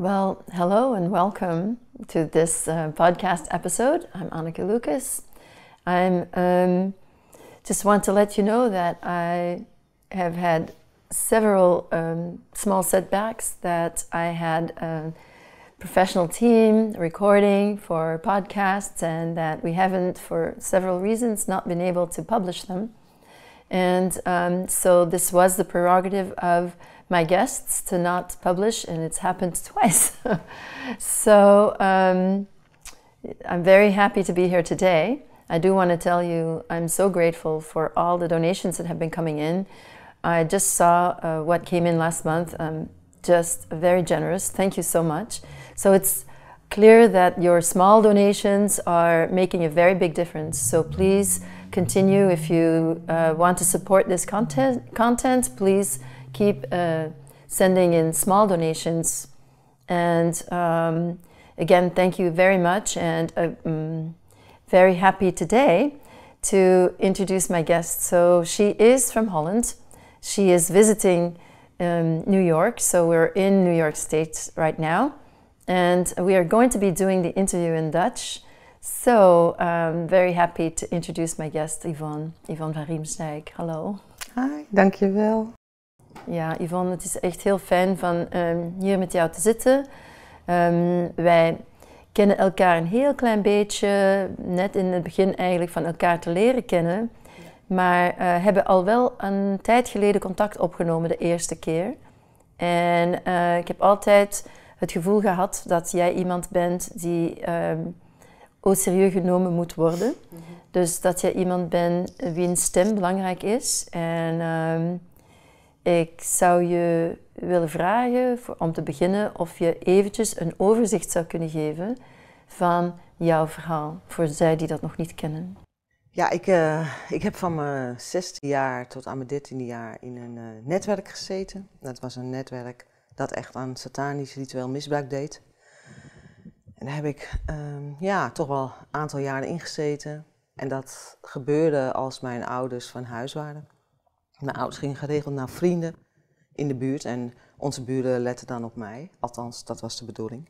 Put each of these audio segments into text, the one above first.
Well, hello and welcome to this uh, podcast episode. I'm Annika Lucas. I'm um, just want to let you know that I have had several um, small setbacks that I had a uh, professional team recording for podcasts and that we haven't, for several reasons, not been able to publish them. And um, so this was the prerogative of my guests to not publish, and it's happened twice. so um, I'm very happy to be here today. I do want to tell you I'm so grateful for all the donations that have been coming in. I just saw uh, what came in last month. Um, just very generous. Thank you so much. So it's clear that your small donations are making a very big difference. So please continue if you uh, want to support this content, content please keep uh, sending in small donations. And um, again, thank you very much, and I'm uh, mm, very happy today to introduce my guest. So she is from Holland. She is visiting um, New York, so we're in New York State right now, and we are going to be doing the interview in Dutch. So um, very happy to introduce my guest Yvonne, Yvonne van Riemsdijk. Hello. Hi, dankjewel. Ja, Yvonne, het is echt heel fijn van ehm, hier met jou te zitten. Ehm, wij kennen elkaar een heel klein beetje, net in het begin eigenlijk van elkaar te leren kennen. Maar uh, hebben al wel een tijd geleden contact opgenomen de eerste keer. En eh, ik heb altijd het gevoel gehad dat jij iemand bent die ehm, ook serieus genomen moet worden. Mhm. Dus dat jij iemand bent wiens stem belangrijk is. En ik zou je willen vragen om te beginnen of je eventjes een overzicht zou kunnen geven van jouw verhaal voor zij die dat nog niet kennen. Ja, ik, eh, ik heb van mijn 16 jaar tot aan mijn dertiende jaar in een eh, netwerk gezeten. Dat was een netwerk dat echt aan satanisch ritueel misbruik deed. En daar heb ik ehm, ja, toch wel een aantal jaren in gezeten. En dat gebeurde als mijn ouders van huis waren. Mijn ouders gingen geregeld naar vrienden in de buurt en onze buren letten dan op mij. Althans, dat was de bedoeling.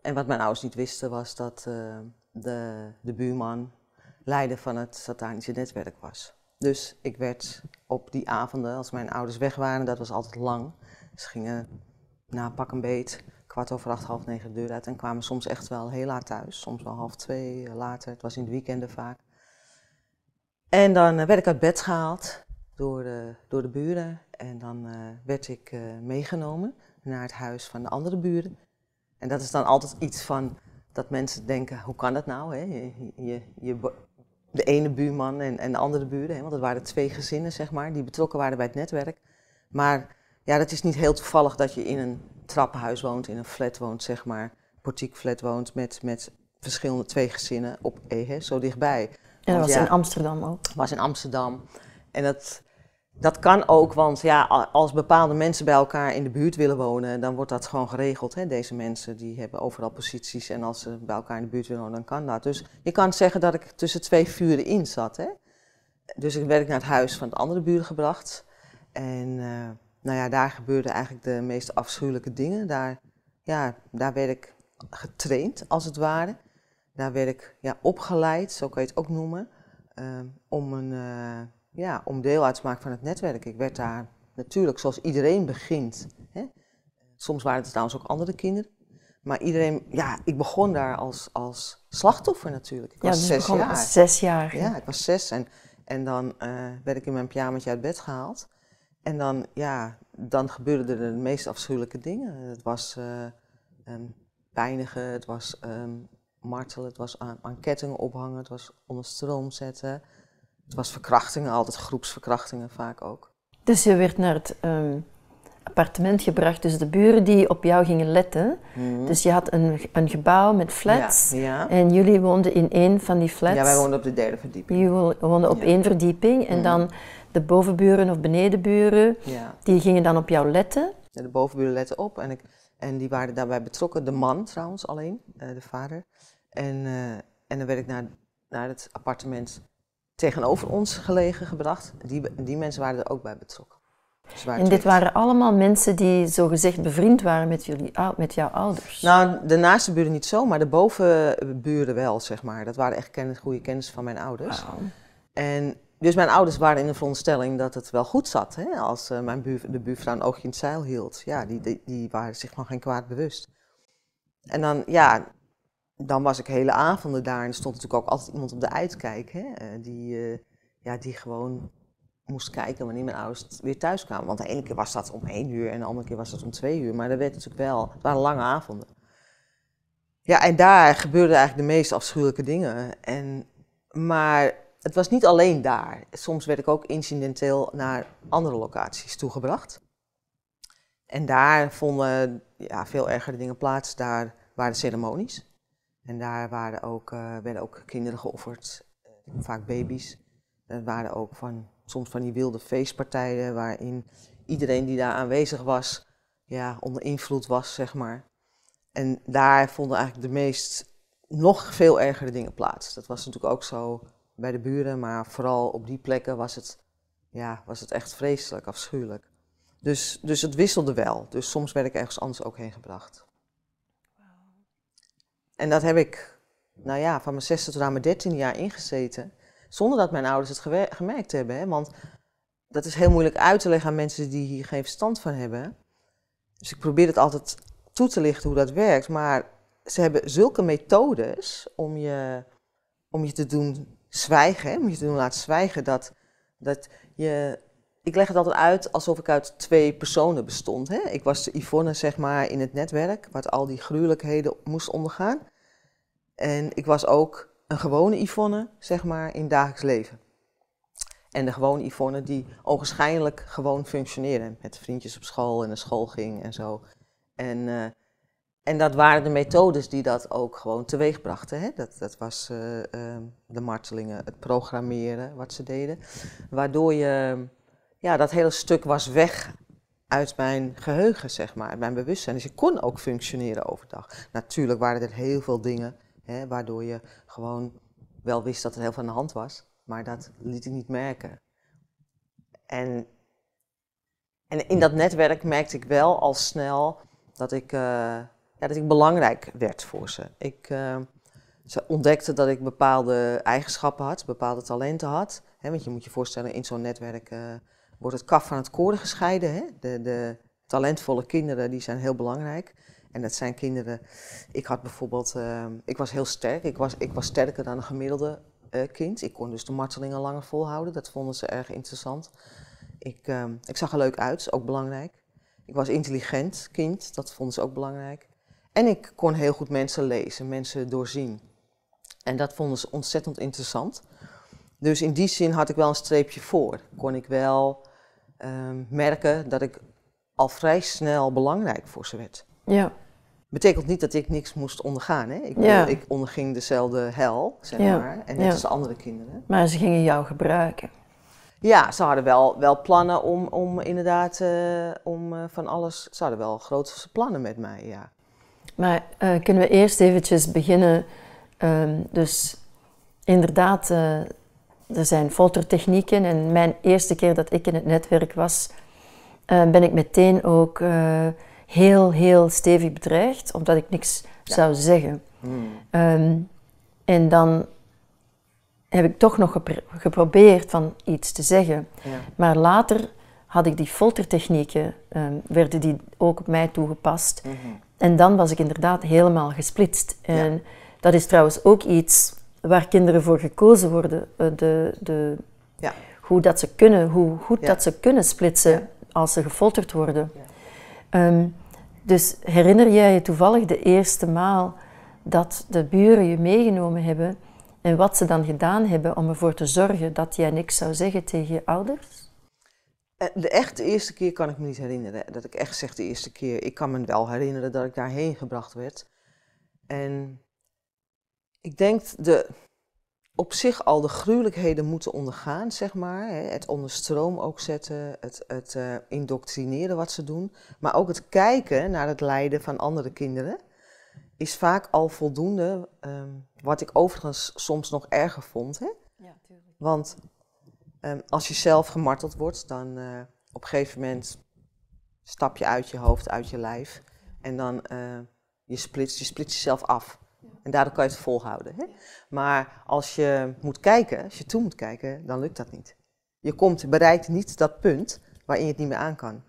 En wat mijn ouders niet wisten was dat eh, de, de buurman leider van het satanische netwerk was. Dus ik werd op die avonden, als mijn ouders weg waren, dat was altijd lang. Ze gingen na pak een beet, kwart over acht, half negen de deur uit en kwamen soms echt wel heel laat thuis. Soms wel half twee eh, later, het was in de weekenden vaak. En dan eh, werd ik uit bed gehaald door de, door de buren. En dan eh, werd ik eh, meegenomen naar het huis van de andere buren. En dat is dan altijd iets van dat mensen denken, hoe kan dat nou? Hè? Je, je, je, de ene buurman en, en de andere buren, hè? want het waren twee gezinnen, zeg maar, die betrokken waren bij het netwerk. Maar ja, dat is niet heel toevallig dat je in een trappenhuis woont, in een flat woont, zeg maar, flat woont met, met verschillende twee gezinnen op e, hè, zo dichtbij. En dat was in Amsterdam ook? was in Amsterdam. En dat, dat kan ook, want ja, als bepaalde mensen bij elkaar in de buurt willen wonen, dan wordt dat gewoon geregeld. Hè? Deze mensen die hebben overal posities en als ze bij elkaar in de buurt willen wonen, dan kan dat. Dus je kan zeggen dat ik tussen twee vuren in zat. Hè? Dus ik werd naar het huis van het andere buren gebracht. En eh, nou ja, daar gebeurden eigenlijk de meest afschuwelijke dingen. Daar, ja, daar werd ik getraind, als het ware. Daar werd ik ja, opgeleid, zo kan je het ook noemen, eh, om een... Eh, ja, om deel uit te maken van het netwerk. Ik werd daar natuurlijk, zoals iedereen begint. Hè. Soms waren het trouwens ook andere kinderen. Maar iedereen, ja, ik begon daar als, als slachtoffer natuurlijk. Ik was dus zes jaar. zes jaar. Ja, ik was zes en, en dan eh, werd ik in mijn pyjamaatje uit bed gehaald. En dan, ja, dan gebeurden er de meest afschuwelijke dingen. Het was eh, ehm, pijnigen, het was um, martelen, het was aan, aan kettingen ophangen, het was onder stroom zetten. Het was verkrachtingen, altijd groepsverkrachtingen vaak ook. Dus je werd naar het ehm, appartement gebracht, dus de buren die op jou gingen letten. Mhm. Dus je had een, een gebouw met flats ja, en jullie woonden in één van die flats. Ja, wij woonden op de derde verdieping. Jullie woonden op één verdieping en mhm. dan de bovenburen of benedenburen, die gingen dan op jou letten. de bovenburen letten op en, ik, en die waren daarbij betrokken. De man trouwens alleen, eh, de vader. En, eh, en dan werd ik naar, naar het appartement tegenover ons gelegen gebracht. Die, die mensen waren er ook bij betrokken. Dus en dit waren allemaal mensen die zogezegd bevriend waren met, jullie, met jouw ouders? Nou, de naaste buren niet zo, maar de bovenburen wel, zeg maar. Dat waren echt kennis, goede kennis van mijn ouders. En dus mijn ouders waren in de veronderstelling dat het wel goed zat. Hè? Als eh, mijn buur, de buurvrouw een oogje in het zeil hield. Ja, die, die, die, waren zich van geen kwaad bewust. En dan, ja, dan was ik hele avonden daar en er stond natuurlijk ook altijd iemand op de uitkijk. Hè, eh, die, eh, ja, die gewoon moest kijken wanneer mijn ouders weer thuis kwamen. Want de ene keer was dat om één uur en de andere keer was dat om twee uur. Maar dat werd natuurlijk wel, het waren lange avonden. Ja, en daar gebeurden eigenlijk de meest afschuwelijke dingen. En, maar het was niet alleen daar. Soms werd ik ook incidenteel naar andere locaties toegebracht. En daar vonden ja, veel ergere dingen plaats. Daar waren ceremonies. En daar waren ook, eh, werden ook kinderen geofferd, eh, vaak baby's. Er waren ook van, soms van die wilde feestpartijen waarin iedereen die daar aanwezig was, ja, onder invloed was, zeg maar. En daar vonden eigenlijk de meest nog veel ergere dingen plaats. Dat was natuurlijk ook zo bij de buren, maar vooral op die plekken was het, ja, was het echt vreselijk, afschuwelijk. Dus, dus het wisselde wel. Dus soms werd ik ergens anders ook heen gebracht. En dat heb ik, nou ja, van mijn zesde tot aan mijn dertiende jaar ingezeten. Zonder dat mijn ouders het gemerkt hebben. Hè? Want dat is heel moeilijk uit te leggen aan mensen die hier geen verstand van hebben. Dus ik probeer het altijd toe te lichten hoe dat werkt. Maar ze hebben zulke methodes om je, om je te doen zwijgen, hè? om je te doen laten zwijgen, dat, dat je ik leg het altijd uit alsof ik uit twee personen bestond. Hè? Ik was de Yvonne, zeg maar, in het netwerk, wat al die gruwelijkheden moest ondergaan. En ik was ook een gewone Yvonne, zeg maar, in het dagelijks leven. En de gewone Yvonne die ogenschijnlijk gewoon functioneerde. Met vriendjes op school en naar school ging en zo. En, eh, en dat waren de methodes die dat ook gewoon teweeg brachten. Hè? Dat, dat was eh, eh, de martelingen, het programmeren, wat ze deden. Waardoor je ja, dat hele stuk was weg uit mijn geheugen, zeg maar, mijn bewustzijn. Dus ik kon ook functioneren overdag. Natuurlijk waren er heel veel dingen hè, waardoor je gewoon wel wist dat er heel veel aan de hand was, maar dat liet ik niet merken. En, en in dat netwerk merkte ik wel al snel dat ik, eh, ja, dat ik belangrijk werd voor ze. Ik, eh, ze ontdekten dat ik bepaalde eigenschappen had, bepaalde talenten had. Hè, want je moet je voorstellen, in zo'n netwerk. Eh, wordt het kaf van het koren gescheiden. Hè? De, de talentvolle kinderen die zijn heel belangrijk. En dat zijn kinderen. Ik had bijvoorbeeld. Ehm, ik was heel sterk. Ik was, ik was sterker dan een gemiddelde eh, kind. Ik kon dus de martelingen langer volhouden. Dat vonden ze erg interessant. Ik, ehm, ik zag er leuk uit, ook belangrijk. Ik was intelligent kind, dat vonden ze ook belangrijk. En ik kon heel goed mensen lezen, mensen doorzien. En dat vonden ze ontzettend interessant. Dus in die zin had ik wel een streepje voor. Kon ik wel Ehm, merken dat ik al vrij snel belangrijk voor ze werd. Ja. Betekent niet dat ik niks moest ondergaan. Hè? Ik, ja. ik onderging dezelfde hel, zeg ja. maar. En net ja. als andere kinderen. Maar ze gingen jou gebruiken. Ja, ze hadden wel, wel plannen om, om inderdaad eh, om, eh, van alles. Ze hadden wel grootste plannen met mij, ja. Maar eh, kunnen we eerst eventjes beginnen? Ehm, dus inderdaad, er zijn foltertechnieken en mijn eerste keer dat ik in het netwerk was, eh, ben ik meteen ook eh, heel, heel stevig bedreigd, omdat ik niks zou zeggen. Hmm. Ehm, en dan heb ik toch nog geprobeerd van iets te zeggen. Ja. Maar later had ik die foltertechnieken, ehm, werden die ook op mij toegepast. Mhm. En dan was ik inderdaad helemaal gesplitst. En dat is trouwens ook iets waar kinderen voor gekozen worden. Eh, de, de, ja. Hoe dat ze kunnen, hoe goed dat ze kunnen splitsen als ze gefolterd worden. Ehm, dus herinner jij je toevallig de eerste maal dat de buren je meegenomen hebben en wat ze dan gedaan hebben om ervoor te zorgen dat jij niks zou zeggen tegen je ouders? Eh, de echte eerste keer kan ik me niet herinneren. Dat ik echt zeg de eerste keer. Ik kan me wel herinneren dat ik daarheen gebracht werd. En ik denk de, op zich al de gruwelijkheden moeten ondergaan, zeg maar. Het onder stroom ook zetten, het, het uh, indoctrineren wat ze doen. Maar ook het kijken naar het lijden van andere kinderen is vaak al voldoende. Ehm, wat ik overigens soms nog erger vond. Hè? Ja, tuurlijk. Want ehm, als je zelf gemarteld wordt, dan eh, op een gegeven moment stap je uit je hoofd, uit je lijf. En dan uh, je splitst, je splitst jezelf af. En daardoor kan je het volhouden. Hè? Maar als je moet kijken, als je toe moet kijken, dan lukt dat niet. Je komt, bereikt niet dat punt waarin je het niet meer aan kan.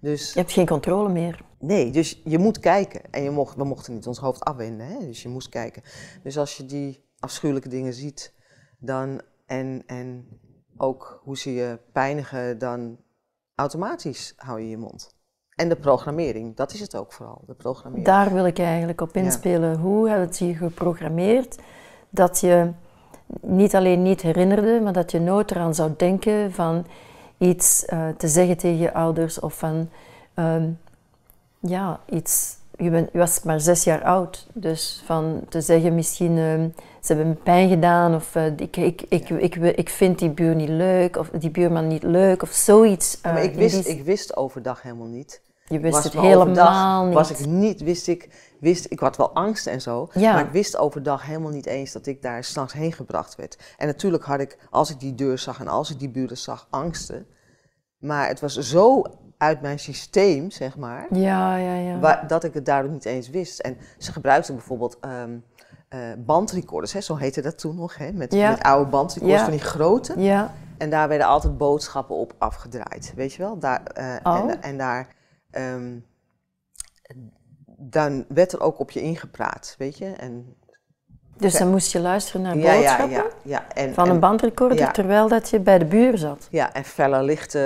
Dus, je hebt geen controle meer. Nee, dus je moet kijken. En je mocht, we mochten niet ons hoofd afwenden, hè? dus je moest kijken. Dus als je die afschuwelijke dingen ziet, dan, en, en ook hoe ze je pijnigen, dan automatisch hou je je mond. En de programmering, dat is het ook vooral, de programmering. Daar wil ik eigenlijk op inspelen. Hoe heb het je geprogrammeerd dat je niet alleen niet herinnerde, maar dat je nooit eraan zou denken van iets eh, te zeggen tegen je ouders of van ehm, ja, iets. Je, was maar zes jaar oud, dus van te zeggen misschien ehm, ze hebben me pijn gedaan of eh, ik, ik, ik, ik, ik, vind die buur niet leuk of die buurman niet leuk of zoiets. maar eh, ik wist, ik wist overdag helemaal niet. Je wist het helemaal niet. Was ik niet, wist ik, wist, ik had wel angst en zo. Maar ik wist overdag helemaal niet eens dat ik daar s'nachts heen gebracht werd. En natuurlijk had ik, als ik die deur zag en als ik die buren zag, angsten. Maar het was zo uit mijn systeem, zeg maar. Ja, ja, ja. dat ik het daardoor niet eens wist. En ze gebruikten bijvoorbeeld ehm, eh, bandrecorders, hè, zo heette dat toen nog, hè, met, met oude bandrecorders van die grote. Ja. En daar werden altijd boodschappen op afgedraaid, weet je wel? Daar, eh, en, oh. en, daar, ehm, dan werd er ook op je ingepraat, weet je? En, dus dan moest je luisteren naar boodschappen ja, ja, en, van een bandrecorder terwijl dat je bij de buur zat. Ja, en felle lichten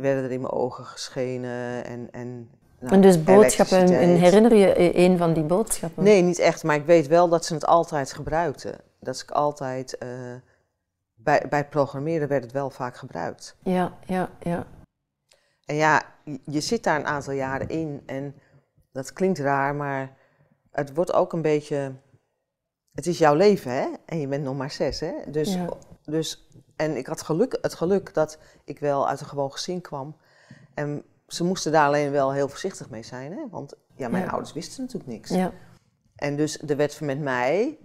werden er in mijn ogen geschenen en, en nou, en dus boodschappen, dus en herinner je een van die boodschappen? Nee, niet echt, maar ik weet wel dat ze het altijd gebruikten. Dat ik altijd, eh, bij, bij programmeren werd het wel vaak gebruikt. Ja, ja, ja. En ja, je zit daar een aantal jaren in en dat klinkt raar, maar het wordt ook een beetje, het is jouw leven hè, en je bent nog maar zes hè. Dus, ja. dus, en ik had geluk, het geluk dat ik wel uit een gewoon gezin kwam. En ze moesten daar alleen wel heel voorzichtig mee zijn, hè? want ja, mijn ouders wisten natuurlijk niks. Ja. En dus er werd met mij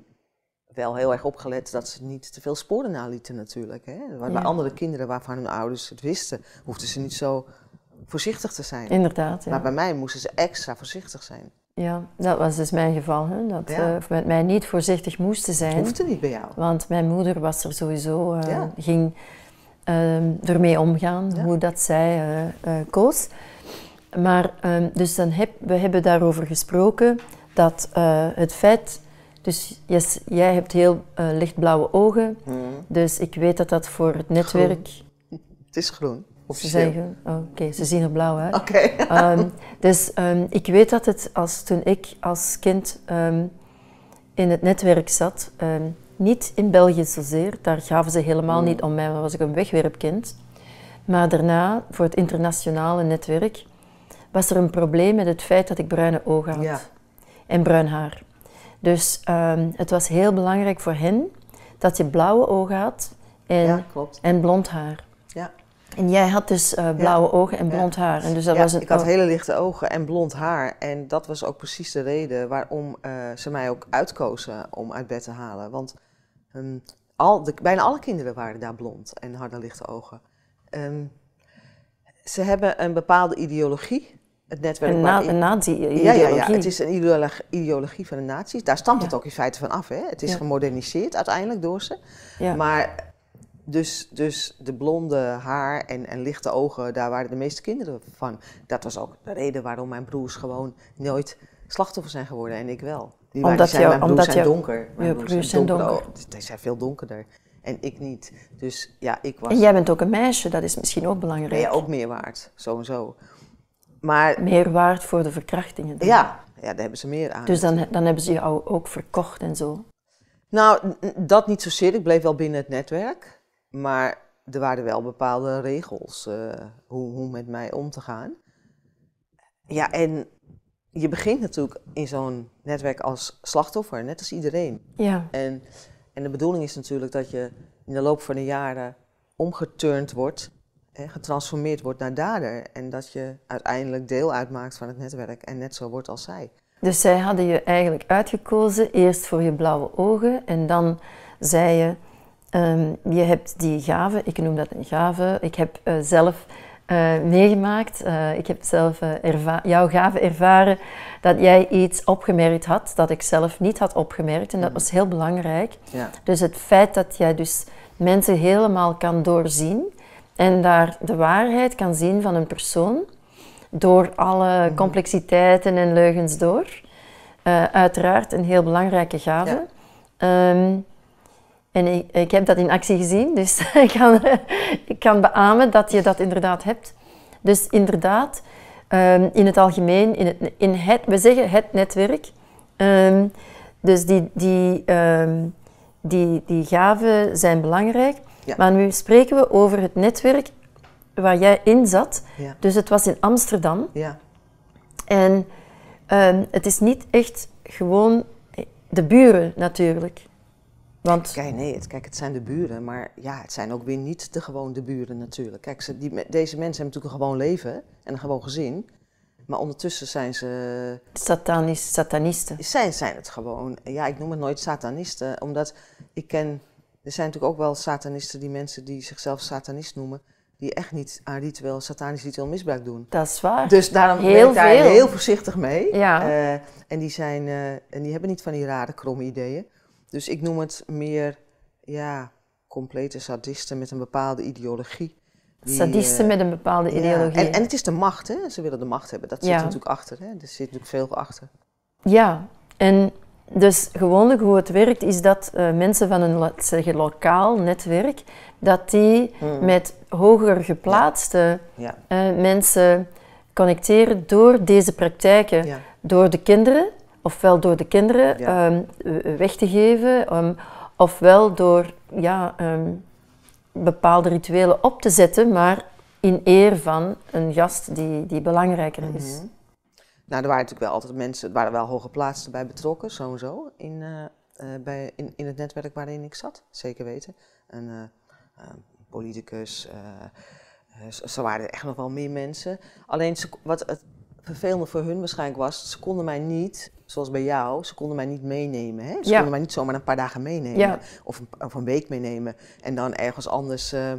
wel heel erg opgelet dat ze niet te veel sporen nalieten natuurlijk. Hè? Maar andere kinderen waarvan hun ouders het wisten, hoefden ze niet zo voorzichtig te zijn. Inderdaad. Ja. Maar bij mij moesten ze extra voorzichtig zijn. Ja, dat was dus mijn geval. Hè? Dat ja. Eh, met mij niet voorzichtig moesten zijn. Hoefde niet bij jou. Want mijn moeder was er sowieso, uh, ging Ehm, ermee omgaan, hoe dat zij eh, eh, koos. Maar ehm, dus dan heb, we hebben daarover gesproken dat eh, het feit dus yes, jij hebt heel lichtblauwe ogen. Mhm. Dus ik weet dat dat voor het netwerk. Het is groen. of Ze zeggen, oh, Oké, ze zien er blauw uit. Oké. Ehm, dus ik weet dat het als toen ik als kind in het netwerk zat, niet in België zozeer, daar gaven ze helemaal niet om mij, maar was ik een wegwerpkind. Maar daarna, voor het internationale netwerk, was er een probleem met het feit dat ik bruine ogen had ja. en bruin haar. Dus ehm, het was heel belangrijk voor hen dat je blauwe ogen had en, en blond haar. Ja. En jij had dus eh, blauwe ogen en blond haar. En dus dat ja, was een, ik had oh. hele lichte ogen en blond haar. En dat was ook precies de reden waarom eh, ze mij ook uitkozen om uit bed te halen. Want Ehm, al, de, bijna alle kinderen waren daar blond en hadden lichte ogen. Ehm, ze hebben een bepaalde ideologie. Het netwerk een, na, een nazi-ideologie. Ja, ja, ja, het is een ideologie van de nazi's. Daar stamt het ook in feite van af. Hè? Het is gemoderniseerd uiteindelijk door ze. Maar dus, dus de blonde haar en, en lichte ogen, daar waren de meeste kinderen van. Dat was ook de reden waarom mijn broers gewoon nooit slachtoffer zijn geworden en ik wel. Die, omdat ze omdat zijn donker. Mijn broers zijn donker. Oh, die zijn veel donkerder. En ik niet. Dus ja, ik was... En jij bent ook een meisje, dat is misschien ook belangrijk. Ben je ook meer waard, zo en zo. Maar... Meer waard voor de verkrachtingen. Dan. Ja, ja, daar hebben ze meer aan. Dus dan, dan hebben ze jou ook verkocht en zo? Nou, dat niet zozeer. Ik bleef wel binnen het netwerk. Maar er waren wel bepaalde regels eh, hoe, hoe met mij om te gaan. Ja, en je begint natuurlijk in zo'n netwerk als slachtoffer, net als iedereen. Ja. En, en de bedoeling is natuurlijk dat je in de loop van de jaren omgeturnd wordt, hè, getransformeerd wordt naar dader. En dat je uiteindelijk deel uitmaakt van het netwerk en net zo wordt als zij. Dus zij hadden je eigenlijk uitgekozen, eerst voor je blauwe ogen en dan zei je, ehm, je hebt die gave, ik noem dat een gave, ik heb eh, zelf eh, meegemaakt. Eh, ik heb zelf eh, jouw gave ervaren dat jij iets opgemerkt had dat ik zelf niet had opgemerkt. En dat mm. was heel belangrijk. Ja. Dus het feit dat jij dus mensen helemaal kan doorzien en daar de waarheid kan zien van een persoon door alle mm-hmm. complexiteiten en leugens door. uiteraard een heel belangrijke gave. Ehm, en ik, heb dat in actie gezien, dus ik kan, ik kan beamen dat je dat inderdaad hebt. Dus inderdaad, ehm, in het algemeen, in het, in het, we zeggen het netwerk. Ehm, dus die, die, ehm, die, die gaven zijn belangrijk. Maar nu spreken we over het netwerk waar jij in zat. Dus het was in Amsterdam. Ja. En het is niet echt gewoon de buren natuurlijk. Want... Kijk, nee, het, kijk, het zijn de buren, maar ja, het zijn ook weer niet de gewone buren natuurlijk. Kijk, ze, die, deze mensen hebben natuurlijk een gewoon leven en een gewoon gezin. Maar ondertussen zijn ze... Satanis, satanisten. Zij zijn het gewoon. Ja, ik noem het nooit satanisten, omdat ik ken... Er zijn natuurlijk ook wel satanisten, die mensen die zichzelf satanist noemen, die echt niet aan ritueel, satanisch ritueel misbruik doen. Dat is waar. Dus daarom heel ben ik daar heel voorzichtig mee. Ja. Eh, en, die zijn, eh, en die hebben niet van die rare, kromme ideeën. Dus ik noem het meer ja, complete sadisten met een bepaalde ideologie. sadisten eh, met een bepaalde ideologie. En, en, het is de macht, hè? ze willen de macht hebben. Dat zit natuurlijk achter. Hè? Er zit natuurlijk veel achter. Ja, en dus gewoonlijk hoe het werkt is dat eh, mensen van een laat lokaal netwerk, dat die hmm. met hoger geplaatste eh, mensen connecteren door deze praktijken. Door de kinderen ofwel door de kinderen ehm, eh, weg te geven, ehm, ofwel door ja, ehm, bepaalde rituelen op te zetten, maar in eer van een gast die, die belangrijker is. Mhm. Nou, er waren natuurlijk wel altijd mensen, er waren wel plaatsen bij betrokken, sowieso, in, eh, eh, bij, in, in het netwerk waarin ik zat, zeker weten. Een politicus, zo waren er echt nog wel meer mensen. Alleen wat het vervelende voor hun waarschijnlijk was, ze konden mij niet zoals bij jou, ze konden mij niet meenemen. Hè? Ze konden mij niet zomaar een paar dagen meenemen. Of, een, een, week meenemen. En dan ergens anders eh,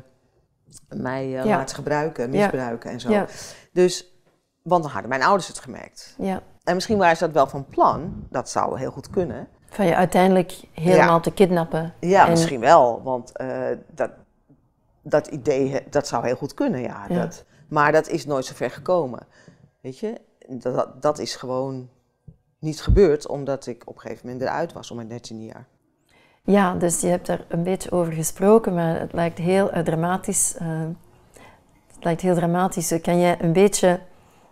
mij eh, laten gebruiken, misbruiken en zo. Dus, want dan hadden mijn ouders het gemerkt. En misschien waren ze dat wel van plan. Dat zou heel goed kunnen. Van je uiteindelijk helemaal te kidnappen. Ja, misschien wel. Want eh, dat, dat idee, dat zou heel goed kunnen, ja. Dat, maar dat is nooit zo ver gekomen. Weet je, dat, dat is gewoon niet gebeurd, omdat ik op een gegeven moment eruit was om mijn 13 jaar. Ja, dus je hebt er een beetje over gesproken, maar het lijkt heel eh, dramatisch. Eh, het lijkt heel dramatisch. Kan jij een beetje.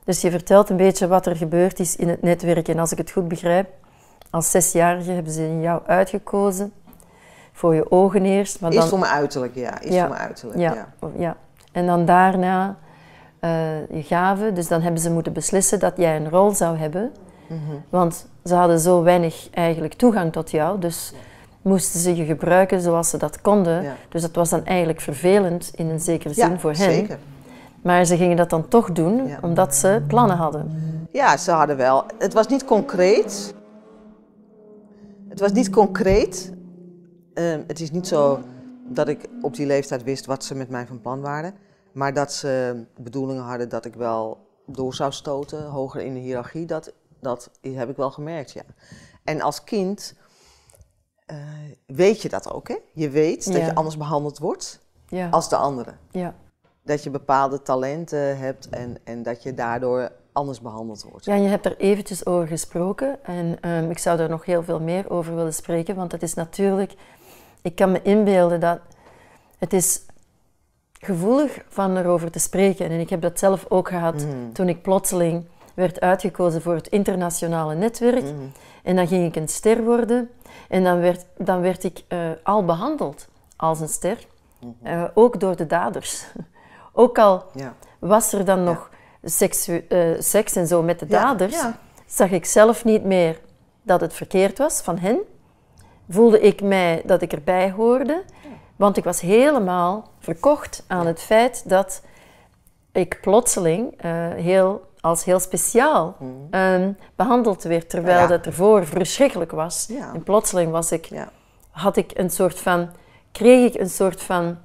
Dus je vertelt een beetje wat er gebeurd is in het netwerk. En als ik het goed begrijp, als zesjarige hebben ze jou uitgekozen. Voor je ogen eerst. Maar dan... voor mijn uiterlijk, ja. is voor mijn uiterlijk, ja, ja. En dan daarna eh, je gaven. Dus dan hebben ze moeten beslissen dat jij een rol zou hebben Mhm. Want ze hadden zo weinig eigenlijk toegang tot jou, dus moesten ze je gebruiken zoals ze dat konden. Dus dat was dan eigenlijk vervelend in een zekere zin voor hen. Zeker. Maar ze gingen dat dan toch doen omdat ze plannen hadden. Ja, ze hadden wel. Het was niet concreet. Het was niet concreet. Ehm, het is niet zo dat ik op die leeftijd wist wat ze met mij van plan waren. Maar dat ze bedoelingen hadden dat ik wel door zou stoten, hoger in de hiërarchie, dat dat heb ik wel gemerkt, ja. En als kind eh, weet je dat ook, hè? Je weet dat je anders behandeld wordt als de anderen. Ja. Dat je bepaalde talenten hebt en, en dat je daardoor anders behandeld wordt. Ja, je hebt er eventjes over gesproken en ehm, ik zou er nog heel veel meer over willen spreken, want het is natuurlijk, ik kan me inbeelden dat het is gevoelig van erover te spreken en ik heb dat zelf ook gehad mm. toen ik plotseling werd uitgekozen voor het internationale netwerk. Mhm. En dan ging ik een ster worden. En dan werd, dan werd ik eh, al behandeld als een ster. Mhm. Eh, ook door de daders. ook al was er dan nog seks, eh, seks en zo met de daders, zag ik zelf niet meer dat het verkeerd was van hen. Voelde ik mij dat ik erbij hoorde. Want ik was helemaal verkocht aan het feit dat ik plotseling heel als heel speciaal mm. behandeld werd, terwijl dat ervoor verschrikkelijk was. En plotseling was ik, ja. had ik een soort van, kreeg ik een soort van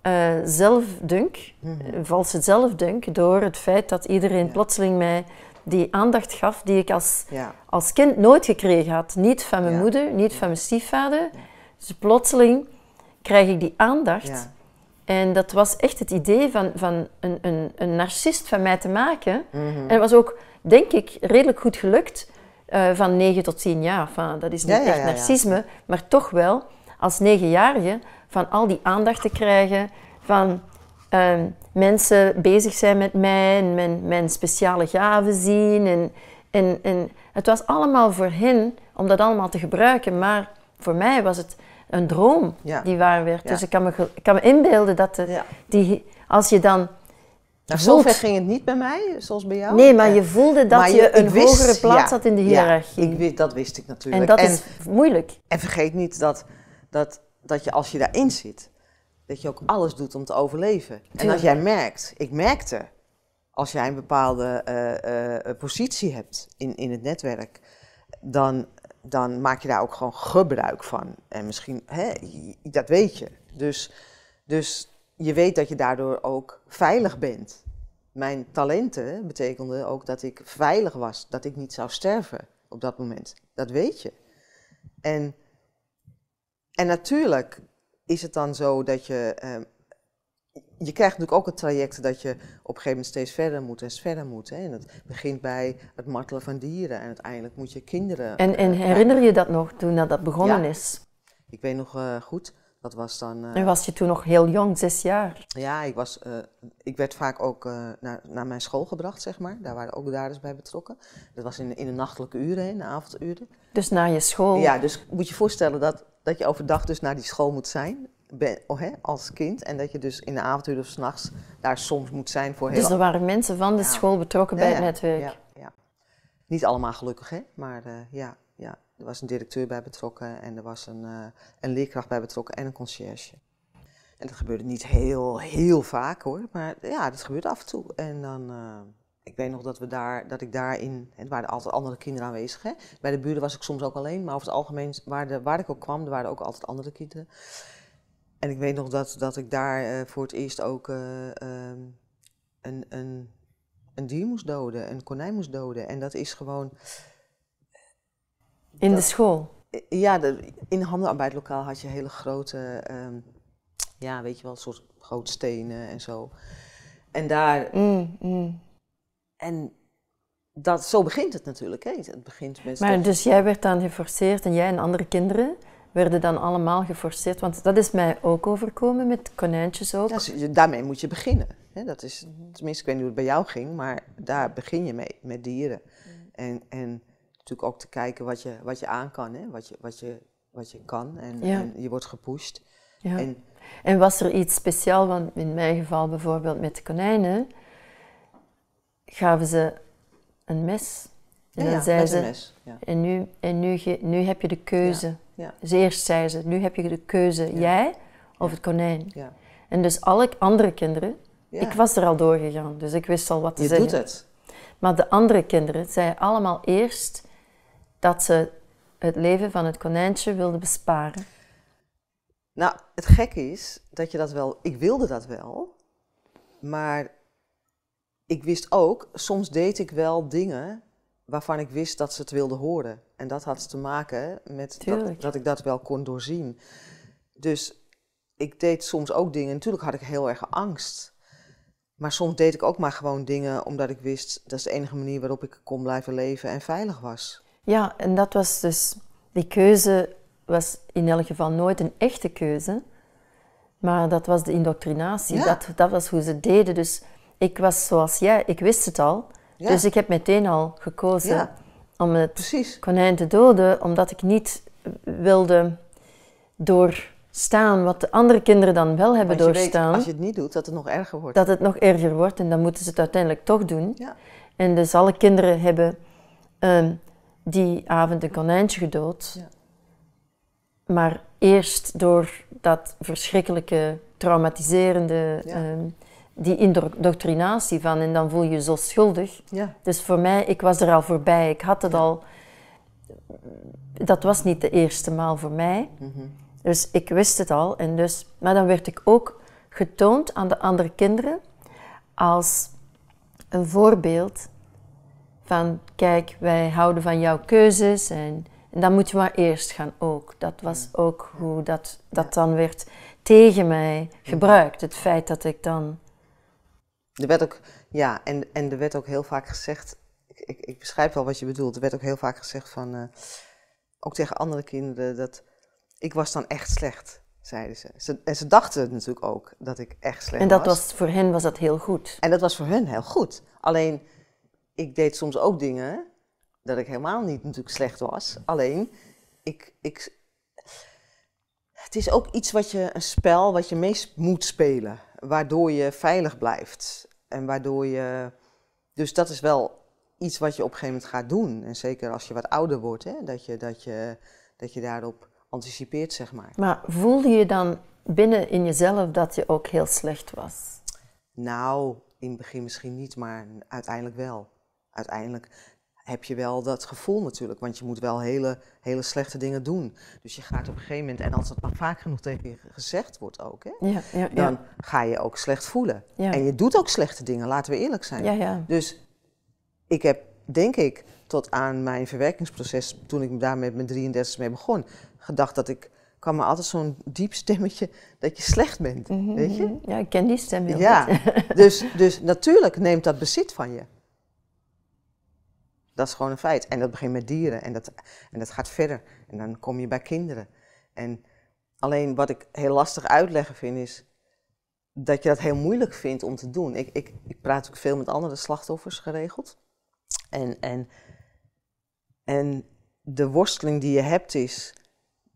eh, zelfdunk, mhm. een valse zelfdunk, door het feit dat iedereen plotseling mij die aandacht gaf die ik als, als kind nooit gekregen had. Niet van mijn moeder, niet van mijn stiefvader. Dus plotseling krijg ik die aandacht en dat was echt het idee van, van een, een, een narcist van mij te maken. Mhm. En dat was ook, denk ik, redelijk goed gelukt. Eh, van 9 tot 10 jaar. Enfin, dat is niet echt narcisme, maar toch wel als negenjarige van al die aandacht te krijgen van ehm, mensen bezig zijn met mij en mijn, mijn speciale gaven zien. En, en, en het was allemaal voor hen om dat allemaal te gebruiken, maar voor mij was het een droom die waar werd. Dus ik kan, me, kan me inbeelden dat de, die, als je dan. Nou, zover ging het niet bij mij, zoals bij jou. Nee, maar je voelde dat je, een hogere plaats had in de hiërarchie. Ik, dat wist ik natuurlijk. En dat is moeilijk. En vergeet niet dat, dat, dat je als je daarin zit, dat je ook alles doet om te overleven. En als jij merkt, ik merkte, als jij een bepaalde eh, eh, eh, positie hebt in, in het netwerk, dan dan maak je daar ook gewoon gebruik van. En misschien, hè, dat weet je. Dus, dus je weet dat je daardoor ook veilig bent. Mijn talenten betekenden ook dat ik veilig was, dat ik niet zou sterven op dat moment. Dat weet je. En, en natuurlijk is het dan zo dat je ehm, je krijgt natuurlijk ook het traject dat je op een gegeven moment steeds verder moet en verder moet. Hè? En het begint bij het martelen van dieren en uiteindelijk moet je kinderen. En, en eh, herinner je dat nog toen dat, begonnen is? Ik weet nog eh, goed, dat was dan. Eh, en was je toen nog heel jong, zes jaar? Ja, ik, was, ik werd vaak ook naar, mijn school gebracht, zeg maar. Daar waren ook daders bij betrokken. Dat was in, in de nachtelijke uren, in de avonduren. Dus naar je school? Ja, dus moet je voorstellen dat, dat je overdag dus naar die school moet zijn ben, oh als kind. En dat je dus in de avonduren of s'nachts daar soms moet zijn voor dus heel Dus er waren mensen van de school betrokken bij het netwerk? Ja, Niet allemaal gelukkig, hè? maar eh, ja, ja, er was een directeur bij betrokken en er was een, eh, een leerkracht bij betrokken en een conciërge. En dat gebeurde niet heel, heel vaak hoor, maar ja, dat gebeurde af en toe. En dan, eh, ik weet nog dat, we daar, dat ik daarin, er waren altijd andere kinderen aanwezig. Hè? Bij de buren was ik soms ook alleen, maar over het algemeen, waar, de, waar ik ook kwam, er waren ook altijd andere kinderen. En ik weet nog dat, dat ik daar eh, voor het eerst ook eh, ehm, een, een, een dier moest doden, een konijn moest doden. En dat is gewoon. In de school? Ja, de, in handenarbeidlokaal had je hele grote, ehm, ja, weet je wel, soort grote stenen en zo. En daar. Mm, mm. En dat, zo begint het natuurlijk. Hè? Het begint met. Maar dus jij werd dan geforceerd en jij en andere kinderen werden dan allemaal geforceerd. Want dat is mij ook overkomen met konijntjes ook. daarmee moet je beginnen. Dat is, tenminste, ik weet niet hoe het bij jou ging, maar daar begin je mee, met dieren. Mm. En, en natuurlijk ook te kijken wat je, wat je aan kan, hè? Wat, je, wat, je, wat je kan. En, je wordt gepusht. Ja. En, en, was er iets speciaal, want in mijn geval bijvoorbeeld met de konijnen, gaven ze een mes. En dan zei ze, En, nu, en nu, nu heb je de keuze. Ja. Dus eerst zei ze, nu heb je de keuze, jij of het konijn. En dus alle andere kinderen, ik was er al doorgegaan, dus ik wist al wat te je zeggen. Je doet het. Maar de andere kinderen zeiden allemaal eerst dat ze het leven van het konijntje wilden besparen. Nou, het gekke is dat je dat wel. Ik wilde dat wel, maar ik wist ook, soms deed ik wel dingen waarvan ik wist dat ze het wilden horen. En dat had te maken met dat, dat, ik dat wel kon doorzien. Dus ik deed soms ook dingen. Natuurlijk had ik heel erg angst. Maar soms deed ik ook maar gewoon dingen omdat ik wist dat is de enige manier waarop ik kon blijven leven en veilig was. Ja, en dat was dus. Die keuze was in elk geval nooit een echte keuze. Maar dat was de indoctrinatie. Dat, dat was hoe ze deden. Dus ik was zoals jij, ik wist het al. Dus ik heb meteen al gekozen om het konijn te doden, omdat ik niet wilde doorstaan wat de andere kinderen dan wel hebben Want je doorstaan. als je het niet doet, dat het nog erger wordt. Dat het nog erger wordt en dan moeten ze het uiteindelijk toch doen. Ja. En dus alle kinderen hebben ehm, die avond een konijntje gedood. Ja. Maar eerst door dat verschrikkelijke, traumatiserende. Ehm, die indoctrinatie van en dan voel je je zo schuldig. Ja. Dus voor mij, ik was er al voorbij, ik had het al. Dat was niet de eerste maal voor mij. Mm Dus ik wist het al. En dus, maar dan werd ik ook getoond aan de andere kinderen als een voorbeeld van kijk, wij houden van jouw keuzes en, en dan moet je maar eerst gaan ook. Dat was ook hoe dat, dat dan werd tegen mij gebruikt. Het feit dat ik dan er werd ook, ja, en, en er werd ook heel vaak gezegd, ik, ik, beschrijf wel wat je bedoelt, er werd ook heel vaak gezegd van, eh, ook tegen andere kinderen, dat ik was dan echt slecht, zeiden ze. en ze dachten natuurlijk ook dat ik echt slecht was. En dat was. was. voor hen was dat heel goed. En dat was voor hen heel goed. Alleen, ik deed soms ook dingen dat ik helemaal niet natuurlijk slecht was. Alleen, ik, ik, het is ook iets wat je, een spel wat je meest moet spelen waardoor je veilig blijft. En waardoor je. Dus dat is wel iets wat je op een gegeven moment gaat doen. En zeker als je wat ouder wordt, hè, dat, je, dat, je, dat je daarop anticipeert, zeg maar. Maar voelde je dan binnen in jezelf dat je ook heel slecht was? Nou, in het begin misschien niet, maar uiteindelijk wel. Uiteindelijk heb je wel dat gevoel natuurlijk. Want je moet wel hele, hele slechte dingen doen. Dus je gaat op een gegeven moment, en als dat maar vaak genoeg tegen je gezegd wordt ook, hè, dan ga je ook slecht voelen. En je doet ook slechte dingen, laten we eerlijk zijn. Dus ik heb, denk ik, tot aan mijn verwerkingsproces, toen ik daar met mijn 33 mee begon, gedacht dat ik kwam me altijd zo'n diep stemmetje dat je slecht bent, mhm, weet je? Mhm. Ja, ik ken die stem heel ja. dus, dus natuurlijk neemt dat bezit van je. Dat is gewoon een feit. En dat begint met dieren en dat, en dat gaat verder. En dan kom je bij kinderen. En alleen wat ik heel lastig uitleggen vind is dat je dat heel moeilijk vindt om te doen. Ik, ik, ik praat ook veel met andere slachtoffers geregeld. En, en, en de worsteling die je hebt is,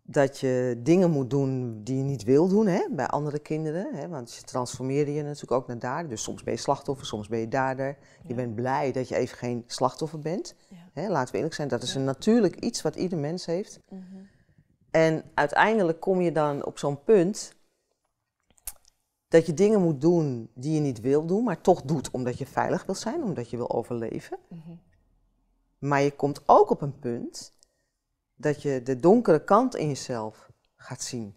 dat je dingen moet doen die je niet wil doen hè, bij andere kinderen. Hè, want je transformeerde je natuurlijk ook naar dader. Dus soms ben je slachtoffer, soms ben je dader. Je bent blij dat je even geen slachtoffer bent. Hè, laten we eerlijk zijn, dat is een natuurlijk iets wat ieder mens heeft. Mhm. En uiteindelijk kom je dan op zo'n punt dat je dingen moet doen die je niet wil doen, maar toch doet omdat je veilig wil zijn, omdat je wil overleven. Mhm. Maar je komt ook op een punt dat je de donkere kant in jezelf gaat zien.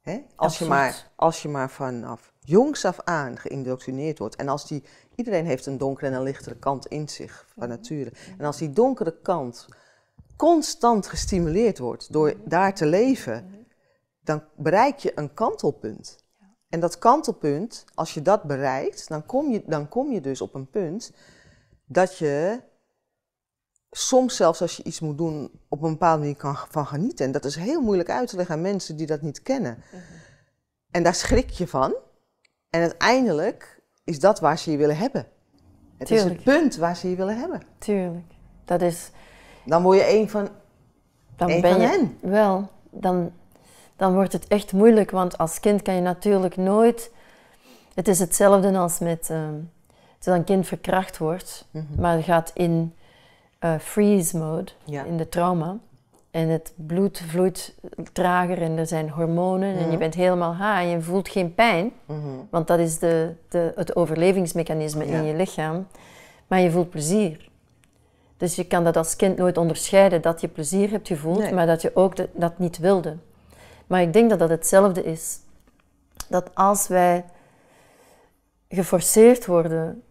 Hè? Als, je maar, als je maar vanaf jongs af aan geïndoctrineerd wordt. En als die, iedereen heeft een donkere en een lichtere kant in zich van nature. En als die donkere kant constant gestimuleerd wordt door daar te leven, dan bereik je een kantelpunt. En dat kantelpunt, als je dat bereikt, dan kom je, dan kom je dus op een punt dat je soms zelfs als je iets moet doen, op een bepaalde manier kan, van genieten. En dat is heel moeilijk uit te leggen aan mensen die dat niet kennen. Mhm. En daar schrik je van. En uiteindelijk is dat waar ze je willen hebben. Het Tuurlijk. is het punt waar ze je willen hebben. Tuurlijk. Dat is... Dan word je een van, dan ben van je, hen. Wel, dan, dan wordt het echt moeilijk. Want als kind kan je natuurlijk nooit... Het is hetzelfde als met... Uh, een kind verkracht wordt, mhm. maar gaat in eh, freeze mode, in de trauma. En het bloed vloeit trager en er zijn hormonen en je mhm. bent helemaal high en je voelt geen pijn. Mhm. Want dat is de, de het overlevingsmechanisme in je lichaam. Maar je voelt plezier. Dus je kan dat als kind nooit onderscheiden dat je plezier hebt gevoeld, maar dat je ook dat niet wilde. Maar ik denk dat dat hetzelfde is. Dat als wij geforceerd worden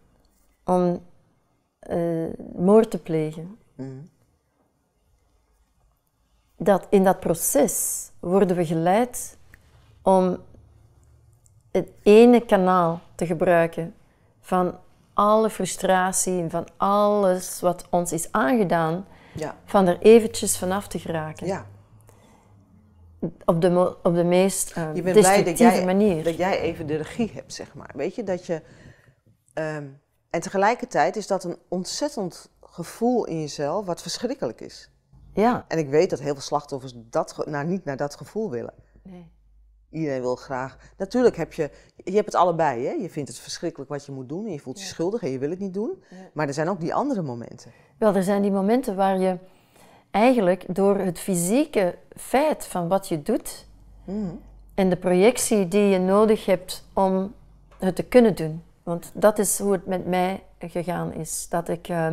om uh, moord te plegen. Mm. Dat in dat proces worden we geleid om het ene kanaal te gebruiken van alle frustratie, van alles wat ons is aangedaan, ja. van er eventjes vanaf te geraken. Ja. Op de, op de meest eh, je bent blij dat jij, manier. Dat jij even de regie hebt, zeg maar. Weet je, dat je ehm, en tegelijkertijd is dat een ontzettend gevoel in jezelf wat verschrikkelijk is. Ja. En ik weet dat heel veel slachtoffers dat, nou, niet naar dat gevoel willen. Nee. Iedereen wil graag. Natuurlijk heb je, je hebt het allebei. Hè? Je vindt het verschrikkelijk wat je moet doen en je voelt je schuldig en je wil het niet doen. Maar er zijn ook die andere momenten. Wel, er zijn die momenten waar je eigenlijk door het fysieke feit van wat je doet hmm. en de projectie die je nodig hebt om het te kunnen doen, want dat is hoe het met mij gegaan is. Dat ik eh,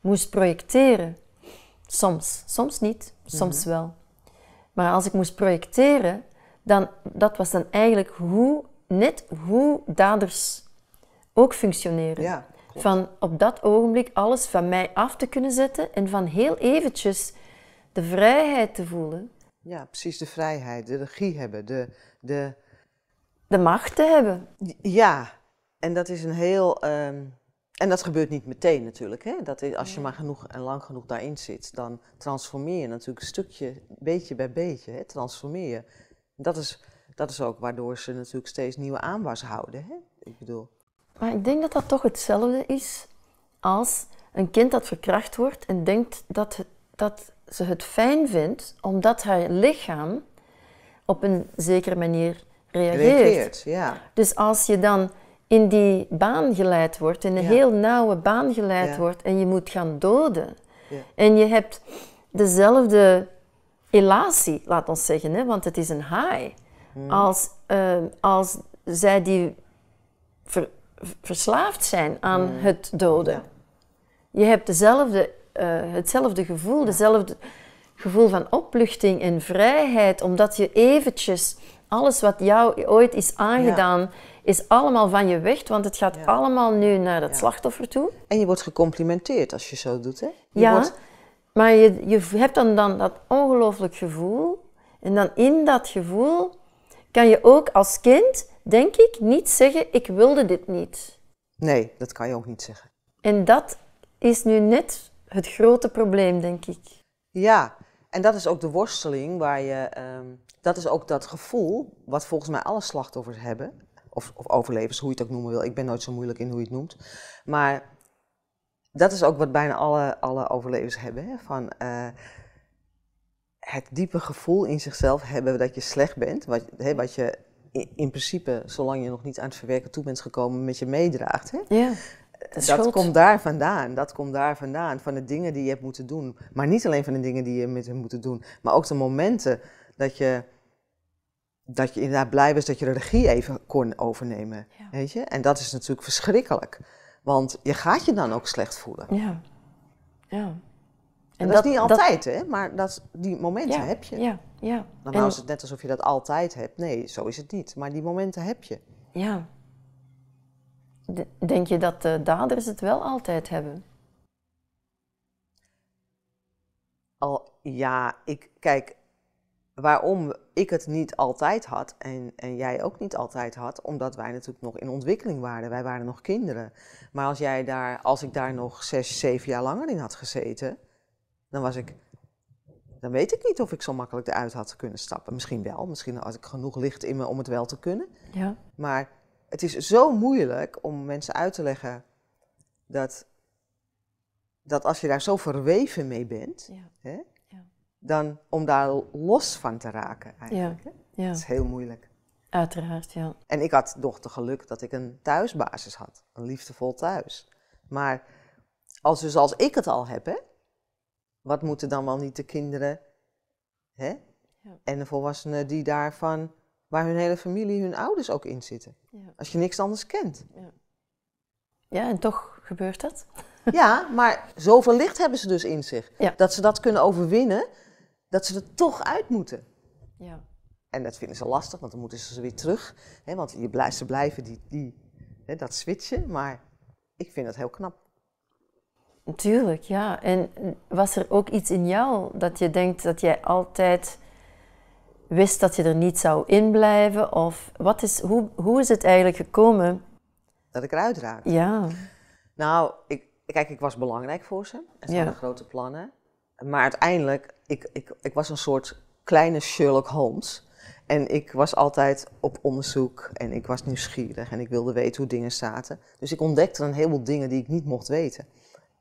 moest projecteren. Soms, soms niet, soms mhm. wel. Maar als ik moest projecteren, dan, dat was dan eigenlijk hoe, net hoe daders ook functioneren. van op dat ogenblik alles van mij af te kunnen zetten en van heel eventjes de vrijheid te voelen. Ja, precies, de vrijheid, de regie hebben, de... De, de macht te hebben. Ja, en dat is een heel. Ehm, en dat gebeurt niet meteen natuurlijk. Hè? Dat is, als je maar genoeg en lang genoeg daarin zit, dan transformeer je natuurlijk stukje, beetje bij beetje, hè? transformeer je. Dat is, dat is ook waardoor ze natuurlijk steeds nieuwe aanwas houden. Hè? Ik bedoel. Maar ik denk dat dat toch hetzelfde is als een kind dat verkracht wordt en denkt dat, dat ze het fijn vindt omdat haar lichaam op een zekere manier reageert. reageert ja. Dus als je dan in die baan geleid wordt, in een heel nauwe baan geleid wordt en je moet gaan doden. En je hebt dezelfde elatie, laat ons zeggen, hè, want het is een high, hmm. als, ehm, als zij die verslaafd zijn aan hmm. het doden. Je hebt dezelfde, eh, hetzelfde gevoel, dezelfde gevoel van opluchting en vrijheid, omdat je eventjes alles wat jou ooit is aangedaan is allemaal van je weg, want het gaat allemaal nu naar het slachtoffer toe. En je wordt gecomplimenteerd als je zo doet, hè? Je ja, wordt... maar je, je hebt dan, dan dat ongelooflijk gevoel. En dan in dat gevoel kan je ook als kind, denk ik, niet zeggen, ik wilde dit niet. Nee, dat kan je ook niet zeggen. En dat is nu net het grote probleem, denk ik. Ja, en dat is ook de worsteling waar je. Ehm, dat is ook dat gevoel wat volgens mij alle slachtoffers hebben. Of, of overlevers, hoe je het ook noemen wil. Ik ben nooit zo moeilijk in hoe je het noemt. Maar dat is ook wat bijna alle, alle overlevers hebben. Hè? Van, eh, het diepe gevoel in zichzelf hebben dat je slecht bent. Wat, hè, wat je in, principe, zolang je nog niet aan het verwerken toe bent gekomen, met je meedraagt. Hè? Ja, dat, komt daar vandaan. Dat komt daar vandaan. Van de dingen die je hebt moeten doen. Maar niet alleen van de dingen die je met hebt moeten doen. Maar ook de momenten dat je dat je inderdaad blij was dat je de regie even kon overnemen. Weet je? En dat is natuurlijk verschrikkelijk. Want je gaat je dan ook slecht voelen. Ja. ja. En, dat, is niet altijd, hè? Maar dat, die momenten heb je. Ja. Ja. Dan en... is het net alsof je dat altijd hebt. Nee, zo is het niet. Maar die momenten heb je. Ja. Denk je dat de daders het wel altijd hebben? Al, ja, ik, kijk, waarom ik het niet altijd had en, en jij ook niet altijd had, omdat wij natuurlijk nog in ontwikkeling waren. Wij waren nog kinderen. Maar als, jij daar, als ik daar nog zes, zeven jaar langer in had gezeten, dan was ik. Dan weet ik niet of ik zo makkelijk eruit had kunnen stappen. Misschien wel, misschien had ik genoeg licht in me om het wel te kunnen. Ja. Maar het is zo moeilijk om mensen uit te leggen dat, dat als je daar zo verweven mee bent, ja. hè, dan om daar los van te raken eigenlijk. Ja. ja. Dat is heel moeilijk. Uiteraard, ja. En ik had toch de geluk dat ik een thuisbasis had, een liefdevol thuis. Maar als, dus als ik het al heb, wat moeten dan wel niet de kinderen hè, ja. en de volwassenen die daarvan, waar hun hele familie, hun ouders ook in zitten? Ja. Als je niks anders kent. Ja. ja, en toch gebeurt dat. Ja, maar zoveel licht hebben ze dus in zich. Dat ze dat kunnen overwinnen dat ze er toch uit moeten. Ja. En dat vinden ze lastig, want dan moeten ze weer terug. Hè, want je blijft, ze blijven die, die, hè, dat switchen, maar ik vind dat heel knap. Natuurlijk, ja. En was er ook iets in jou dat je denkt dat jij altijd wist dat je er niet zou inblijven? Of wat is, hoe, hoe is het eigenlijk gekomen? Dat ik eruit raak? Ja. Nou, ik, kijk, ik was belangrijk voor ze. Ze hadden grote plannen. Maar uiteindelijk ik, ik, ik was een soort kleine Sherlock Holmes. En ik was altijd op onderzoek en ik was nieuwsgierig en ik wilde weten hoe dingen zaten. Dus ik ontdekte een heleboel dingen die ik niet mocht weten.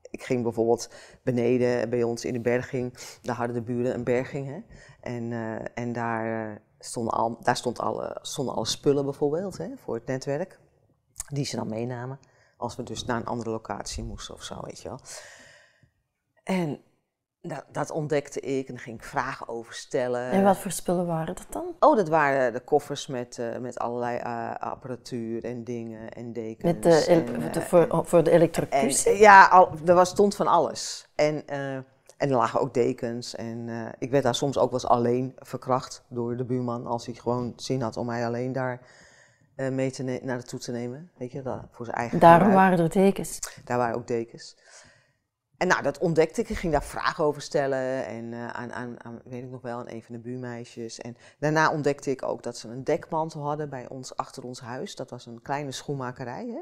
Ik ging bijvoorbeeld beneden bij ons in de berging, daar hadden de buren een berging. Hè? En, uh, en daar, eh, stonden al, daar stond alle, stonden alle spullen bijvoorbeeld hè, voor het netwerk, die ze dan meenamen als we dus naar een andere locatie moesten of zo, weet je wel. En dat, nou, dat, ontdekte ik en daar ging ik vragen over stellen. En wat voor spullen waren dat dan? Oh, dat waren de koffers met, eh, met allerlei eh, apparatuur en dingen en dekens. Met de, de voor, voor de eh, oh, elektrocutie? ja, er was, stond van alles. En, en er lagen ook dekens. En ik werd daar soms ook wel eens alleen verkracht door de buurman. Als hij gewoon zin had om mij alleen daar mee te naar naartoe te nemen. Weet je, dat, voor zijn eigen Daarom waren er dekens? Daar waren ook dekens. En nou, dat ontdekte ik. Ik ging daar vragen over stellen en, eh, aan, aan, aan, weet ik nog wel, een van de buurmeisjes. En daarna ontdekte ik ook dat ze een dekmantel hadden bij ons, achter ons huis. Dat was een kleine schoenmakerij. Hè?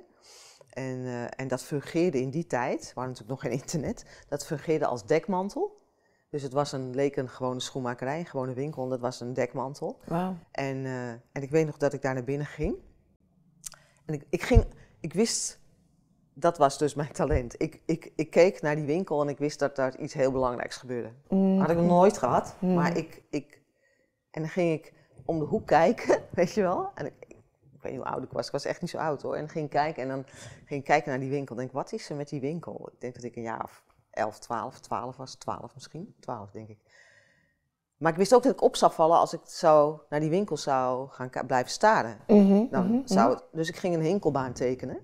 En, eh, en dat fungeerde in die tijd, waar natuurlijk nog geen internet, dat fungeerde als dekmantel. Dus het was een, leek een gewone schoenmakerij, een gewone winkel, en dat was een dekmantel. Wow. En, eh, en ik weet nog dat ik daar naar binnen ging. En ik, ik, ging, ik wist dat was dus mijn talent. Ik, ik, ik keek naar die winkel en ik wist dat daar iets heel belangrijks gebeurde. Mm. Had ik nog nooit gehad, mm. maar ik, ik... En dan ging ik om de hoek kijken, weet je wel. En ik, ik, weet niet hoe oud ik was, ik was echt niet zo oud hoor. En dan ging ik kijken en dan ging ik kijken naar die winkel. En denk wat is er met die winkel? Ik denk dat ik een jaar of 11, 12, 12 was, 12 misschien, 12 denk ik. Maar ik wist ook dat ik op zou vallen als ik zo naar die winkel zou gaan blijven staren. Mhm, mhm, zou mhm. het, dus ik ging een hinkelbaan tekenen.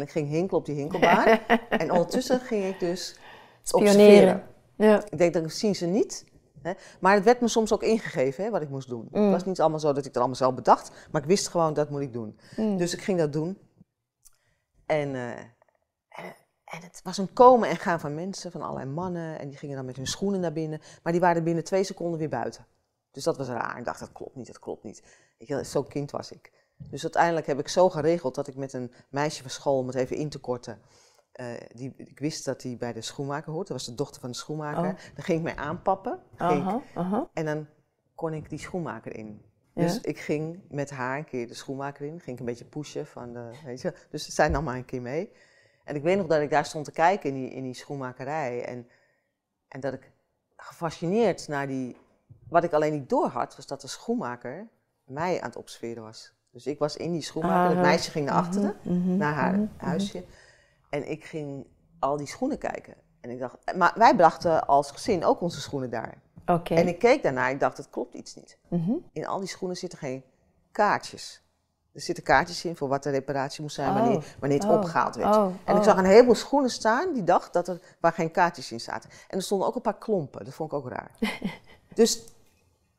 En ik ging hinkelen op die hinkelbaan. en ondertussen ging ik dus Spioneren. Ja. Ik denk, dat zien ze niet. Hè? Maar het werd me soms ook ingegeven hè, wat ik moest doen. Mm. Het was niet allemaal zo dat ik het allemaal zelf bedacht, maar ik wist gewoon dat moet ik doen. Mm. Dus ik ging dat doen. En, eh, en, en, het was een komen en gaan van mensen, van allerlei mannen. En die gingen dan met hun schoenen naar binnen, maar die waren binnen twee seconden weer buiten. Dus dat was raar. Ik dacht, dat klopt niet, dat klopt niet. Eh, zo'n kind was ik. Dus uiteindelijk heb ik zo geregeld dat ik met een meisje van school, om het even in te korten, eh, die, ik wist dat die bij de schoenmaker hoort. Dat was de dochter van de schoenmaker. Oh. Dan ging ik mij aanpappen. En dan kon ik die schoenmaker in. Dus ik ging met haar een keer de schoenmaker in. Ging ik een beetje pushen. Van de, weet je. Dus zij nam maar een keer mee. En ik weet nog dat ik daar stond te kijken in die, in die schoenmakerij. En, en dat ik gefascineerd naar die... Wat ik alleen niet door had, was dat de schoenmaker mij aan het observeren was. Dus ik was in die schoenmaker. Ah, en het meisje ging naar mhm, achteren, mhm, naar haar mhm, huisje. En ik ging al die schoenen kijken. En ik dacht, maar wij brachten als gezin ook onze schoenen daar. Oké. En ik keek daarna, ik dacht, het klopt iets niet. In al die schoenen zitten geen kaartjes. Er zitten kaartjes in voor wat de reparatie moest zijn, wanneer, oh. wanneer het oh. opgehaald werd. Oh. En ik zag een heleboel schoenen staan die dacht dat er waar geen kaartjes in zaten. En er stonden ook een paar klompen, dat vond ik ook raar. dus, we,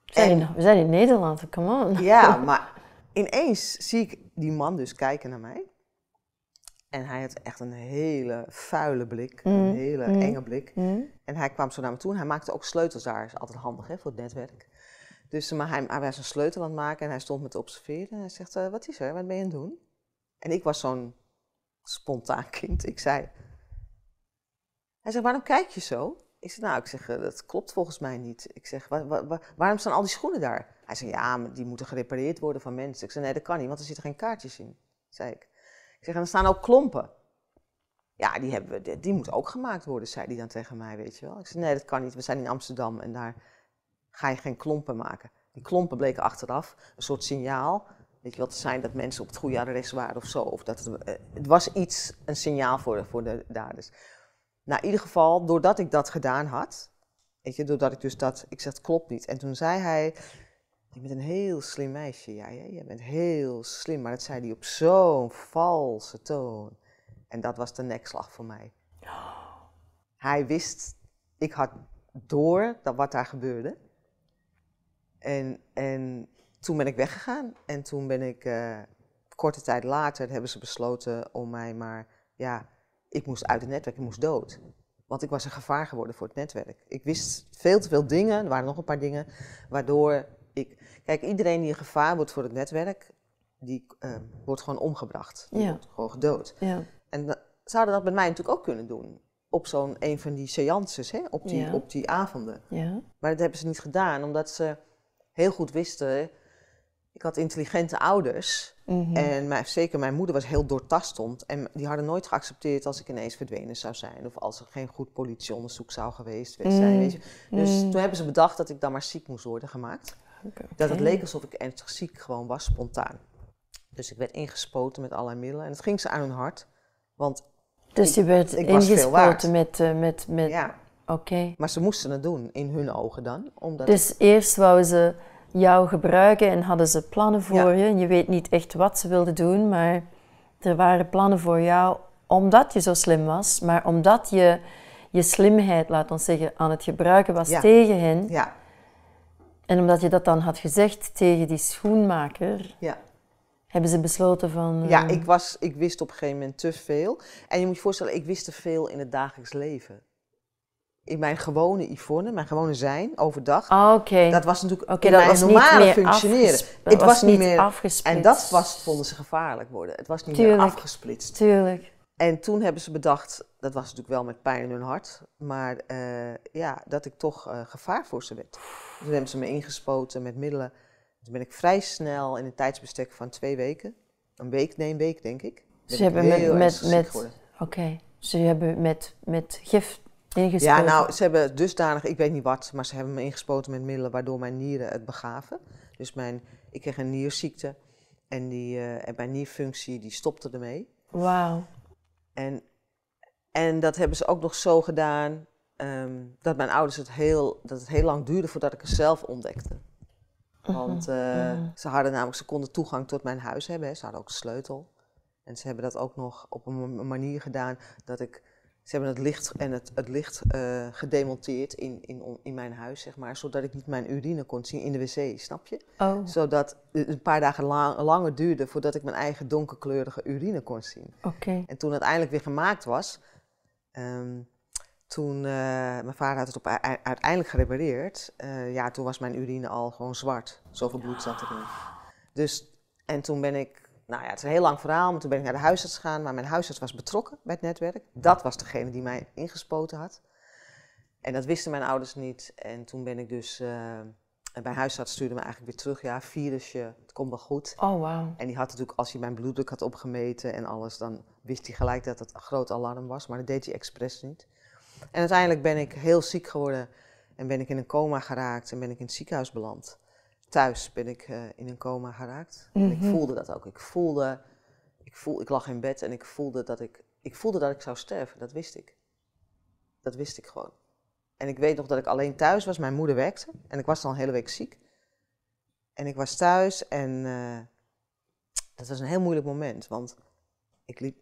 zijn en, in, we zijn in Nederland, come on. ja, maar ineens zie ik die man dus kijken naar mij. En hij had echt een hele vuile blik, een mm. hele mm. enge blik. Mm. En hij kwam zo naar me toe en hij maakte ook sleutels daar. is altijd handig hè, voor het netwerk. Dus eh, maar hij, hij was een sleutel aan het maken en hij stond me te observeren. En hij zegt, eh, wat is er? Wat ben je aan het doen? En ik was zo'n spontaan kind. Ik zei... Hij zegt, waarom kijk je zo? Ik zeg, nou, ik zeg, eh, dat klopt volgens mij niet. Ik zeg, waarom staan al die schoenen daar? Hij zei, ja, die moeten gerepareerd worden van mensen. Ik zei, nee, dat kan niet, want er zitten geen kaartjes in, zei ik. Ik zeg, en er staan ook klompen. Ja, die, hebben we, die moet ook gemaakt worden, zei hij dan tegen mij, weet je wel. Ik zei, nee, dat kan niet, we zijn in Amsterdam en daar ga je geen klompen maken. Die klompen bleken achteraf een soort signaal, weet je wel, te zijn dat mensen op het goede adres waren of zo. Of dat het, eh, het was iets, een signaal voor, voor de daders. Nou, in ieder geval, doordat ik dat gedaan had, weet je, doordat ik dus dat, ik zeg, het klopt niet. En toen zei hij, je bent een heel slim meisje, jij, jij bent heel slim. Maar dat zei hij op zo'n valse toon. En dat was de nekslag voor mij. Hij wist, ik had door dat wat daar gebeurde. En, en toen ben ik weggegaan. En toen ben ik, eh, korte tijd later, hebben ze besloten om mij maar, ja, ik moest uit het netwerk, ik moest dood. Want ik was een gevaar geworden voor het netwerk. Ik wist veel te veel dingen, er waren nog een paar dingen, waardoor ik... Kijk, iedereen die een gevaar wordt voor het netwerk, die ehm, wordt gewoon omgebracht. ja. wordt gewoon gedood. Ja. En zouden dat bij mij natuurlijk ook kunnen doen. Op zo'n een van die seances, hè? Op, die, ja. op die avonden. Maar dat hebben ze niet gedaan, omdat ze heel goed wisten ik had intelligente ouders. Mhm. En mijn, zeker mijn moeder was heel doortastend. En die hadden nooit geaccepteerd als ik ineens verdwenen zou zijn. Of als er geen goed politieonderzoek zou geweest zijn. Mhm. Weet je. Dus mhm. toen hebben ze bedacht dat ik dan maar ziek moest worden gemaakt. Dat het leek alsof ik ernstig ziek gewoon was, spontaan. Dus ik werd ingespoten met allerlei middelen. En het ging ze aan hun hart. Want dus je werd ingespoten met, eh, met, met... Ja. Oké. Maar ze moesten het doen, in hun ogen dan. Omdat dus eerst wou ze jou gebruiken en hadden ze plannen voor je. En je weet niet echt wat ze wilden doen, maar er waren plannen voor jou omdat je zo slim was, maar omdat je je slimheid, laat ons zeggen, aan het gebruiken was tegen hen. Ja. En omdat je dat dan had gezegd tegen die schoenmaker, ja. hebben ze besloten van. Ja, eh, ik, was, ik wist op een gegeven moment te veel. En je moet je voorstellen, ik wist te veel in het dagelijks leven in mijn gewone Yvonne, mijn gewone zijn, overdag. Oké. Dat was natuurlijk okay, dat was normale niet meer functioneren. Het was, niet meer afgesplitst. En dat was, vonden ze gevaarlijk worden. Het was niet Tuurlijk. meer afgesplitst. Tuurlijk. En toen hebben ze bedacht, dat was natuurlijk wel met pijn in hun hart, maar eh, ja, dat ik toch eh, gevaar voor ze werd. Toen hebben ze me ingespoten met middelen. Toen ben ik vrij snel in een tijdsbestek van twee weken, een week, nee, een week denk ik. Ze hebben met, met, oké, ze hebben met, met gif ja, nou, ze hebben dusdanig, ik weet niet wat, maar ze hebben me ingespoten met middelen waardoor mijn nieren het begaven. Dus mijn, ik kreeg een nierziekte en, die, eh, en mijn nierfunctie die stopte ermee. Wauw. En, en dat hebben ze ook nog zo gedaan ehm, dat mijn ouders het heel, dat het heel lang duurde voordat ik het zelf ontdekte. Mhm. Want eh, mhm. ze hadden namelijk, ze konden toegang tot mijn huis hebben, ze hadden ook de sleutel. En ze hebben dat ook nog op een manier gedaan dat ik ze hebben het licht, en het, het licht eh, gedemonteerd in, in, in mijn huis, zeg maar, zodat ik niet mijn urine kon zien in de wc, snap je? Oh. Zodat het een paar dagen langer duurde voordat ik mijn eigen donkerkleurige urine kon zien. Oké. En toen het eindelijk weer gemaakt was, ehm, toen, eh, mijn vader had het op, uiteindelijk gerepareerd, uh, ja, toen was mijn urine al gewoon zwart. Zoveel bloed zat erin. Dus, en toen ben ik nou ja, het is een heel lang verhaal, maar toen ben ik naar de huisarts gegaan. Maar mijn huisarts was betrokken bij het netwerk. Dat was degene die mij ingespoten had. En dat wisten mijn ouders niet. En toen ben ik dus... Uh, eh, mijn huisarts stuurde me eigenlijk weer terug. Ja, virusje, het komt wel goed. Oh, wow. En die had natuurlijk, als hij mijn bloeddruk had opgemeten en alles, dan wist hij gelijk dat het een groot alarm was. Maar dat deed hij expres niet. En uiteindelijk ben ik heel ziek geworden en ben ik in een coma geraakt en ben ik in het ziekenhuis beland thuis ben ik eh, in een coma geraakt. ik mhm. voelde dat ook. Ik voelde, ik, voel, ik lag in bed en ik voelde, dat ik, ik voelde dat ik zou sterven. Dat wist ik. Dat wist ik gewoon. En ik weet nog dat ik alleen thuis was. Mijn moeder werkte en ik was al een hele week ziek. En ik was thuis en eh, dat was een heel moeilijk moment. Want ik, liep,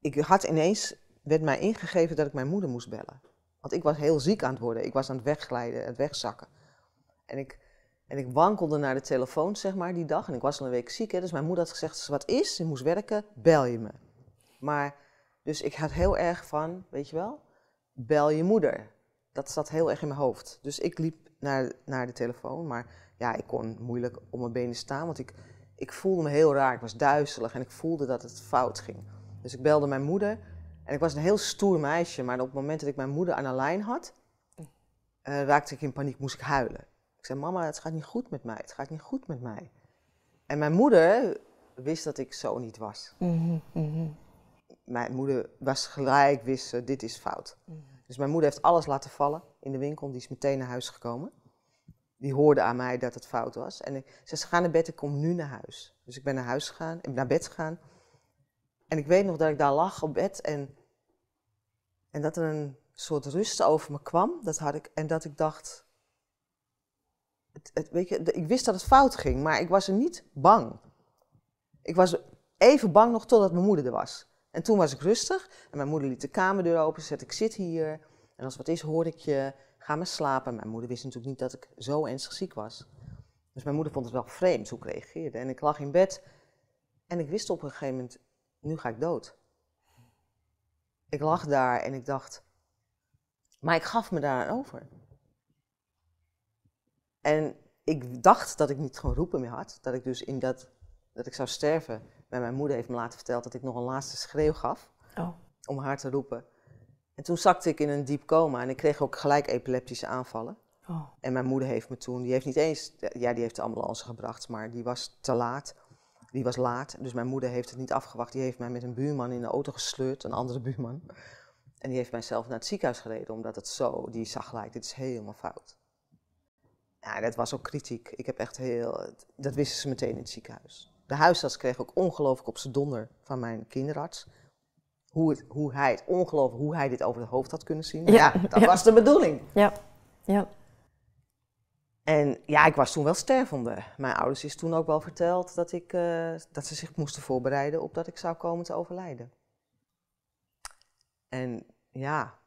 ik had ineens, werd mij ingegeven dat ik mijn moeder moest bellen. Want ik was heel ziek aan het worden. Ik was aan het wegglijden, aan het wegzakken. En ik en ik wankelde naar de telefoon, zeg maar, die dag. En ik was al een week ziek, hè, dus mijn moeder had gezegd, wat is, ze moest werken, bel je me. Maar, dus ik had heel erg van, weet je wel, bel je moeder. Dat zat heel erg in mijn hoofd. Dus ik liep naar, naar de telefoon, maar ja, ik kon moeilijk op mijn benen staan, want ik, ik voelde me heel raar. Ik was duizelig en ik voelde dat het fout ging. Dus ik belde mijn moeder en ik was een heel stoer meisje, maar op het moment dat ik mijn moeder aan de lijn had, eh, raakte ik in paniek, moest ik huilen. Ik zei, mama, het gaat niet goed met mij, het gaat niet goed met mij. En mijn moeder wist dat ik zo niet was. Mhm, mhm. Mijn moeder was gelijk, wist dit is fout. Mhm. Dus mijn moeder heeft alles laten vallen in de winkel, die is meteen naar huis gekomen. Die hoorde aan mij dat het fout was. En ik ze gaan naar bed, ik kom nu naar huis. Dus ik ben naar huis gegaan, naar bed gegaan. En ik weet nog dat ik daar lag op bed en, en dat er een soort rust over me kwam. Dat had ik, en dat ik dacht, het, weet je, ik wist dat het fout ging, maar ik was er niet bang. Ik was even bang nog totdat mijn moeder er was. En toen was ik rustig en mijn moeder liet de kamerdeur open. Ze zei, ik zit hier en als wat is hoor ik je, ga maar slapen. Mijn moeder wist natuurlijk niet dat ik zo ernstig ziek was. Dus mijn moeder vond het wel vreemd hoe ik reageerde. En ik lag in bed en ik wist op een gegeven moment, nu ga ik dood. Ik lag daar en ik dacht, maar ik gaf me daar over. En ik dacht dat ik niet gewoon roepen meer had. Dat ik dus in dat, dat ik zou sterven. Maar mijn moeder heeft me laten vertellen dat ik nog een laatste schreeuw gaf. Oh. Om haar te roepen. En toen zakte ik in een diep coma en ik kreeg ook gelijk epileptische aanvallen. Oh. En mijn moeder heeft me toen, die heeft niet eens, ja die heeft de ambulance gebracht, maar die was te laat. Die was laat, dus mijn moeder heeft het niet afgewacht. Die heeft mij met een buurman in de auto gesleurd, een andere buurman. En die heeft mij zelf naar het ziekenhuis gereden, omdat het zo, die zag gelijk, dit is helemaal fout. Ja, dat was ook kritiek. Ik heb echt heel. Dat wisten ze meteen in het ziekenhuis. De huisarts kreeg ook ongelooflijk op zijn donder van mijn kinderarts. Hoe, het, hoe hij het ongelooflijk, hoe hij dit over het hoofd had kunnen zien. Ja, dat was de bedoeling. Ja, ja. En ja, ik was toen wel stervende. Mijn ouders is toen ook wel verteld dat, ik, eh, dat ze zich moesten voorbereiden op dat ik zou komen te overlijden. En ja,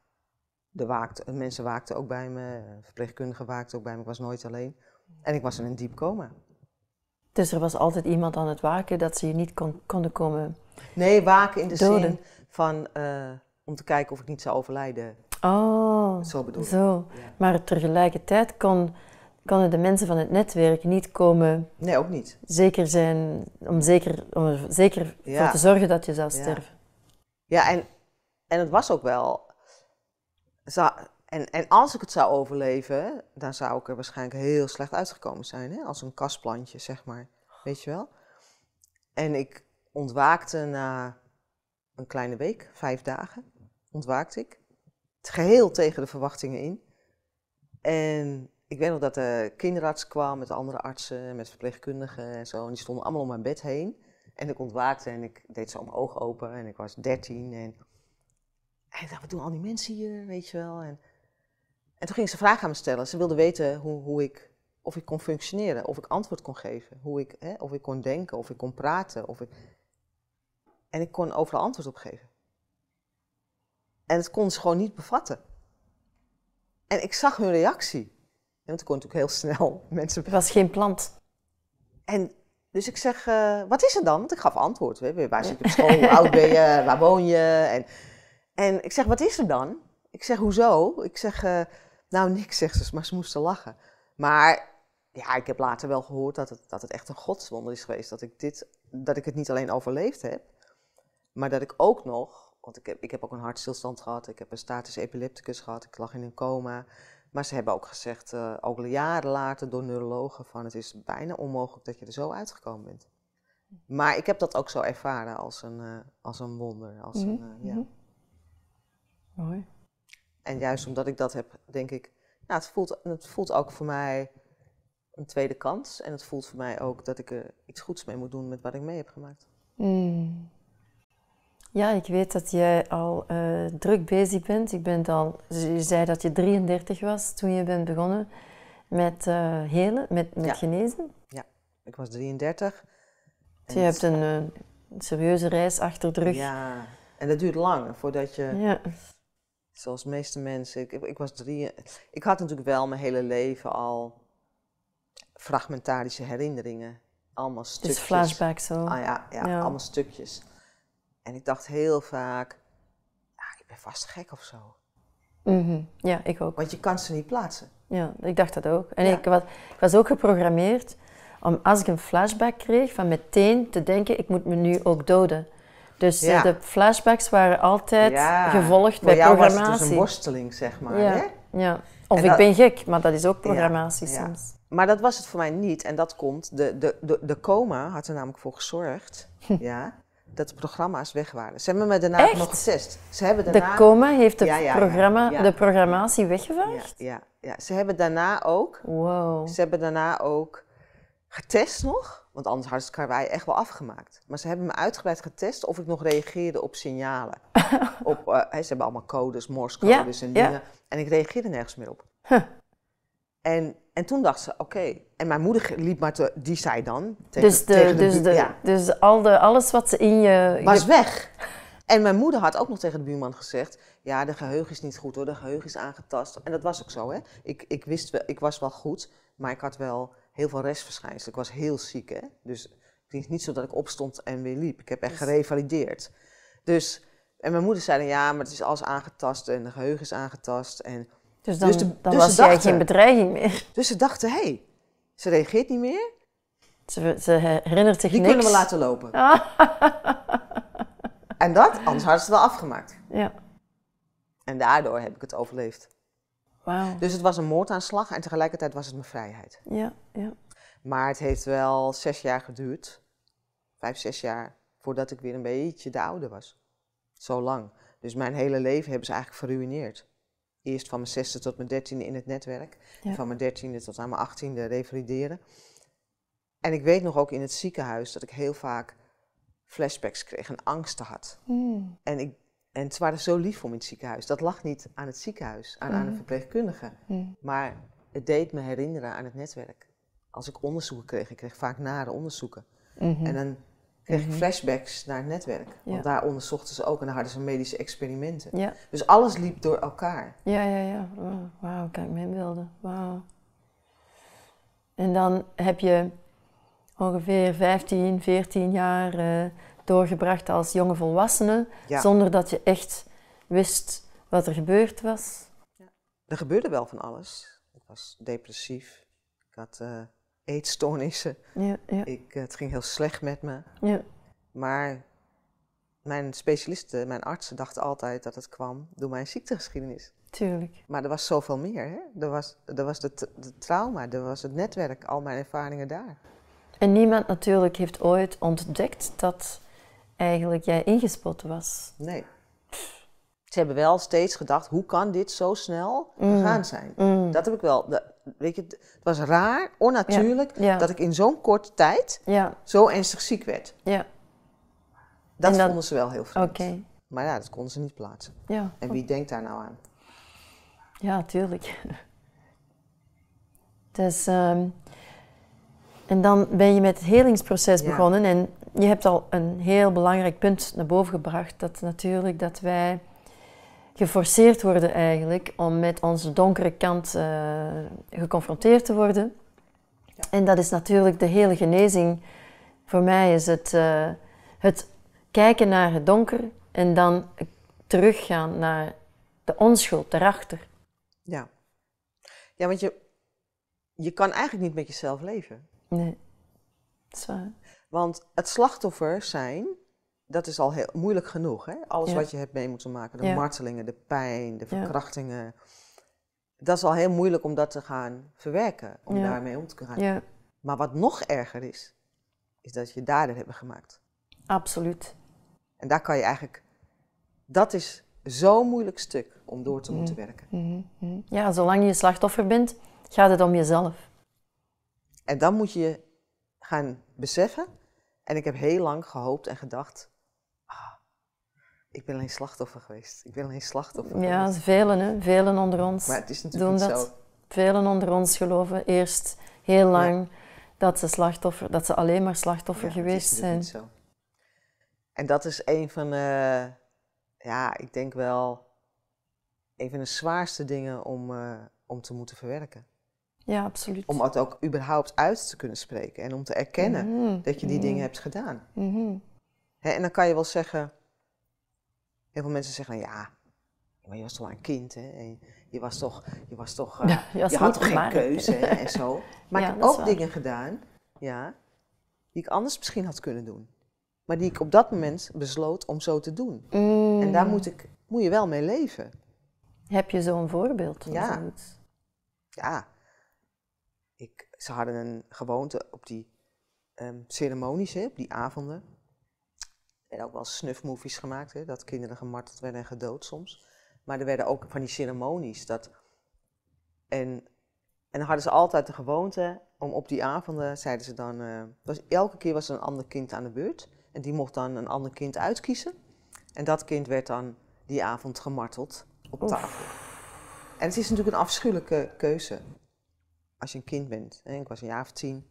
de mensen waakten ook bij me, verpleegkundigen waakten ook bij me, ik was nooit alleen. En ik was in een diep coma. Dus er was altijd iemand aan het waken dat ze je niet kon, konden komen. Nee, waken in de zin van eh, om te kijken of ik niet zou overlijden. Oh, zo bedoel ik. Zo. Maar tegelijkertijd kon, konden de mensen van het netwerk niet komen. Nee, ook niet. Zeker zijn, om, zeker, om er zeker voor te zorgen dat je zou sterven. Ja, ja en, en het was ook wel en, en als ik het zou overleven, dan zou ik er waarschijnlijk heel slecht uitgekomen zijn. Hè? Als een kastplantje, zeg maar. Weet je wel? En ik ontwaakte na een kleine week, vijf dagen, ontwaakte ik. Het geheel tegen de verwachtingen in. En ik weet nog dat de kinderarts kwam met andere artsen, met verpleegkundigen en zo. En die stonden allemaal om mijn bed heen. En ik ontwaakte en ik deed zo mijn ogen open en ik was dertien. En ik wat doen al die mensen hier, weet je wel. En, en toen ging ze vragen aan me stellen. Ze wilde weten hoe, hoe ik, of ik kon functioneren, of ik antwoord kon geven. Hoe ik, hè, of ik kon denken, of ik kon praten. Of ik... En ik kon overal antwoord op geven. En het kon ze gewoon niet bevatten. En ik zag hun reactie. Want ik kon natuurlijk heel snel mensen... Het was geen plant. En dus ik zeg, eh, wat is het dan? Want ik gaf antwoord. Hè? Waar zit je op school? Hoe oud ben je? Waar woon je? En en ik zeg, wat is er dan? Ik zeg, hoezo? Ik zeg, eh, nou niks, zegt ze, maar ze moesten lachen. Maar ja, ik heb later wel gehoord dat het, dat het echt een godswonder is geweest. Dat ik, dit, dat ik het niet alleen overleefd heb, maar dat ik ook nog... Want ik heb, ik heb ook een hartstilstand gehad, ik heb een status epilepticus gehad, ik lag in een coma. Maar ze hebben ook gezegd, eh, ook jaren later door neurologen, van het is bijna onmogelijk dat je er zo uitgekomen bent. Maar ik heb dat ook zo ervaren als een, eh, als een wonder. Als mhm, een, ja. Mhm. Mooi. En juist omdat ik dat heb, denk ik, nou, het, voelt, het voelt ook voor mij een tweede kans. En het voelt voor mij ook dat ik er iets goeds mee moet doen met wat ik mee heb gemaakt. Hmm. Ja, ik weet dat jij al eh, druk bezig bent. Ik ben al, dus je zei dat je 33 was toen je bent begonnen met eh, helen, met, met genezen. Ja, ik was 33. Dus je hebt een eh, serieuze reis achter de rug. Ja, en dat duurt lang voordat je ja. Zoals de meeste mensen. Ik, ik, was drie. Ik had natuurlijk wel mijn hele leven al fragmentarische herinneringen. Allemaal stukjes. Dus flashbacks zo. Ah ja, ja, allemaal stukjes. En ik dacht heel vaak, ik ben vast gek of zo. Mhm. Ja, ik ook. Want je kan ze niet plaatsen. Ja, ik dacht dat ook. En ik, was, ik was ook geprogrammeerd om als ik een flashback kreeg, van meteen te denken, ik moet me nu ook doden. Dus de flashbacks waren altijd gevolgd bij programmatie. was het dus een worsteling, zeg maar. Ja. Hè? ja. Of ik ben gek, maar dat is ook programmatie soms. Maar dat was het voor mij niet. En dat komt, de, de, de, de coma had er namelijk voor gezorgd ja, dat de programma's weg waren. Ze hebben me daarna nog getest. Ze hebben daarna... De coma heeft de, programma, de programmatie weggevaagd? Ja, ja, Ze hebben daarna ook... Wow. Ze hebben daarna ook getest nog want anders had het karwei echt wel afgemaakt. Maar ze hebben me uitgebreid getest of ik nog reageerde op signalen. op, eh, ze hebben allemaal codes, morsecodes ja, en dingen. En ik reageerde nergens meer op. En, en toen dacht ze, oké. En mijn moeder liep maar te, die zei dan. Tegen, dus de, tegen dus, de, dus al de, alles wat ze in je... Was weg. En mijn moeder had ook nog tegen de buurman gezegd: Ja, de geheugen is niet goed hoor, de geheugen is aangetast. En dat was ook zo, hè? Ik, ik wist wel, ik was wel goed, maar ik had wel heel veel restverschijnselen. Ik was heel ziek, hè. Dus het is niet zo dat ik opstond en weer liep. Ik heb echt dus- gerevalideerd. Dus, en mijn moeder zei dan, ja, maar het is alles aangetast en de geheugen is aangetast. En, dus, dus dan, dus was jij geen bedreiging meer. Dus ze dachten, hé, hey, ze reageert niet meer. Ze, ze herinnert zich Die niks. Die kunnen we laten lopen. Ah. en dat, anders hadden ze het wel afgemaakt. Ja. En daardoor heb ik het overleefd. Dus het was een moordaanslag en tegelijkertijd was het mijn vrijheid. Ja, ja. Maar het heeft wel zes jaar geduurd, vijf, zes jaar, voordat ik weer een beetje de oude was. Zo lang. Dus mijn hele leven hebben ze eigenlijk verruineerd. Eerst van mijn zesde tot mijn dertiende in het netwerk. van mijn dertiende tot aan mijn achttiende revalideren. En ik weet nog ook in het ziekenhuis dat ik heel vaak flashbacks kreeg en angsten had. Hmm. En ik en ze waren zo lief voor in het ziekenhuis. Dat lag niet aan het ziekenhuis, aan, aan de mhm. verpleegkundige. Mhm. Maar het deed me herinneren aan het netwerk. Als ik onderzoeken kreeg, ik kreeg vaak nare onderzoeken. Mhm. En dan kreeg ik flashbacks naar het netwerk. Want daar onderzochten ze ook en daar hadden ze medische experimenten. Dus alles liep door elkaar. Ja, ja, ja. Wauw, kijk mijn wilde. Wauw. En dan heb je ongeveer 15, 14 jaar... Eh, doorgebracht als jonge volwassene, zonder dat je echt wist wat er gebeurd was? Ja. Er gebeurde wel van alles. Ik was depressief, ik had eh, eetstoornissen, ja, Ik, eh, het ging heel slecht met me. Maar mijn specialisten, mijn artsen dachten altijd dat het kwam door mijn ziektegeschiedenis. Tuurlijk. Maar er was zoveel meer. Hè? Er was, er was de trauma, er was het netwerk, al mijn ervaringen daar. En niemand natuurlijk heeft ooit ontdekt dat eigenlijk jij ingespot was. Nee. Ze hebben wel steeds gedacht, hoe kan dit zo snel mm. gegaan zijn? Mm. Dat heb ik wel. Dat, weet je, het was raar, onnatuurlijk, dat ik in zo'n korte tijd zo ernstig ziek werd. Ja. Dat, vonden ze wel heel vreemd. Okay. Maar ja, dat konden ze niet plaatsen. Ja. En wie denkt daar nou aan? Ja, tuurlijk. Dus, ehm, en dan ben je met het helingsproces begonnen en je hebt al een heel belangrijk punt naar boven gebracht. Dat natuurlijk dat wij geforceerd worden eigenlijk om met onze donkere kant eh, geconfronteerd te worden. Ja. En dat is natuurlijk de hele genezing. Voor mij is het, eh, het kijken naar het donker en dan teruggaan naar de onschuld daarachter. Ja, ja want je, je kan eigenlijk niet met jezelf leven. Nee, dat is waar. Want het slachtoffer zijn, dat is al heel moeilijk genoeg. Hè? Alles wat je hebt mee moeten maken, de martelingen, de pijn, de verkrachtingen. Dat is al heel moeilijk om dat te gaan verwerken, om daarmee om te gaan. Maar wat nog erger is, is dat je daden hebben gemaakt. Absoluut. En daar kan je eigenlijk, dat is zo'n moeilijk stuk om door te moeten mhm. werken. Mhm. Mhm. Ja, zolang je slachtoffer bent, gaat het om jezelf. En dan moet je gaan beseffen en ik heb heel lang gehoopt en gedacht, ah, ik ben alleen slachtoffer geweest. Ik ben alleen slachtoffer geweest. Ja, velen, hè? velen onder ons is natuurlijk doen dat. Zo. Velen onder ons geloven eerst heel lang dat, ze slachtoffer, dat ze alleen maar slachtoffer geweest zijn. En dat is een van, ja, ik denk wel, een van de zwaarste dingen om, eh, om te moeten verwerken. Ja, absoluut. Om het ook überhaupt uit te kunnen spreken en om te erkennen mhm. dat je die mhm. dingen hebt gedaan. Mhm. en dan kan je wel zeggen, heel veel mensen zeggen, ja, maar je was toch een kind, hè? En je was toch, je was toch, eh, je, had toch geen keuze en zo. Maar ik heb ook dingen gedaan, ja, die ik anders misschien had kunnen doen. Maar die ik op dat moment besloot om zo te doen. En daar mm. moet, ik, moet je wel mee leven. Heb je zo'n voorbeeld? Van Ja, ik, ze hadden een gewoonte op die um, ceremonies, op die avonden. Er werden ook wel snuffmovies gemaakt, hè, dat kinderen gemarteld werden en gedood soms. Maar er werden ook van die ceremonies. Dat, en, en dan hadden ze altijd de gewoonte om op die avonden, zeiden ze dan, eh, elke keer was er een ander kind aan de beurt. En die mocht dan een ander kind uitkiezen. En dat kind werd dan die avond gemarteld op tafel. En het is natuurlijk een afschuwelijke keuze als je een kind bent. Hè? Ik was een jaar of tien.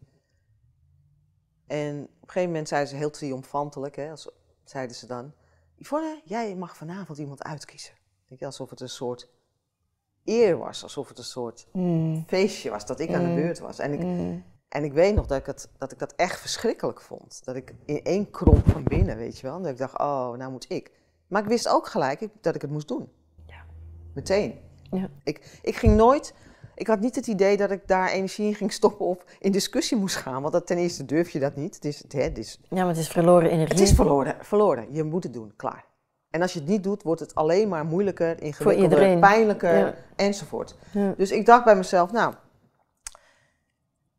En op een gegeven moment zeiden ze heel triomfantelijk, hè, als, zeiden ze dan, Yvonne, jij mag vanavond iemand uitkiezen. Denk je, alsof het een soort eer was, alsof het een soort mm. feestje was dat ik aan de mm. beurt was. En ik, mm. en ik weet nog dat ik, het, dat ik dat echt verschrikkelijk vond. Dat ik in één kromp van binnen, weet je wel. Dat ik dacht, oh, nou moet ik. Maar ik wist ook gelijk dat ik het moest doen. Ja. Meteen. Ja. Ik, ik ging nooit ik had niet het idee dat ik daar energie in ging stoppen of in discussie moest gaan. Want dat, ten eerste durf je dat niet. Het is, het, het is, ja, maar het is verloren energie. Het is verloren, verloren. Je moet het doen, klaar. En als je het niet doet, wordt het alleen maar moeilijker, ingewikkelder, pijnlijker enzovoort. Dus ik dacht bij mezelf, nou.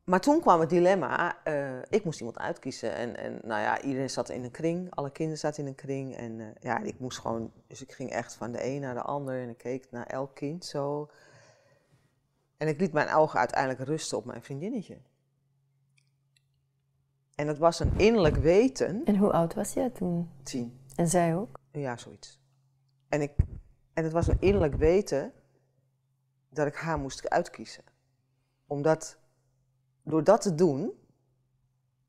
Maar toen kwam het dilemma, eh, ik moest iemand uitkiezen. En, en nou ja, iedereen zat in een kring, alle kinderen zaten in een kring. En eh, ja, ik moest gewoon, dus ik ging echt van de een naar de ander en ik keek naar elk kind zo. En ik liet mijn ogen uiteindelijk rusten op mijn vriendinnetje. En dat was een innerlijk weten. En hoe oud was jij toen? Tien. En zij ook? Ja, zoiets. En, ik, en het was een innerlijk weten dat ik haar moest uitkiezen. Omdat door dat te doen,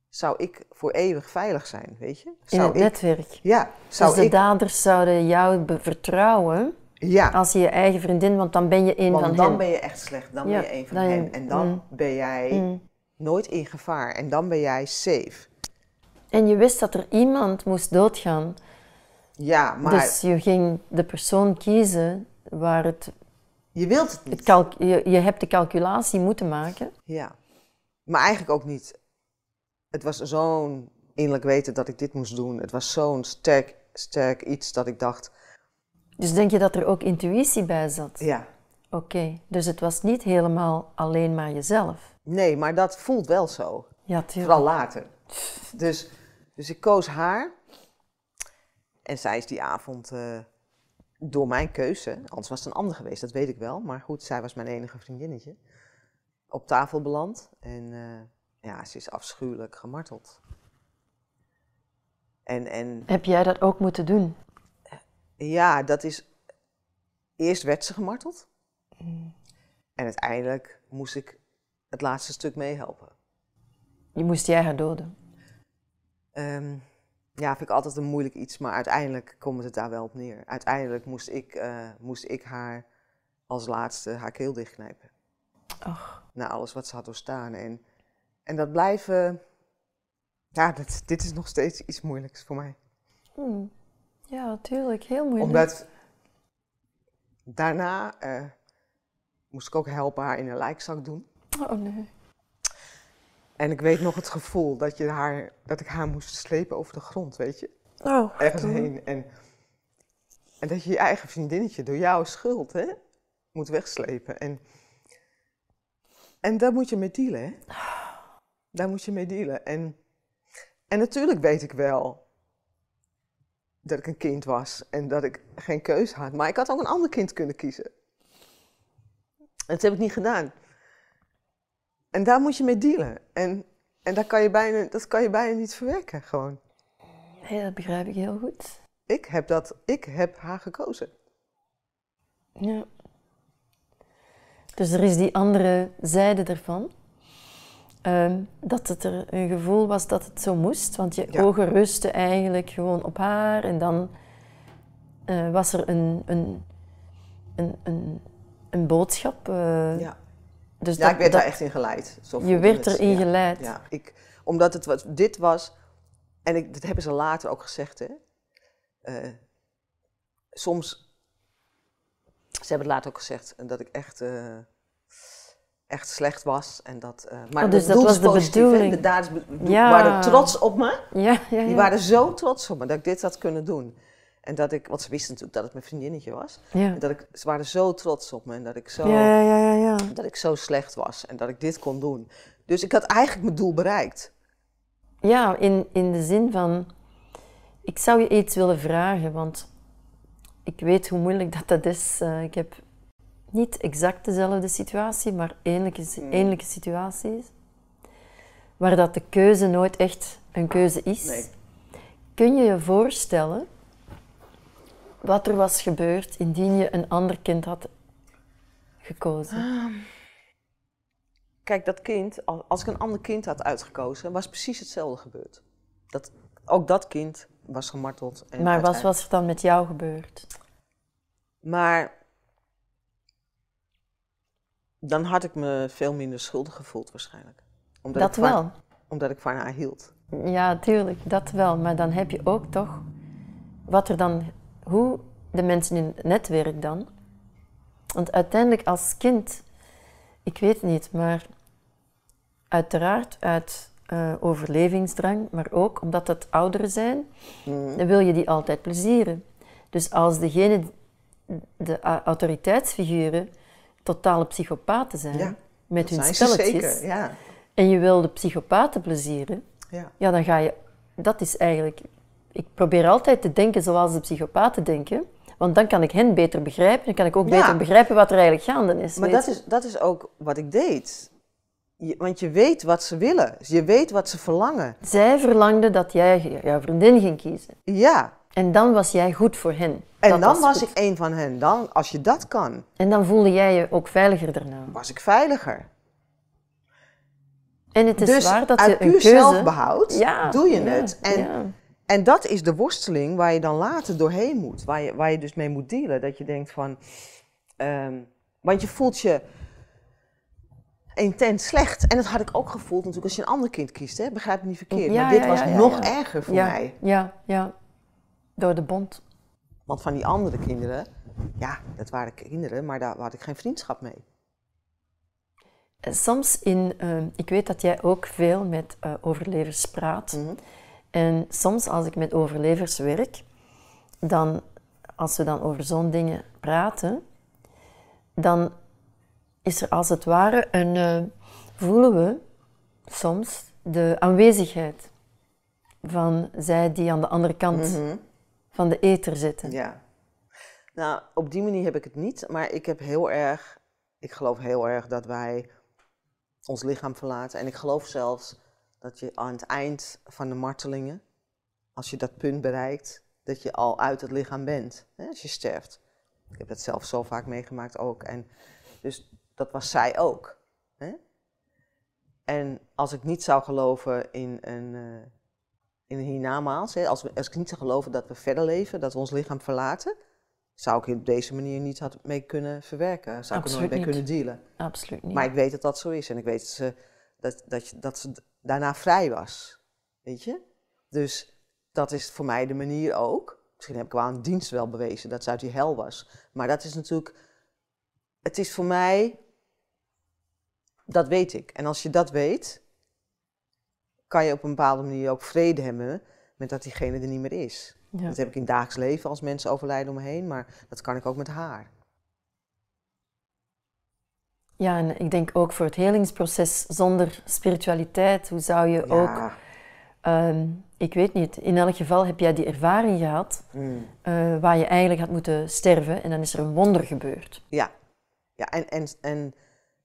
zou ik voor eeuwig veilig zijn, weet je? In het ik, netwerk. Ja. Dus zou dus de daders zouden jou vertrouwen ja. Als je je eigen vriendin, want dan ben je een want van dan ben je echt slecht, dan ben je een van hen. En dan mm. ben jij mm. nooit in gevaar en dan ben jij safe. En je wist dat er iemand moest doodgaan. Ja, maar... Dus je ging de persoon kiezen waar het... Je wilt het niet. Het je, je hebt de calculatie moeten maken. Ja. Maar eigenlijk ook niet. Het was zo'n innerlijk weten dat ik dit moest doen. Het was zo'n sterk, sterk iets dat ik dacht dus denk je dat er ook intuïtie bij zat? Ja. Oké, dus het was niet helemaal alleen maar jezelf. Nee, maar dat voelt wel zo. Ja, tuurlijk. Vooral later. Dus, dus ik koos haar. En zij is die avond eh, door mijn keuze, anders was het een ander geweest, dat weet ik wel. Maar goed, zij was mijn enige vriendinnetje. Op tafel beland. En eh, ja, ze is afschuwelijk gemarteld. En, en... Heb jij dat ook moeten doen? Ja, dat is. Eerst werd ze gemarteld. Mm. En uiteindelijk moest ik het laatste stuk meehelpen. Je moest jij haar doden? Um, ja, vind ik altijd een moeilijk iets, maar uiteindelijk komt het daar wel op neer. Uiteindelijk moest ik, eh, moest ik haar als laatste haar keel dichtknijpen. Ach. Na alles wat ze had doorstaan. En, en dat blijven. Ja, dit is nog steeds iets moeilijks voor mij. Mm. Ja, natuurlijk. Heel moeilijk. Omdat daarna eh, moest ik ook helpen haar in een lijkzak doen. Oh nee. En ik weet nog het gevoel dat, je haar, dat ik haar moest slepen over de grond, weet je? Oh, Ergens heen. En, en dat je je eigen vriendinnetje door jouw schuld hè, moet wegslepen. En, en daar moet je mee dealen, hè? Daar moet je mee dealen. En, en natuurlijk weet ik wel dat ik een kind was en dat ik geen keuze had. Maar ik had ook een ander kind kunnen kiezen. En dat heb ik niet gedaan. En daar moet je mee dealen. En, en dat, kan je bijna, dat kan je bijna niet verwerken, gewoon. Nee, dat begrijp ik heel goed. Ik heb, dat, ik heb haar gekozen. Ja. Dus er is die andere zijde ervan. Ehm, dat het er een gevoel was dat het zo moest, want je ja. ogen rusten eigenlijk gewoon op haar. En dan eh, was er een, een, een, een, boodschap. Eh. ja, dus ja dat, ik werd daar echt in geleid. Zo je werd erin ja. geleid. Ja, ik, omdat het wat, dit was, en ik, dat hebben ze later ook gezegd, hè. Eh, soms, ze hebben het later ook gezegd, en dat ik echt echt slecht was. En dat, eh, maar oh, dus dat was de bedoeling. De daders waren trots op me. Ja, ja, Die waren zo trots op me dat ik dit had kunnen doen. En dat ik, want ze wisten natuurlijk dat het mijn vriendinnetje was. En dat ik, ze waren zo trots op me en dat ik zo, dat ik zo slecht was en dat ik dit kon doen. Dus ik had eigenlijk mijn doel bereikt. Ja, in, in de zin van, ik zou je iets willen vragen, want ik weet hoe moeilijk dat, dat is. Eh, ik heb niet exact dezelfde situatie, maar eenlijke, situatie. Hmm. situaties. Waar dat de keuze nooit echt een keuze ah, is. Kun je je voorstellen wat er was gebeurd indien je een ander kind had gekozen? Ah. Kijk, dat kind, als ik een ander kind had uitgekozen, was precies hetzelfde gebeurd. Dat, ook dat kind was gemarteld. En maar wat was er dan met jou gebeurd? Maar dan had ik me veel minder schuldig gevoeld waarschijnlijk. Omdat dat wel. Omdat ik van haar hield. Ja, tuurlijk, dat wel. Maar dan heb je ook toch wat er dan, hoe de mensen in het netwerk dan. Want uiteindelijk als kind, ik weet niet, maar uiteraard uit eh, overlevingsdrang, maar ook omdat het ouderen zijn, mhm. dan wil je die altijd plezieren. Dus als degene, de autoriteitsfiguren, totale psychopaten zijn. met hun spelletjes. Zeker, ja. En je wil de psychopaten plezieren. Ja. ja, dan ga je... Dat is eigenlijk... Ik probeer altijd te denken zoals de psychopaten denken. Want dan kan ik hen beter begrijpen. Dan kan ik ook beter begrijpen wat er eigenlijk gaande is. Maar dat is, dat is ook wat ik deed. want je weet wat ze willen. Je weet wat ze verlangen. Zij verlangde dat jij jouw vriendin ging kiezen. Ja, en dan was jij goed voor hen. En dan was, ik een van hen. Dan, als je dat kan. En dan voelde jij je ook veiliger daarna. Was ik veiliger. En het is dus waar dat je een keuze... zelfbehoud ja, doe je het. En, en dat is de worsteling waar je dan later doorheen moet. Waar je, waar je dus mee moet dealen. Dat je denkt van... Ehm, want je voelt je intens slecht. En dat had ik ook gevoeld natuurlijk als je een ander kind kiest. Hè? Begrijp me niet verkeerd. maar dit was nog erger voor mij. Ja, ja. Door de bond. Want van die andere kinderen, ja, dat waren kinderen, maar daar had ik geen vriendschap mee. Eh, soms in, eh, ik weet dat jij ook veel met eh, overlevers praat. Mhm. En soms als ik met overlevers werk, dan, als we dan over zo'n dingen praten, dan is er als het ware een, voelen we soms de aanwezigheid van zij die aan de andere kant mhm van de ether zitten. Ja. Nou, op die manier heb ik het niet, maar ik heb heel erg, ik geloof heel erg dat wij ons lichaam verlaten. En ik geloof zelfs dat je aan het eind van de martelingen, als je dat punt bereikt, dat je al uit het lichaam bent, hè, als je sterft. Ik heb dat zelf zo vaak meegemaakt ook. En dus dat was zij ook. Hè? En als ik niet zou geloven in een, eh, in hè, als, als ik niet zou geloven dat we verder leven, dat we ons lichaam verlaten, zou ik op deze manier niet had mee kunnen verwerken. Zou ik er nooit mee kunnen dealen. Absoluut niet. Maar ik weet dat dat zo is en ik weet dat ze, dat, dat, dat daarna vrij was. Weet je? Dus dat is voor mij de manier ook. Misschien heb ik wel een dienst wel bewezen dat ze uit die hel was. Maar dat is natuurlijk. Het is voor mij. Dat weet ik. En als je dat weet, kan je op een bepaalde manier ook vrede hebben met dat diegene er niet meer is. Dat heb ik in het dagelijks leven als mensen overlijden om me heen, maar dat kan ik ook met haar. Ja, en ik denk ook voor het helingsproces zonder spiritualiteit, hoe zou je ook. Ehm, ik weet niet, in elk geval heb jij die ervaring gehad mm. eh, waar je eigenlijk had moeten sterven en dan is er een wonder gebeurd. Ja, ja en, en, en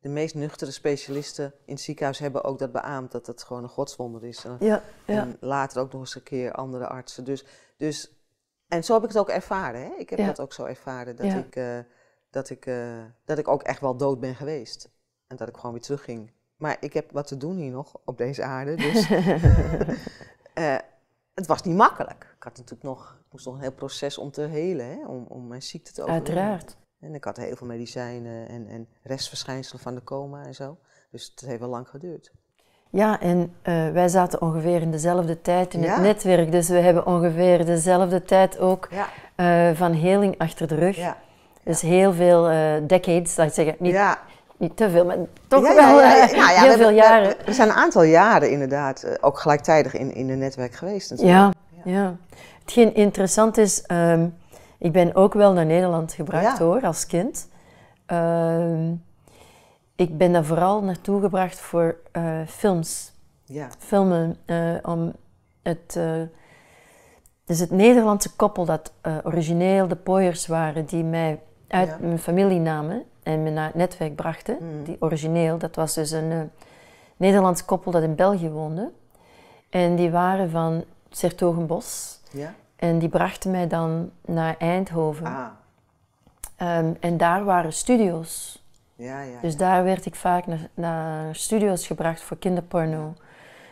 de meest nuchtere specialisten in het ziekenhuis hebben ook dat beaamd dat het gewoon een godswonder is. En, ja, ja. en later ook nog eens een keer andere artsen. Dus, dus, en zo heb ik het ook ervaren. Hè? Ik heb dat ook zo ervaren dat, ik, eh, dat, ik, eh, dat ik ook echt wel dood ben geweest. En dat ik gewoon weer terugging. Maar ik heb wat te doen hier nog op deze aarde. Dus eh, het was niet makkelijk. Ik had natuurlijk nog, ik moest nog een heel proces om te helen, hè? Om, om mijn ziekte te overwinnen. Uiteraard. En ik had heel veel medicijnen en, en restverschijnselen van de coma en zo. Dus het heeft wel lang geduurd. Ja, en eh, wij zaten ongeveer in dezelfde tijd in het netwerk. Dus we hebben ongeveer dezelfde tijd ook eh, van heling achter de rug. Ja. Dus heel veel uh, decades, laat ik zeggen. Niet, niet te veel, maar toch wel heel veel jaren. Er zijn een aantal jaren inderdaad ook gelijktijdig in, in het netwerk geweest. Natuurlijk. Ja, ja. hetgeen interessant is. Ehm, ik ben ook wel naar Nederland gebracht hoor, als kind. Ehm, ik ben daar vooral naartoe gebracht voor eh, films. Ja. Filmen eh, om het. dus het Nederlandse koppel dat origineel de pooiers waren, die mij uit mijn familie namen en me naar het netwerk brachten. Hmm. Die origineel, dat was dus een Nederlands koppel dat in België woonde. En die waren van Sertogenbos. Ja. En die brachten mij dan naar Eindhoven. Ah. Ehm, en daar waren studio's. Ja, ja, dus daar werd ik vaak naar, naar, studio's gebracht voor kinderporno.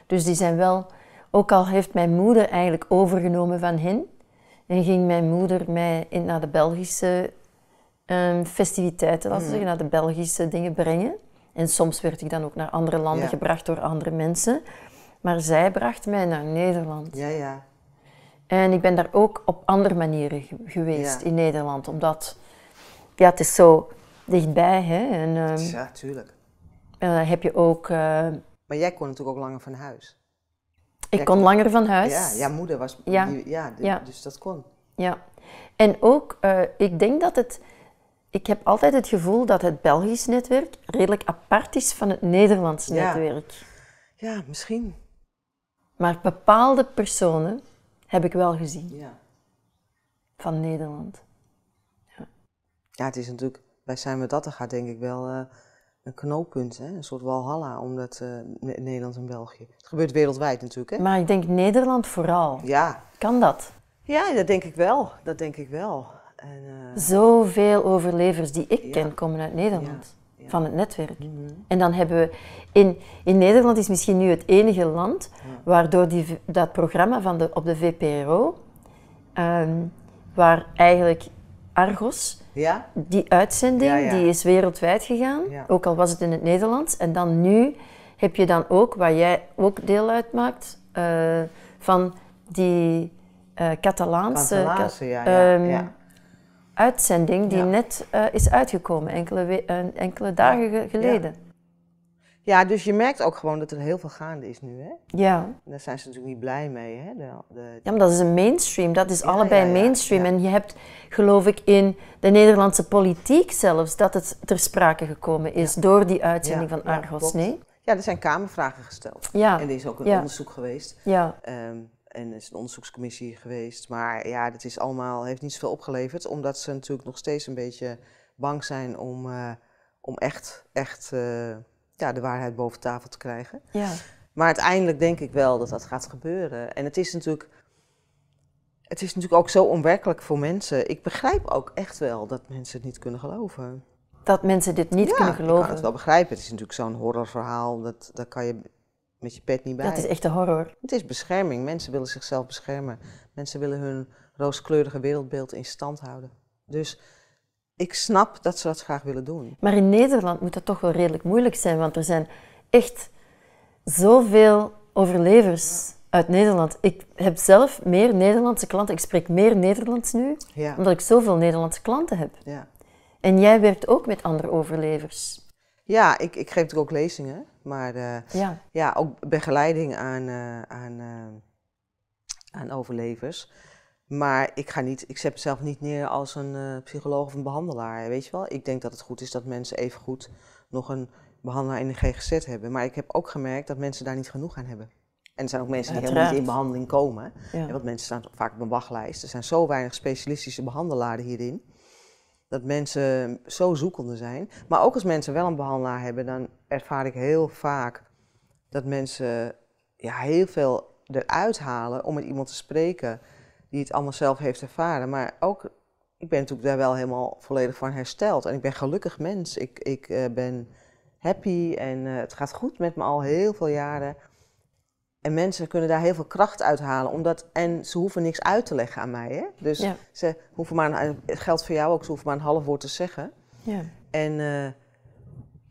Dus die zijn wel, ook al heeft mijn moeder eigenlijk overgenomen van hen, en ging mijn moeder mij in, naar de Belgische ehm, festiviteiten, laten mm. zeggen, naar de Belgische dingen brengen. En soms werd ik dan ook naar andere landen gebracht door andere mensen. Maar zij bracht mij naar Nederland. Ja, ja. En ik ben daar ook op andere manieren geweest in Nederland, omdat ja, het is zo dichtbij. Hè? En, ja, ehm, tuurlijk. Eh, heb je ook. Eh, maar jij kon natuurlijk ook langer van huis. Ik kon, langer van huis. Ja, ja moeder was. Ja, ja, ja, dus dat kon. Ja. En ook, eh, ik denk dat het. Ik heb altijd het gevoel dat het Belgisch netwerk redelijk apart is van het Nederlands netwerk. Ja, misschien. Maar bepaalde personen heb ik wel gezien. Ja. Van Nederland. Ja. ja. het is natuurlijk bij Zijn we dat er gaat denk ik wel eh, een knooppunt, hè? een soort walhalla, omdat eh, Nederland en België. Het gebeurt wereldwijd natuurlijk. Hè? Maar ik denk Nederland vooral. Ja. Kan dat? Ja, dat denk ik wel. Dat denk ik wel. En, uh... Zoveel overlevers die ik ken komen uit Nederland van het netwerk. Mhm. En dan hebben we. In, in Nederland is misschien nu het enige land waardoor die, dat programma van de, op de VPRO, ehm, waar eigenlijk Argos, ja? die uitzending, die is wereldwijd gegaan, ook al was het in het Nederlands. En dan nu heb je dan ook, waar jij ook deel uitmaakt, uh, van die uh, Catalaanse. Catalaanse, ja ja. Ehm, uitzending die net eh, is uitgekomen, enkele, eh, enkele dagen geleden. Ja. dus je merkt ook gewoon dat er heel veel gaande is nu, hè? Ja. En daar zijn ze natuurlijk niet blij mee, hè? De, de... Ja, maar dat is een mainstream, dat is allebei mainstream. En je hebt, geloof ik, in de Nederlandse politiek zelfs dat het ter sprake gekomen is door die uitzending van Argos, nee? Ja, er zijn kamervragen gesteld. Ja. En er is ook een onderzoek geweest. Ja. Ehm, en is een onderzoekscommissie geweest. Maar ja, dat is allemaal, heeft niet zoveel opgeleverd, omdat ze natuurlijk nog steeds een beetje bang zijn om, eh, om echt, echt eh, ja, de waarheid boven tafel te krijgen. Ja. Maar uiteindelijk denk ik wel dat dat gaat gebeuren. En het is natuurlijk, het is natuurlijk ook zo onwerkelijk voor mensen. Ik begrijp ook echt wel dat mensen het niet kunnen geloven. Dat mensen dit niet kunnen geloven. Ik kan het wel begrijpen. Het is natuurlijk zo'n horrorverhaal. Dat, dat kan je met je pet niet bij. Dat is echt een horror. Het is bescherming. Mensen willen zichzelf beschermen. Mensen willen hun rooskleurige wereldbeeld in stand houden. Dus ik snap dat ze dat graag willen doen. Maar in Nederland moet dat toch wel redelijk moeilijk zijn, want er zijn echt zoveel overlevers uit Nederland. Ik heb zelf meer Nederlandse klanten. Ik spreek meer Nederlands nu, omdat ik zoveel Nederlandse klanten heb. Ja. En jij werkt ook met andere overlevers. Ja, ik, ik geef natuurlijk ook lezingen, maar eh, ja. ook begeleiding aan, eh, aan, eh, aan overlevers. Maar ik ga niet, ik zet mezelf niet neer als een psycholoog of een behandelaar, weet je wel. Ik denk dat het goed is dat mensen even goed nog een behandelaar in de GGZ hebben. Maar ik heb ook gemerkt dat mensen daar niet genoeg aan hebben. En er zijn ook mensen die helemaal niet in behandeling komen. want mensen staan vaak op een wachtlijst. Er zijn zo weinig specialistische behandelaren hierin dat mensen zo zoekende zijn. Maar ook als mensen wel een behandelaar hebben, dan ervaar ik heel vaak dat mensen ja, heel veel eruit halen om met iemand te spreken die het allemaal zelf heeft ervaren. Maar ook, ik ben natuurlijk daar wel helemaal volledig van hersteld. En ik ben gelukkig mens. Ik, ik eh, ben happy en eh, het gaat goed met me al heel veel jaren. En mensen kunnen daar heel veel kracht uit halen. Omdat, en ze hoeven niks uit te leggen aan mij. Hè? Dus ze hoeven maar het geldt voor jou ook, ze hoeven maar een half woord te zeggen. Ja. En, eh,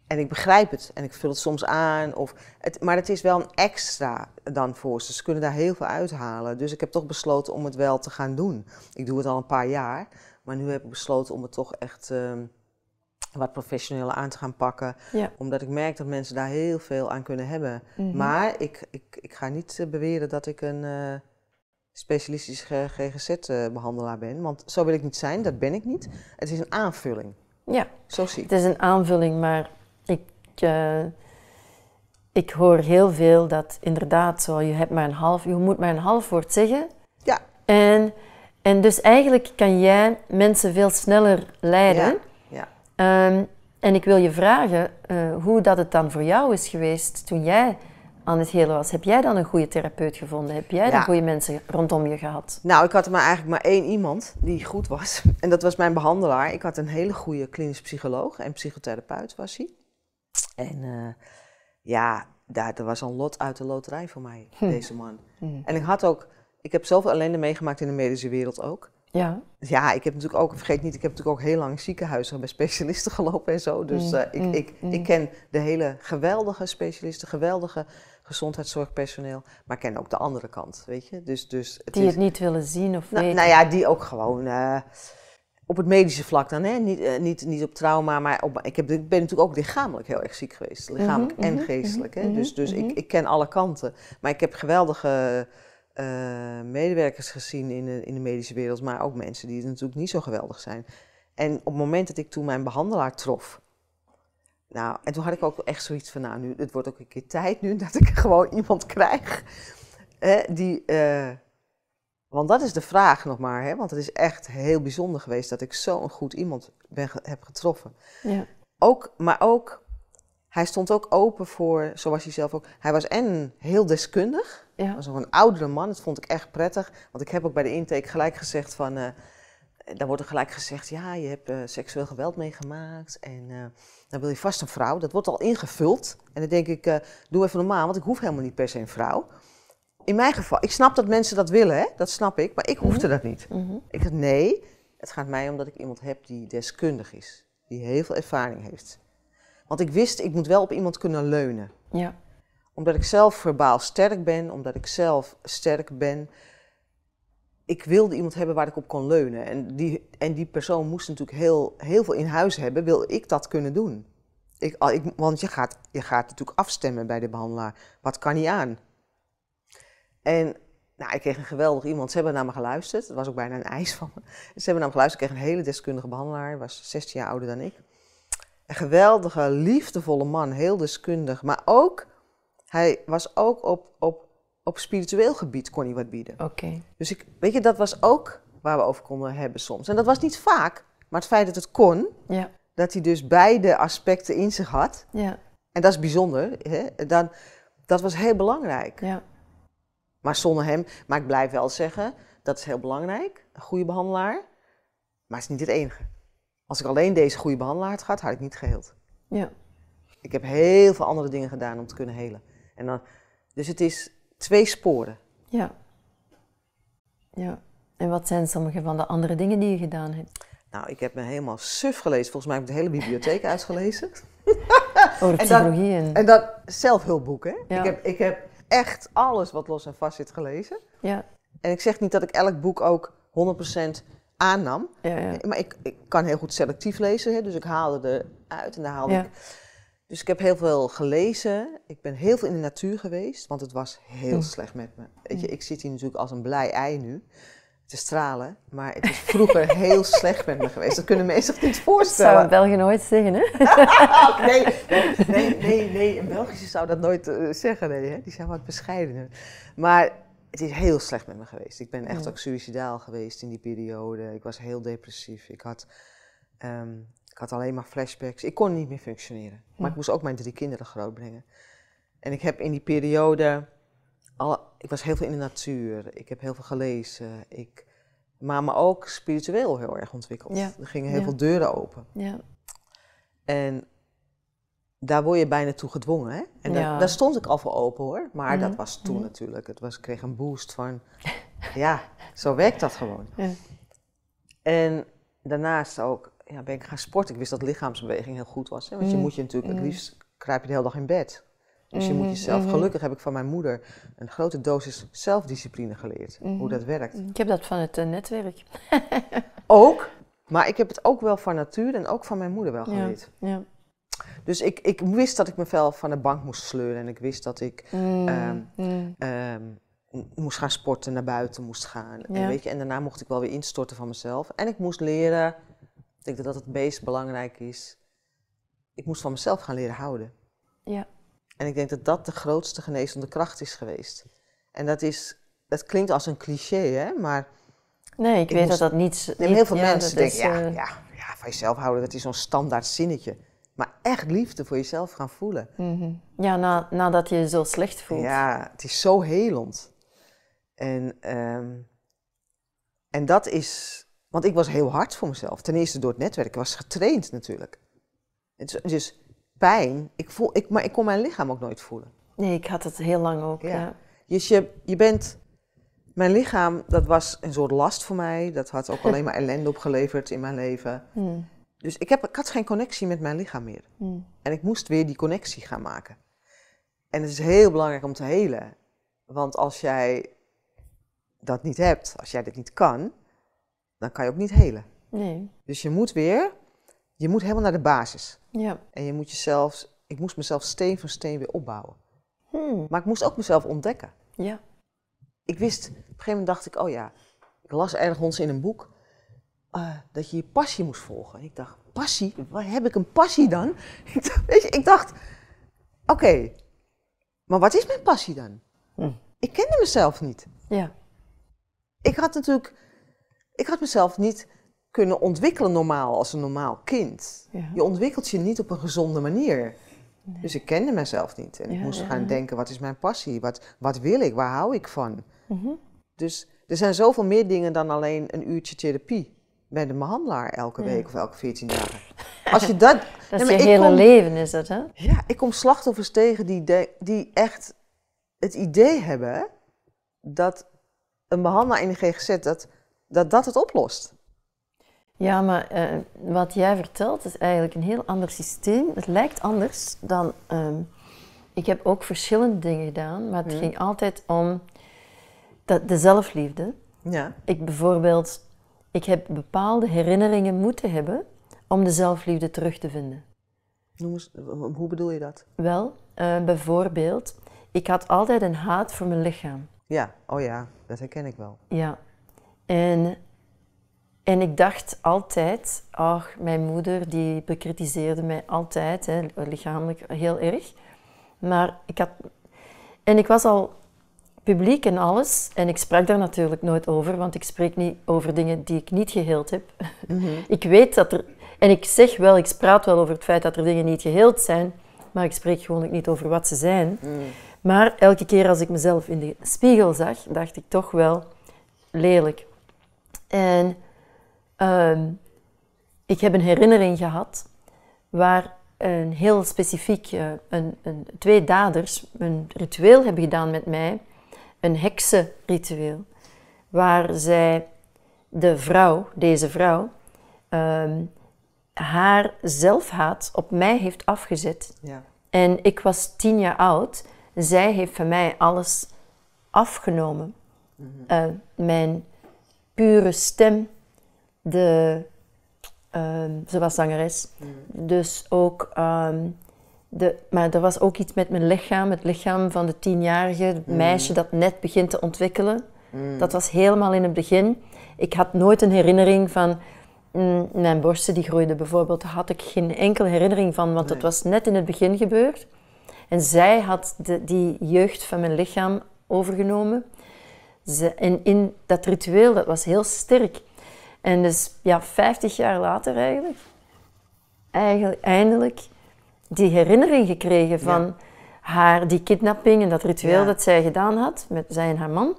en ik begrijp het. En ik vul het soms aan. Of het, maar het is wel een extra dan voor ze. Ze kunnen daar heel veel uithalen. Dus ik heb toch besloten om het wel te gaan doen. Ik doe het al een paar jaar. Maar nu heb ik besloten om het toch echt. Ehm, wat professioneel aan te gaan pakken. Omdat ik merk dat mensen daar heel veel aan kunnen hebben. Mhm. Maar ik, ik, ik ga niet eh, beweren dat ik een uh, specialistisch GGZ-behandelaar eh, ben. Want zo wil ik niet zijn, dat ben ik niet. Het is een aanvulling. Ja, zo zie het is een aanvulling, maar ik, ik hoor heel veel dat inderdaad zo, je, hebt maar een half, je moet maar een half woord zeggen. Ja. En, en dus eigenlijk kan jij mensen veel sneller leiden... Ja Ehm, en ik wil je vragen eh, hoe dat het dan voor jou is geweest toen jij aan het hele was. Heb jij dan een goede therapeut gevonden? Heb jij ja. dan goede mensen rondom je gehad? Nou, ik had maar eigenlijk maar één iemand die goed was. En dat was mijn behandelaar. Ik had een hele goede klinisch psycholoog en psychotherapeut was hij. En eh, ja, dat was een lot uit de loterij voor mij, hm. deze man. Hm. En ik had ook, ik heb zoveel ellende meegemaakt in de medische wereld ook. Ja. Dus ja, ik heb natuurlijk ook, vergeet niet, ik heb natuurlijk ook heel lang ziekenhuizen bij specialisten gelopen en zo. Dus mm, eh, mm, ik, ik, ik mm. ken de hele geweldige specialisten, geweldige gezondheidszorgpersoneel. Maar ik ken ook de andere kant, weet je. Dus, dus het die is, het niet willen zien of nou, Nou ja, die ook gewoon... Eh, op het medische vlak dan, hè? Niet, eh, niet, niet op trauma, maar op, ik, heb, ik ben natuurlijk ook lichamelijk heel erg ziek geweest. Mhm, lichamelijk en mhm, geestelijk. hè? Mhm, dus dus ik, ik ken alle kanten. Maar ik heb geweldige eh, medewerkers gezien in de, in de medische wereld, maar ook mensen die natuurlijk niet zo geweldig zijn. En op het moment dat ik toen mijn behandelaar trof, nou, en toen had ik ook echt zoiets van, nou, nu, het wordt ook een keer tijd nu dat ik gewoon iemand krijg hè, die, eh, want dat is de vraag nog maar, hè, want het is echt heel bijzonder geweest dat ik zo'n goed iemand ben, heb getroffen. Ja. Ook, maar ook hij stond ook open voor, zoals hij zelf ook. Hij was en heel deskundig, was ook een oudere man. Dat vond ik echt prettig. Want ik heb ook bij de intake gelijk gezegd van, uh, eh, dan wordt er gelijk gezegd, ja, je hebt eh, seksueel geweld meegemaakt en eh, dan wil je vast een vrouw. Dat wordt al ingevuld. En dan denk ik, doe even normaal, want ik hoef helemaal niet per se een vrouw. In mijn geval, ik snap dat mensen dat willen, hè? dat snap ik, maar ik mhm. hoefde dat niet. Mhm. Ik dacht, nee, het gaat mij om dat ik iemand heb die deskundig is, die heel veel ervaring heeft. Want ik wist, ik moet wel op iemand kunnen leunen. Ja. Omdat ik zelf verbaal sterk ben, omdat ik zelf sterk ben. Ik wilde iemand hebben waar ik op kon leunen. En die, en die persoon moest natuurlijk heel, heel veel in huis hebben, wil ik dat kunnen doen. Ik, ik, want je gaat, je gaat natuurlijk afstemmen bij de behandelaar. Wat kan hij aan? En nou, ik kreeg een geweldig iemand. Ze hebben naar me geluisterd. Dat was ook bijna een ijs van me. Ze hebben naar me geluisterd. Ik kreeg een hele deskundige behandelaar. was 16 jaar ouder dan ik. Een geweldige, liefdevolle man, heel deskundig. Maar ook, hij was ook op, op, op spiritueel gebied kon hij wat bieden. Oké. Dus ik, weet je, dat was ook waar we over konden hebben soms. En dat was niet vaak, maar het feit dat het kon, ja. dat hij dus beide aspecten in zich had. Ja. En dat is bijzonder. Hè? Dan, dat was heel belangrijk. Ja. Maar zonder hem, maar ik blijf wel zeggen, dat is heel belangrijk, een goede behandelaar. Maar het is niet het enige. Als ik alleen deze goede behandelaar had gehad, had ik niet geheeld. Ja. Ik heb heel veel andere dingen gedaan om te kunnen helen. En dan, dus het is twee sporen. Ja. Ja. En wat zijn sommige van de andere dingen die je gedaan hebt? Nou, ik heb me helemaal suf gelezen. Volgens mij heb ik de hele bibliotheek uitgelezen. Over oh, psychologie en... En dat zelfhulpboek, hè? Ja. Ik, heb, ik heb echt alles wat los en vast zit gelezen. Ja. En ik zeg niet dat ik elk boek ook 100% aannam. Ja, ja. Eh, maar ik, ik kan heel goed selectief lezen, hè, dus ik haalde eruit en daar haalde ik. Dus ik heb heel veel gelezen. Ik ben heel veel in de natuur geweest, want het was heel hm. slecht met me. Weet hm. je, ik zit hier natuurlijk als een blij ei nu te stralen, maar het is vroeger heel slecht met me geweest. Dat kunnen mensen zich niet voorstellen. Dat zou België nooit zeggen, hè? nee, nee, nee, nee, een Belgische zou dat nooit eh, zeggen, nee, hè? Die zijn wat bescheidener. Maar het is heel slecht met me geweest. Ik ben echt ook suicidaal geweest in die periode. Ik was heel depressief. Ik had, ehm, ik had alleen maar flashbacks. Ik kon niet meer functioneren. Maar hm. ik moest ook mijn drie kinderen grootbrengen. En ik heb in die periode. Al, ik was heel veel in de natuur. Ik heb heel veel gelezen. Ik, maar me ook spiritueel heel erg ontwikkeld. Er gingen heel veel deuren open. En daar word je bijna toe gedwongen. Hè? En ja. daar, stond ik al voor open hoor. Maar mhm. dat was toen mhm. natuurlijk. Het was, ik kreeg een boost van, ja, zo werkt dat gewoon. Ja. En daarnaast ook ja, ben ik gaan sporten. Ik wist dat lichaamsbeweging heel goed was. Hè? Want je mhm. moet je natuurlijk, het liefst kruip je de hele dag in bed. Dus je moet jezelf, gelukkig heb ik van mijn moeder een grote dosis zelfdiscipline geleerd. Hoe dat werkt. Ik heb dat van het eh, netwerk. ook, maar ik heb het ook wel van natuur en ook van mijn moeder wel geleerd. ja. Dus ik, ik wist dat ik mezelf van de bank moest sleuren en ik wist dat ik mm, ehm, mm. Ehm, moest gaan sporten, naar buiten moest gaan. En, weet je, en daarna mocht ik wel weer instorten van mezelf. En ik moest leren, ik denk dat dat het meest belangrijk is, ik moest van mezelf gaan leren houden. Ja. En ik denk dat dat de grootste genezende kracht is geweest. En dat is, dat klinkt als een cliché, hè, maar... Nee, ik, weet dat dat niet... heel veel mensen denken, ja, eh, ja, ja, van jezelf houden, dat is zo'n standaard zinnetje. Maar echt liefde voor jezelf gaan voelen. Mhm. Ja, na, nadat je je zo slecht voelt. Ja, het is zo helend. En, ehm, en dat is. Want ik was heel hard voor mezelf. Ten eerste door het netwerk. Ik was getraind natuurlijk. Dus, pijn. Ik voel, ik, maar ik kon mijn lichaam ook nooit voelen. Nee, ik had het heel lang ook. Ja. Dus je, je bent. Mijn lichaam, dat was een soort last voor mij. Dat had ook alleen maar ellende opgeleverd in mijn leven. Mm. Dus ik, heb, had geen connectie met mijn lichaam meer. Hmm. En ik moest weer die connectie gaan maken. En het is heel belangrijk om te helen. Want als jij dat niet hebt, als jij dit niet kan, dan kan je ook niet helen. Nee. Dus je moet weer, je moet helemaal naar de basis. Ja. En je moet jezelf, ik moest mezelf steen voor steen weer opbouwen. Hmm. Maar ik moest ook mezelf ontdekken. Ja. Ik wist, op een gegeven moment dacht ik, oh ja, ik las ergens in een boek eh, dat je je passie moest volgen. ik dacht, passie? Waar heb ik een passie dan? Weet je, ik dacht, oké, maar wat is mijn passie dan? Hm. Ik kende mezelf niet. Ja. Ik had natuurlijk, ik had mezelf niet kunnen ontwikkelen normaal als een normaal kind. Je ontwikkelt je niet op een gezonde manier. Dus ik kende mezelf niet. En ik moest gaan denken, wat is mijn passie? Wat, wat wil ik? Waar hou ik van? Mhm. Dus er zijn zoveel meer dingen dan alleen een uurtje therapie bij de behandelaar elke week of elke 14 dagen. Als je dat. dat is je hele leven, is dat, hè? Ja, ik kom slachtoffers tegen die, die echt het idee hebben dat een behandelaar in de GGZ dat dat, dat het oplost. Ja, maar eh, wat jij vertelt is eigenlijk een heel ander systeem. Het lijkt anders dan. Ehm, ik heb ook verschillende dingen gedaan, maar het ging altijd om dat, de zelfliefde. Ja. Ik bijvoorbeeld ik heb bepaalde herinneringen moeten hebben om de zelfliefde terug te vinden. Noem eens, hoe bedoel je dat? Wel, eh, bijvoorbeeld, ik had altijd een haat voor mijn lichaam. Ja, oh ja, dat herken ik wel. Ja, en, en ik dacht altijd, ach, mijn moeder die bekritiseerde mij altijd, hè, lichamelijk heel erg. Maar ik had, en ik was al publiek en alles. En ik sprak daar natuurlijk nooit over, want ik spreek niet over dingen die ik niet geheeld heb. Mhm. Ik weet dat er... En ik zeg wel, ik praat wel over het feit dat er dingen niet geheeld zijn, maar ik spreek gewoon niet over wat ze zijn. Mhm. Maar elke keer als ik mezelf in de spiegel zag, dacht ik toch wel, lelijk. En ehm, ik heb een herinnering gehad waar een heel specifiek, eh, een, een, twee daders een ritueel hebben gedaan met mij, een heksenritueel, waar zij de vrouw, deze vrouw, ehm, haar zelfhaat op mij heeft afgezet. Ja. En ik was tien jaar oud. Zij heeft van mij alles afgenomen. Mhm. Eh, mijn pure stem, de, ehm, ze was zangeres, mhm. dus ook ehm, de, maar er was ook iets met mijn lichaam, het lichaam van de tienjarige mm. meisje dat net begint te ontwikkelen. Mm. Dat was helemaal in het begin. Ik had nooit een herinnering van mm, mijn borsten die groeiden bijvoorbeeld. Daar had ik geen enkele herinnering van, want nee. dat was net in het begin gebeurd. En zij had de, die jeugd van mijn lichaam overgenomen. Ze, en in dat ritueel, dat was heel sterk. En dus ja, 50 jaar later eigenlijk, eigenlijk eindelijk die herinnering gekregen van haar, die kidnapping en dat ritueel dat zij gedaan had, met zij en haar man.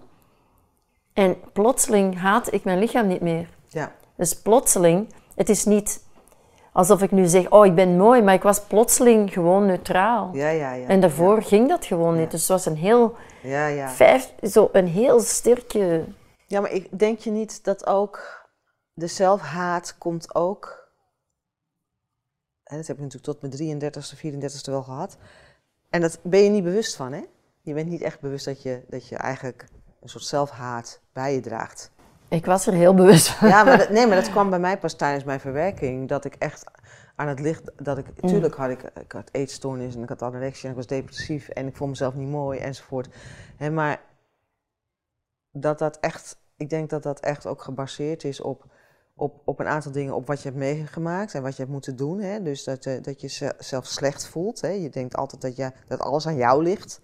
En plotseling haat ik mijn lichaam niet meer. Ja. Dus plotseling, het is niet alsof ik nu zeg, oh ik ben mooi, maar ik was plotseling gewoon neutraal. Ja, ja, ja. En daarvoor ging dat gewoon niet. Dus het was een heel, ja, ja. Vijf, zo een heel sterke... Ja, maar ik denk je niet dat ook de zelfhaat komt ook hè, dat heb ik natuurlijk tot mijn 33ste, 34ste wel gehad. En dat ben je niet bewust van, hè? Je bent niet echt bewust dat je, dat je eigenlijk een soort zelfhaat bij je draagt. Ik was er heel bewust van. Ja, maar dat, nee, maar dat kwam bij mij pas tijdens mijn verwerking. Dat ik echt aan het licht, dat ik, natuurlijk mm. had ik, had eetstoornis en ik had anorexia en ik was depressief en ik vond mezelf niet mooi enzovoort. Hè, maar dat dat echt, ik denk dat dat echt ook gebaseerd is op op, op een aantal dingen, op wat je hebt meegemaakt en wat je hebt moeten doen. Hè? Dus dat, eh, dat je zelf slecht voelt. Hè? Je denkt altijd dat, je, dat alles aan jou ligt.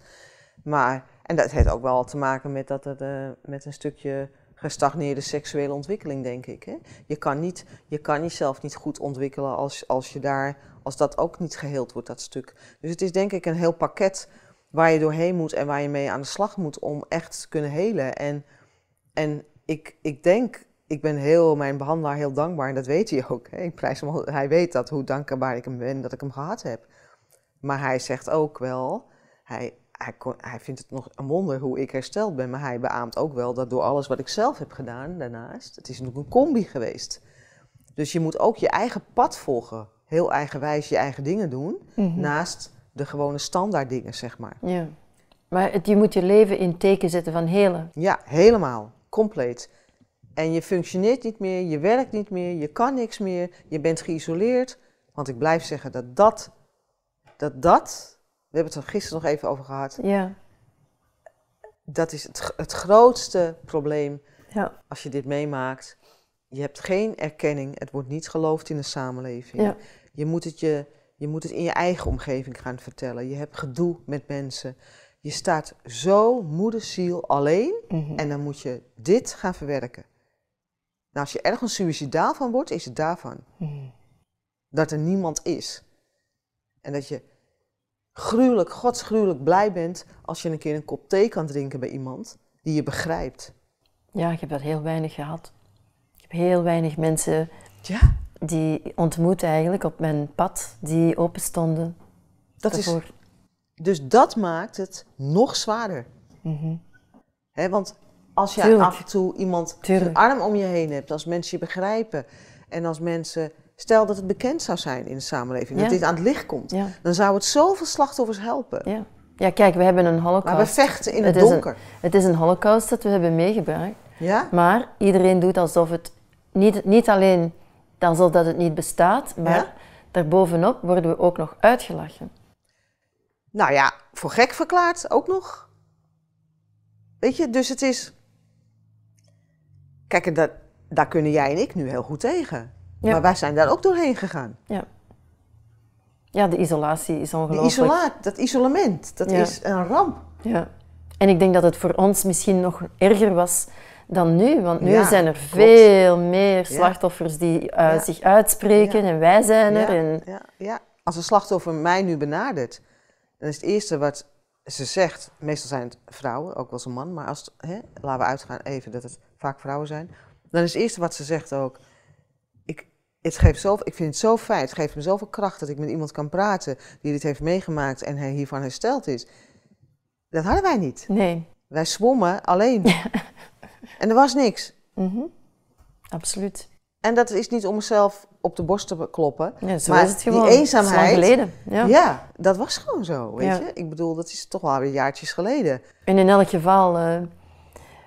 Maar, en dat heeft ook wel te maken met, dat het, eh, met een stukje gestagneerde seksuele ontwikkeling, denk ik. Hè? Je, kan niet, je kan jezelf niet goed ontwikkelen als, als, je daar, als dat ook niet geheeld wordt, dat stuk. Dus het is denk ik een heel pakket waar je doorheen moet en waar je mee aan de slag moet om echt te kunnen helen. En, en ik, ik denk ik ben heel, mijn behandelaar heel dankbaar en dat weet hij ook. Ik prijs hem, hij weet dat, hoe dankbaar ik hem ben dat ik hem gehad heb. Maar hij zegt ook wel, hij, hij, kon, hij vindt het nog een wonder hoe ik hersteld ben, maar hij beaamt ook wel dat door alles wat ik zelf heb gedaan daarnaast, het is natuurlijk een combi geweest. Dus je moet ook je eigen pad volgen, heel eigenwijs je eigen dingen doen, mhm. naast de gewone standaard dingen, zeg maar. Ja. Maar je moet je leven in teken zetten van helen. Ja, helemaal. Compleet. En je functioneert niet meer, je werkt niet meer, je kan niks meer, je bent geïsoleerd. Want ik blijf zeggen dat dat, dat dat, we hebben het er gisteren nog even over gehad. Ja. Dat is het, het grootste probleem ja. als je dit meemaakt. Je hebt geen erkenning, het wordt niet geloofd in de samenleving. Je, moet het je, je moet het in je eigen omgeving gaan vertellen. Je hebt gedoe met mensen. Je staat zo moedersiel alleen mhm. en dan moet je dit gaan verwerken. Nou, als je ergens suicidaal van wordt, is het daarvan. Hmm. Dat er niemand is. En dat je gruwelijk, godsgruwelijk blij bent als je een keer een kop thee kan drinken bij iemand die je begrijpt. Ja, ik heb dat heel weinig gehad. Ik heb heel weinig mensen ja. die ontmoet eigenlijk op mijn pad, die open stonden. Dat is, dus dat maakt het nog zwaarder. Mm want als je af en toe iemand een arm om je heen hebt, als mensen je begrijpen en als mensen stel dat het bekend zou zijn in de samenleving, dat dit aan het licht komt, dan zou het zoveel slachtoffers helpen. Ja. ja. kijk, we hebben een holocaust. Maar we vechten in het, donker. Is een, het is een holocaust dat we hebben meegebracht. Ja? Maar iedereen doet alsof het niet, niet alleen alsof dat het niet bestaat, maar daarbovenop worden we ook nog uitgelachen. Nou ja, voor gek verklaard ook nog. Weet je, dus het is. Kijk, dat, daar kunnen jij en ik nu heel goed tegen. Maar wij zijn daar ook doorheen gegaan. Ja, ja de isolatie is ongelooflijk. Isolaat, dat isolement, dat is een ramp. Ja. En ik denk dat het voor ons misschien nog erger was dan nu. Want nu zijn er veel meer slachtoffers die eh, zich uitspreken en wij zijn er. En... Ja. Als een slachtoffer mij nu benadert, dan is het eerste wat ze zegt, meestal zijn het vrouwen, ook wel eens een man, maar als, hè, laten we uitgaan even dat het vaak vrouwen zijn, dan is het eerste wat ze zegt ook, ik, het geeft zo, ik vind het zo fijn, het geeft me zoveel kracht dat ik met iemand kan praten die dit heeft meegemaakt en hij hiervan hersteld is. Dat hadden wij niet. Nee. Wij zwommen alleen. en er was niks. Mhm. Absoluut. En dat is niet om mezelf op de borst te kloppen. Ja, maar het die eenzaamheid. Ja. ja. dat was gewoon zo. Weet je? Ik bedoel, dat is toch wel een jaartjes geleden. En in elk geval, eh,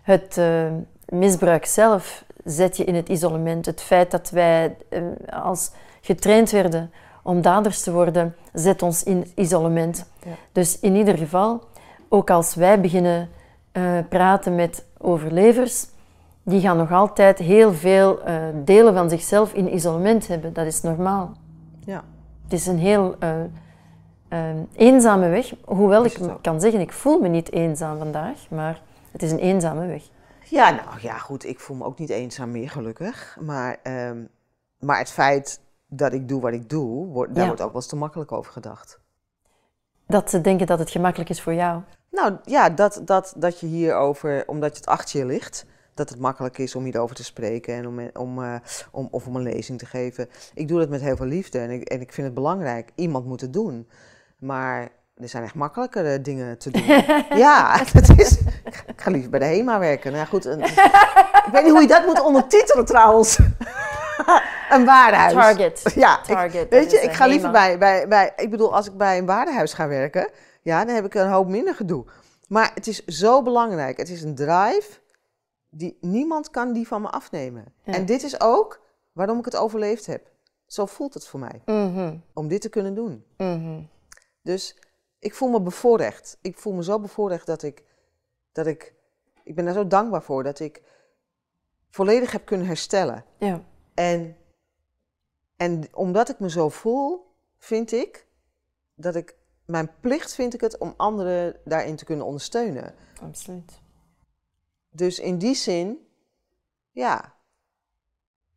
het, eh, misbruik zelf zet je in het isolement. Het feit dat wij ehm, als getraind werden om daders te worden, zet ons in isolement. Dus in ieder geval, ook als wij beginnen eh, praten met overlevers, die gaan nog altijd heel veel eh, delen van zichzelf in isolement hebben. Dat is normaal. Ja. Het is een heel eh, ehm, eenzame weg. Hoewel ik kan zeggen, ik voel me niet eenzaam vandaag, maar het is een eenzame weg. Ja, nou ja, goed. Ik voel me ook niet eenzaam meer, gelukkig. Maar, ehm, maar het feit dat ik doe wat ik doe, wordt, daar wordt ook wel eens te makkelijk over gedacht. Dat ze eh, denken dat het gemakkelijk is voor jou? Nou ja, dat, dat, dat je hierover, omdat het achter je ligt, dat het makkelijk is om hierover te spreken en om, eh, om, eh, om, of om een lezing te geven. Ik doe dat met heel veel liefde en ik, en ik vind het belangrijk. Iemand moet het doen. Maar er zijn echt makkelijkere dingen te doen. ja, het is, ik ga liever bij de HEMA werken. Nou goed, ik weet niet hoe je dat moet ondertitelen trouwens. een waardehuis. Target. Ja, Target, ik, weet je, ik ga liever bij, bij, bij, ik bedoel, als ik bij een waardehuis ga werken, ja, dan heb ik een hoop minder gedoe. Maar het is zo belangrijk. Het is een drive die niemand kan die van me afnemen. En dit is ook waarom ik het overleefd heb. Zo voelt het voor mij. Mhm. Om dit te kunnen doen. Mhm. Dus ik voel me bevoorrecht. Ik voel me zo bevoorrecht dat ik, dat ik, ik ben daar zo dankbaar voor dat ik volledig heb kunnen herstellen. Ja. En, en omdat ik me zo voel, vind ik dat ik, mijn plicht vind ik het om anderen daarin te kunnen ondersteunen. Absoluut. Dus in die zin, ja,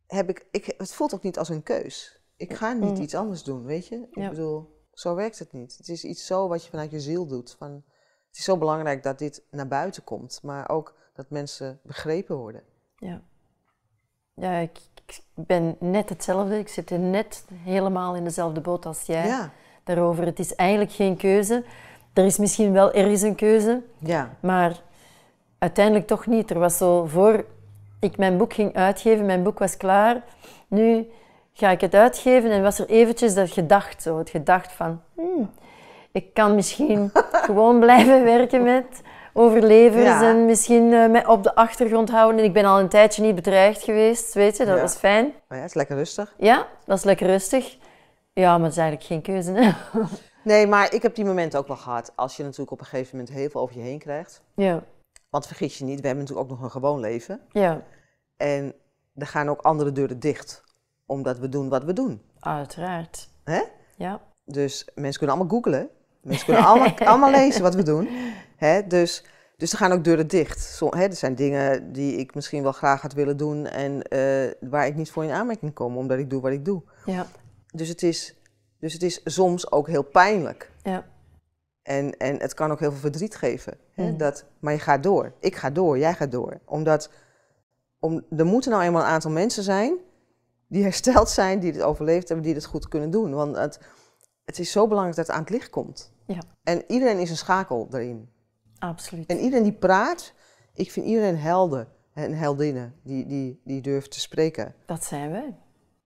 heb ik, ik, het voelt ook niet als een keus. Ik ga niet mm. iets anders doen, weet je? Ik bedoel, zo werkt het niet. Het is iets zo wat je vanuit je ziel doet. Van, het is zo belangrijk dat dit naar buiten komt, maar ook dat mensen begrepen worden. Ja, ja ik, ben net hetzelfde. Ik zit net helemaal in dezelfde boot als jij ja. daarover. Het is eigenlijk geen keuze. Er is misschien wel ergens een keuze, ja. maar uiteindelijk toch niet. Er was zo voor ik mijn boek ging uitgeven, mijn boek was klaar. Nu ga ik het uitgeven en was er eventjes dat gedacht, zo, het gedacht van, hmm, ik kan misschien gewoon blijven werken met overlevers en misschien uh, op de achtergrond houden. En ik ben al een tijdje niet bedreigd geweest, weet je, dat ja. was fijn. Maar oh ja, het is lekker rustig. Ja, dat is lekker rustig. Ja, maar dat is eigenlijk geen keuze. Hè? Nee, maar ik heb die momenten ook wel gehad. Als je natuurlijk op een gegeven moment heel veel over je heen krijgt. Ja. Want vergis je niet, we hebben natuurlijk ook nog een gewoon leven. Ja. En er gaan ook andere deuren dicht omdat we doen wat we doen. Uiteraard. Hè? Ja. Dus mensen kunnen allemaal googlen. Mensen kunnen allemaal, allemaal lezen wat we doen. Hè? Dus, dus er gaan ook deuren dicht. hè, er zijn dingen die ik misschien wel graag had willen doen en eh, waar ik niet voor in aanmerking kom, omdat ik doe wat ik doe. Ja. Dus, het is, dus het is soms ook heel pijnlijk. Ja. En, en het kan ook heel veel verdriet geven. Hè? Mm. Dat, maar je gaat door. Ik ga door, jij gaat door. Omdat om, er moeten nou eenmaal een aantal mensen zijn die hersteld zijn, die het overleefd hebben, die het goed kunnen doen. Want het, het is zo belangrijk dat het aan het licht komt. Ja. En iedereen is een schakel daarin. Absoluut. En iedereen die praat, ik vind iedereen helden en heldinnen die, die, die te spreken. Dat zijn wij.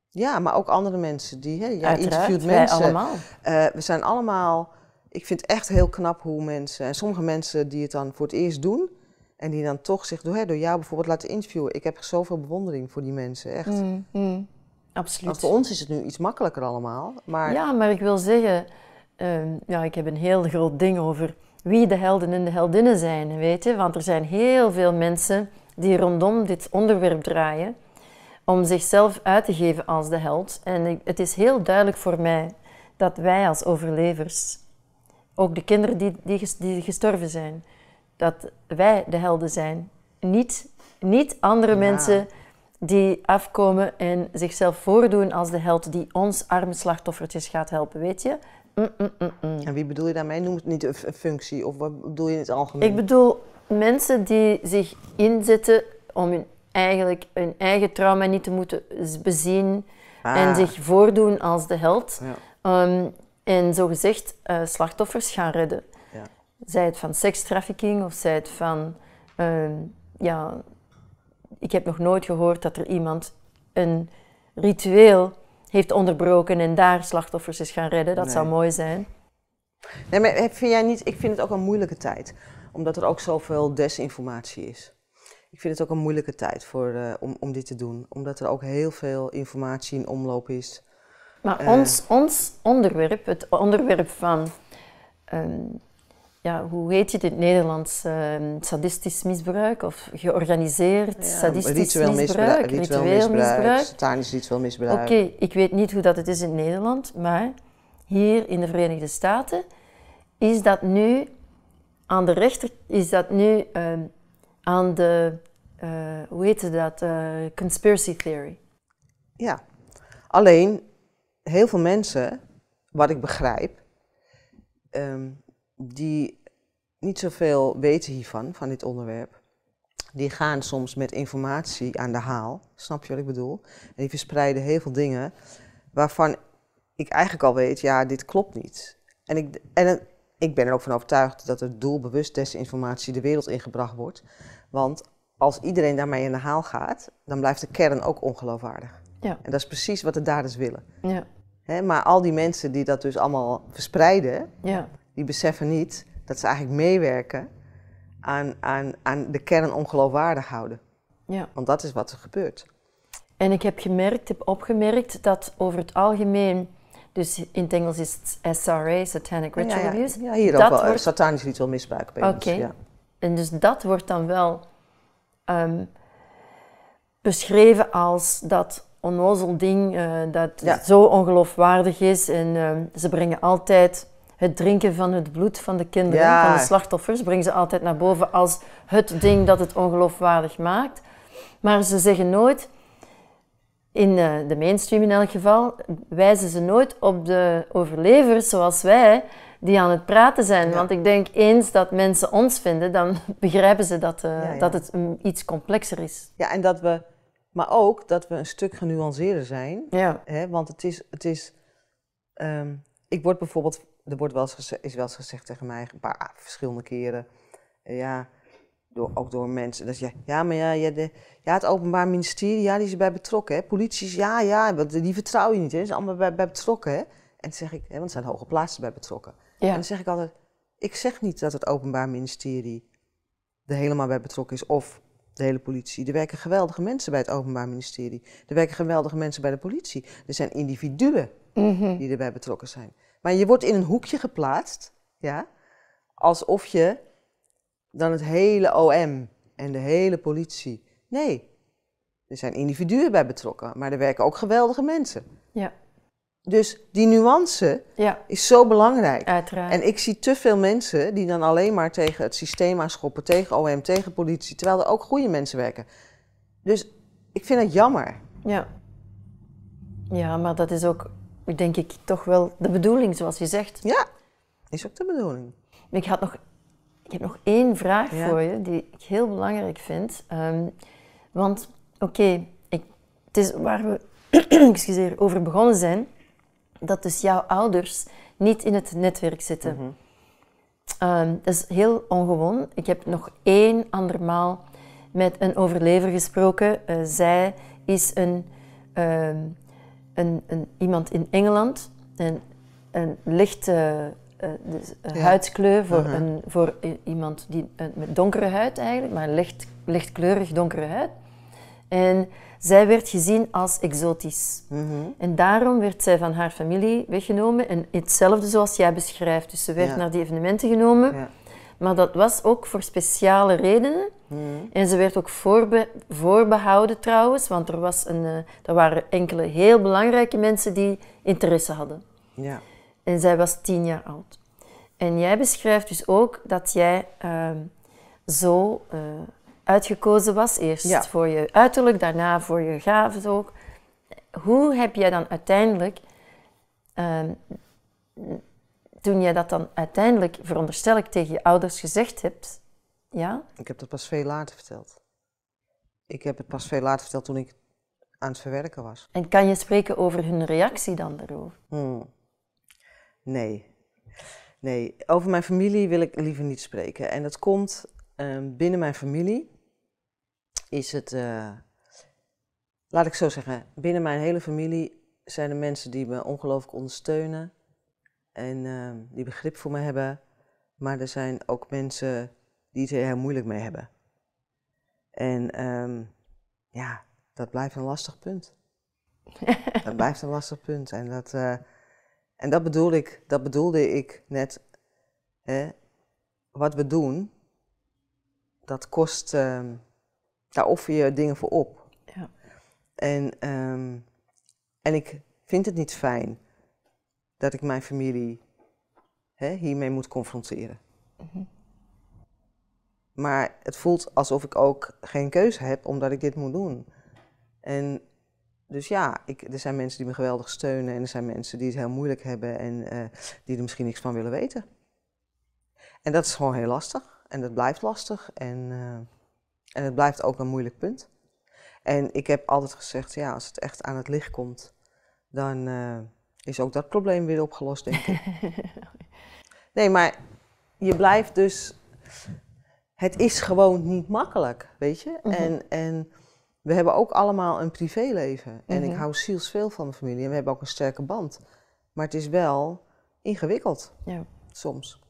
Ja, maar ook andere mensen. Die, hè, interviewt mensen. allemaal. Eh, we zijn allemaal. Ik vind het echt heel knap hoe mensen. En sommige mensen die het dan voor het eerst doen. En die dan toch zich door, hè, door jou bijvoorbeeld laten interviewen. Ik heb zoveel bewondering voor die mensen, echt. Mm, mm. Absoluut. voor ons is het nu iets makkelijker allemaal. Maar... Ja, maar ik wil zeggen, ehm, ja, ik heb een heel groot ding over wie de helden en de heldinnen zijn, weet je. Want er zijn heel veel mensen die rondom dit onderwerp draaien om zichzelf uit te geven als de held. En het is heel duidelijk voor mij dat wij als overlevers, ook de kinderen die, die, die gestorven zijn, dat wij de helden zijn. Niet, niet andere mensen die afkomen en zichzelf voordoen als de held die ons arme slachtoffertjes gaat helpen, weet je? Mm, mm, mm, en wie bedoel je daarmee? Noem het niet een functie of wat bedoel je in het algemeen? Ik bedoel mensen die zich inzetten om hun, eigenlijk hun eigen trauma niet te moeten bezien ah. en zich voordoen als de held. Ehm, en zogezegd uh, slachtoffers gaan redden. Ja. Zij het van sekstrafficking of zij het van ehm, ja, ik heb nog nooit gehoord dat er iemand een ritueel heeft onderbroken en daar slachtoffers is gaan redden. Dat zou mooi zijn. Nee, maar vind jij niet, ik vind het ook een moeilijke tijd, omdat er ook zoveel desinformatie is. Ik vind het ook een moeilijke tijd voor, eh, om, om dit te doen, omdat er ook heel veel informatie in omloop is. Maar eh. ons, ons onderwerp, het onderwerp van ehm, ja, hoe heet je het in het Nederlands? Ehm, sadistisch misbruik of georganiseerd sadistisch ritueel misbruik, ritueel, misbruik, misbruik. satanisch ritueel misbruik. Oké, ik weet niet hoe dat het is in Nederland, maar hier in de Verenigde Staten is dat nu aan de rechter is dat nu ehm, aan de eh, hoe heet dat eh, conspiracy theory. Ja, alleen heel veel mensen, wat ik begrijp. Ehm, die niet zoveel weten hiervan, van dit onderwerp, die gaan soms met informatie aan de haal. Snap je wat ik bedoel? En die verspreiden heel veel dingen waarvan ik eigenlijk al weet, ja, dit klopt niet. En ik, en ik ben er ook van overtuigd dat er doelbewust desinformatie de wereld ingebracht wordt. Want als iedereen daarmee in de haal gaat, dan blijft de kern ook ongeloofwaardig. Ja. En dat is precies wat de daders willen. Ja. maar al die mensen die dat dus allemaal verspreiden, ja die beseffen niet dat ze eigenlijk meewerken aan, aan, aan de kern ongeloofwaardig houden. Ja. Want dat is wat er gebeurt. En ik heb gemerkt, heb opgemerkt dat over het algemeen, dus in het Engels is het SRA, Satanic Ritual ja, Abuse. Ja, hier dat ook wel, wordt... satanisch ritual misbruik bij okay. ons. Ja. En dus dat wordt dan wel ehm, beschreven als dat onnozel ding eh, dat zo ongeloofwaardig is. En ehm, ze brengen altijd het drinken van het bloed van de kinderen, van de slachtoffers, brengen ze altijd naar boven als het ding dat het ongeloofwaardig maakt. Maar ze zeggen nooit, in eh, de mainstream in elk geval, wijzen ze nooit op de overlevers zoals wij, die aan het praten zijn. Want ik denk, eens dat mensen ons vinden, dan begrijpen ze dat, eh, dat het iets complexer is. Ja, en dat we, maar ook dat we een stuk genuanceerder zijn. Ja. Hè, want het is, het is ehm, ik word bijvoorbeeld er wordt wel eens is wel eens gezegd tegen mij, een paar verschillende keren, eh, ja, door, ook door mensen, dat je, ja, maar ja, ja, de, ja, het Openbaar Ministerie, ja, die is erbij betrokken, hè. Politie, ja, ja, die vertrouw je niet, Ze zijn allemaal bij, bij, betrokken, hè. En dan zeg ik, hè, want er zijn hoge plaatsen bij betrokken. En dan zeg ik altijd, ik zeg niet dat het Openbaar Ministerie er helemaal bij betrokken is of de hele politie. Er werken geweldige mensen bij het Openbaar Ministerie. Er werken geweldige mensen bij de politie. Er zijn individuen mhm. die erbij betrokken zijn. Maar je wordt in een hoekje geplaatst, ja, alsof je dan het hele OM en de hele politie. Nee, er zijn individuen bij betrokken, maar er werken ook geweldige mensen. Ja. Dus die nuance is zo belangrijk. Uiteraard. En ik zie te veel mensen die dan alleen maar tegen het systeem aanschoppen, tegen OM, tegen politie, terwijl er ook goede mensen werken. Dus ik vind dat jammer. Ja, ja maar dat is ook denk ik toch wel de bedoeling, zoals je zegt. Ja, is ook de bedoeling. Ik, had nog, ik heb nog één vraag voor je, die ik heel belangrijk vind. Ehm, want, oké, het is waar we excuseer, over begonnen zijn, dat dus jouw ouders niet in het netwerk zitten. Mhm. Ehm, dat is heel ongewoon. Ik heb nog één andermaal met een overlever gesproken. Eh, zij is een ehm, een, een, iemand in Engeland een, een lichte uh, huidskleur voor, uh-huh. een, voor iemand die, eh, met donkere huid eigenlijk, maar licht, lichtkleurig donkere huid. En zij werd gezien als exotisch. Mm-hmm. En daarom werd zij van haar familie weggenomen. En hetzelfde zoals jij beschrijft. Dus ze werd naar die evenementen genomen. Ja. Maar dat was ook voor speciale redenen. Hmm. En ze werd ook voorbehouden trouwens, want er, was een, uh, er waren enkele heel belangrijke mensen die interesse hadden. Ja. En zij was tien jaar oud. En jij beschrijft dus ook dat jij ehm, zo eh, uitgekozen was. Eerst voor je uiterlijk, daarna voor je gaven ook. Hoe heb jij dan uiteindelijk ehm, toen je dat dan uiteindelijk, veronderstel ik, tegen je ouders gezegd hebt, ja? Ik heb dat pas veel later verteld. Ik heb het pas veel later verteld toen ik aan het verwerken was. En kan je spreken over hun reactie dan daarover? Hmm. Nee. Nee, over mijn familie wil ik liever niet spreken. En dat komt ehm, binnen mijn familie. Is het, eh, laat ik zo zeggen, binnen mijn hele familie zijn er mensen die me ongelooflijk ondersteunen en ehm, die begrip voor me hebben. Maar er zijn ook mensen die het heel moeilijk mee hebben. En ehm, ja, dat blijft een lastig punt. dat blijft een lastig punt. En dat, eh, en dat, bedoel ik, dat bedoelde ik net. Hè, wat we doen, dat kost, ehm, daar offer je dingen voor op. Ja. En, en ik vind het niet fijn dat ik mijn familie hè, hiermee moet confronteren. Maar het voelt alsof ik ook geen keuze heb omdat ik dit moet doen. En dus ja, ik, er zijn mensen die me geweldig steunen en er zijn mensen die het heel moeilijk hebben en eh, die er misschien niks van willen weten. En dat is gewoon heel lastig en dat blijft lastig en, uh, en het blijft ook een moeilijk punt. En ik heb altijd gezegd, ja, als het echt aan het licht komt, dan, eh, is ook dat probleem weer opgelost, denk ik. nee, maar je blijft dus. Het is gewoon niet makkelijk, weet je? Mhm. En. en we hebben ook allemaal een privéleven. En ik mhm. hou zielsveel van mijn familie. En we hebben ook een sterke band. Maar het is wel ingewikkeld. Ja. Soms.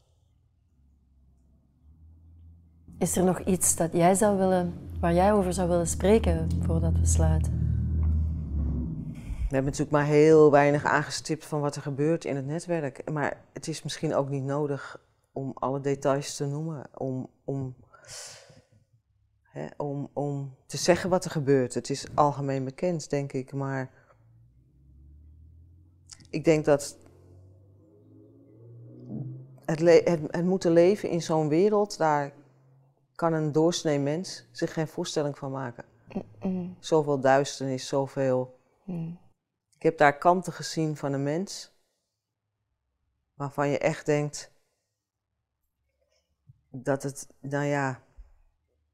Is er nog iets dat jij zou willen, waar jij over zou willen spreken voordat we sluiten? We hebben natuurlijk maar heel weinig aangestipt van wat er gebeurt in het netwerk. Maar het is misschien ook niet nodig om alle details te noemen. Om, om, hè, om, om te zeggen wat er gebeurt. Het is algemeen bekend, denk ik. Maar ik denk dat het, het, het moeten leven in zo'n wereld, daar kan een doorsnee mens zich geen voorstelling van maken. Zoveel duisternis, zoveel. Mm heb daar kanten gezien van een mens waarvan je echt denkt dat het, nou ja,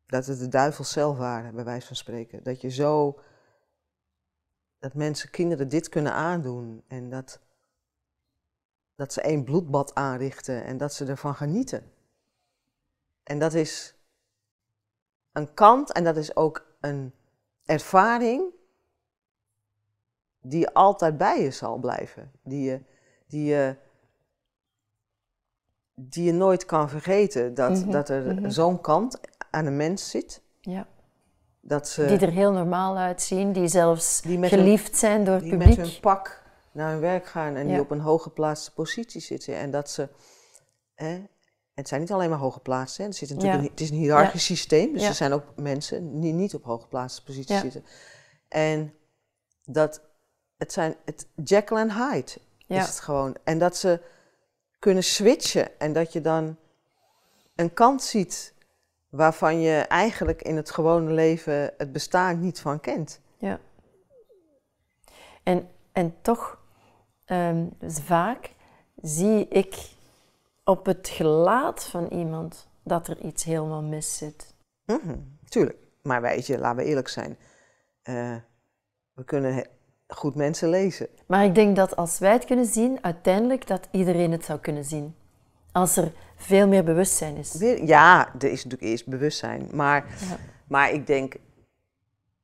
dat het de duivel zelf waren, bij wijze van spreken. Dat je zo, dat mensen kinderen dit kunnen aandoen en dat, dat ze één bloedbad aanrichten en dat ze ervan genieten. En dat is een kant en dat is ook een ervaring die altijd bij je zal blijven, die je, die je, die je nooit kan vergeten. Dat, mhm, dat er mhm. zo'n kant aan een mens zit. Ja. Dat ze, die er heel normaal uitzien, die zelfs die geliefd zijn door het die publiek. Die met hun pak naar hun werk gaan en die op een hooggeplaatste positie zitten. En dat ze... Hè, het zijn niet alleen maar plaatsen. Het, zit natuurlijk het is een hiërarchisch systeem. Dus er zijn ook mensen die niet op hooggeplaatste positie zitten. En dat het zijn het en Hyde is het gewoon. En dat ze kunnen switchen en dat je dan een kant ziet waarvan je eigenlijk in het gewone leven het bestaan niet van kent. Ja. En, en toch, ehm, dus vaak zie ik op het gelaat van iemand dat er iets helemaal mis zit. Mhm, tuurlijk. Maar weet je, laten we eerlijk zijn. Eh, we kunnen goed mensen lezen. Maar ik denk dat als wij het kunnen zien, uiteindelijk dat iedereen het zou kunnen zien. Als er veel meer bewustzijn is. Ja, er is natuurlijk eerst bewustzijn. Maar, maar ik denk,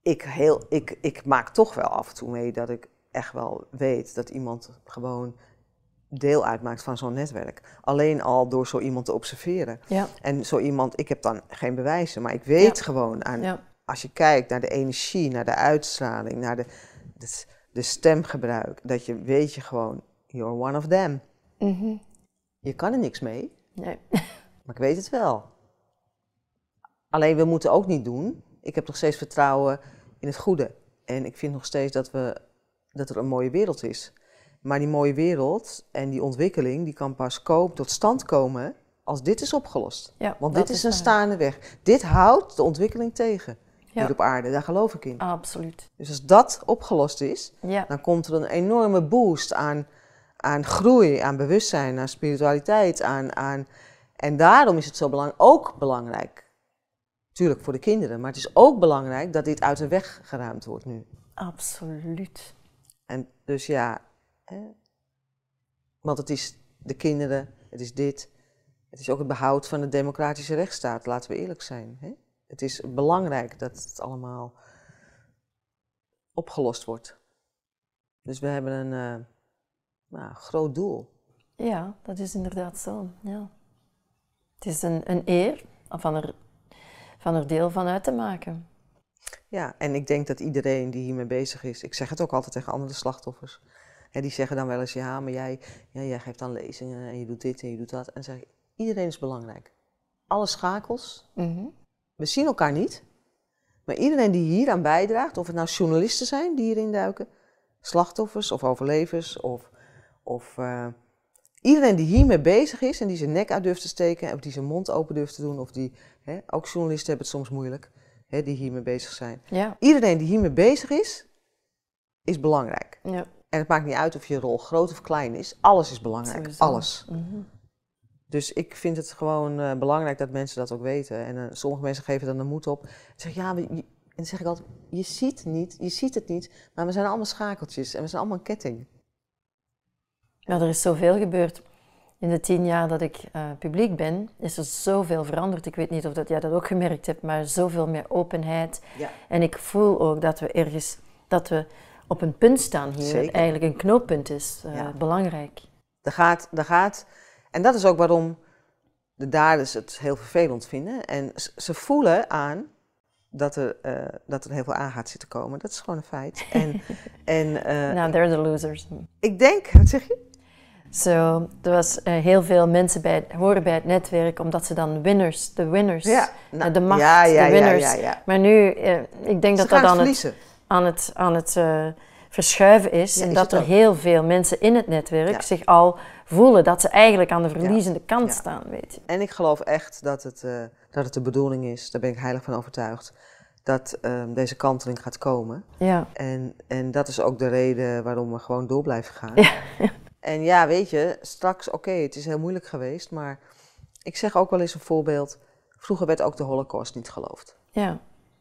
ik, heel, ik, ik maak toch wel af en toe mee dat ik echt wel weet dat iemand gewoon deel uitmaakt van zo'n netwerk. Alleen al door zo iemand te observeren. Ja. En zo iemand, ik heb dan geen bewijzen, maar ik weet gewoon aan, als je kijkt naar de energie, naar de uitstraling, naar de de stemgebruik, dat je weet je gewoon, you're one of them. Mhm. Je kan er niks mee. Nee. Maar ik weet het wel. Alleen we moeten ook niet doen. Ik heb nog steeds vertrouwen in het goede. En ik vind nog steeds dat, we, dat er een mooie wereld is. Maar die mooie wereld en die ontwikkeling, die kan pas tot stand komen als dit is opgelost. Want dit is een staande weg. Dit houdt de ontwikkeling tegen hier op aarde. Daar geloof ik in. Absoluut. Dus als dat opgelost is, dan komt er een enorme boost aan, aan groei, aan bewustzijn, aan spiritualiteit. Aan, aan... En daarom is het zo belangrijk, ook belangrijk, natuurlijk voor de kinderen, maar het is ook belangrijk dat dit uit de weg geruimd wordt nu. Absoluut. En dus ja, hè? want het is de kinderen, het is dit, het is ook het behoud van de democratische rechtsstaat, laten we eerlijk zijn. Hè? Het is belangrijk dat het allemaal opgelost wordt. Dus we hebben een eh, nou, groot doel. Ja, dat is inderdaad zo. Ja. Het is een, een eer van er, van er deel van uit te maken. Ja, en ik denk dat iedereen die hiermee bezig is, ik zeg het ook altijd tegen andere slachtoffers, hè, die zeggen dan wel eens, ja, maar jij, ja, jij geeft dan lezingen en je doet dit en je doet dat. En zeg iedereen is belangrijk. Alle schakels, mhm we zien elkaar niet. Maar iedereen die hier aan bijdraagt, of het nou journalisten zijn die hierin duiken, slachtoffers of overlevers, of, of eh, iedereen die hiermee bezig is en die zijn nek uit durft te steken, of die zijn mond open durft te doen, of die, hè, ook journalisten hebben het soms moeilijk, hè, die hiermee bezig zijn. Ja. Iedereen die hiermee bezig is, is belangrijk. Ja. En het maakt niet uit of je rol groot of klein is, alles is belangrijk. Alles. Mhm. Dus ik vind het gewoon eh, belangrijk dat mensen dat ook weten. En eh, sommige mensen geven dan de moed op. Zeggen, ja, en dan zeg ik altijd, je ziet niet, je ziet het niet, maar we zijn allemaal schakeltjes en we zijn allemaal een ketting. Nou, er is zoveel gebeurd. In de tien jaar dat ik eh, publiek ben, is er zoveel veranderd. Ik weet niet of dat, jij dat ook gemerkt hebt, maar zoveel meer openheid. Ja. En ik voel ook dat we ergens, dat we op een punt staan hier. Zeker. Eigenlijk een knooppunt is. Belangrijk. Er gaat, er gaat en dat is ook waarom de daders het heel vervelend vinden. En ze voelen aan dat er, eh, dat er heel veel aan gaat zitten komen. Dat is gewoon een feit. En, en, eh, nou, they're the losers. Ik denk, wat zeg je? Zo, er was eh, heel veel mensen bij horen bij het netwerk, omdat ze dan winners, de winners, nou, de macht, ja, ja, de winners. Maar nu, ik denk dat dat aan het, aan het, aan het verschuiven is. en dat er heel veel mensen in het netwerk zich al voelen dat ze eigenlijk aan de verliezende kant staan. Weet je. En ik geloof echt dat het, eh, dat het de bedoeling is, daar ben ik heilig van overtuigd, dat ehm, deze kanteling gaat komen. Ja. En, en dat is ook de reden waarom we gewoon door blijven gaan. En ja, weet je, straks, oké, het is heel moeilijk geweest, maar ik zeg ook wel eens een voorbeeld. Vroeger werd ook de Holocaust niet geloofd. Ja,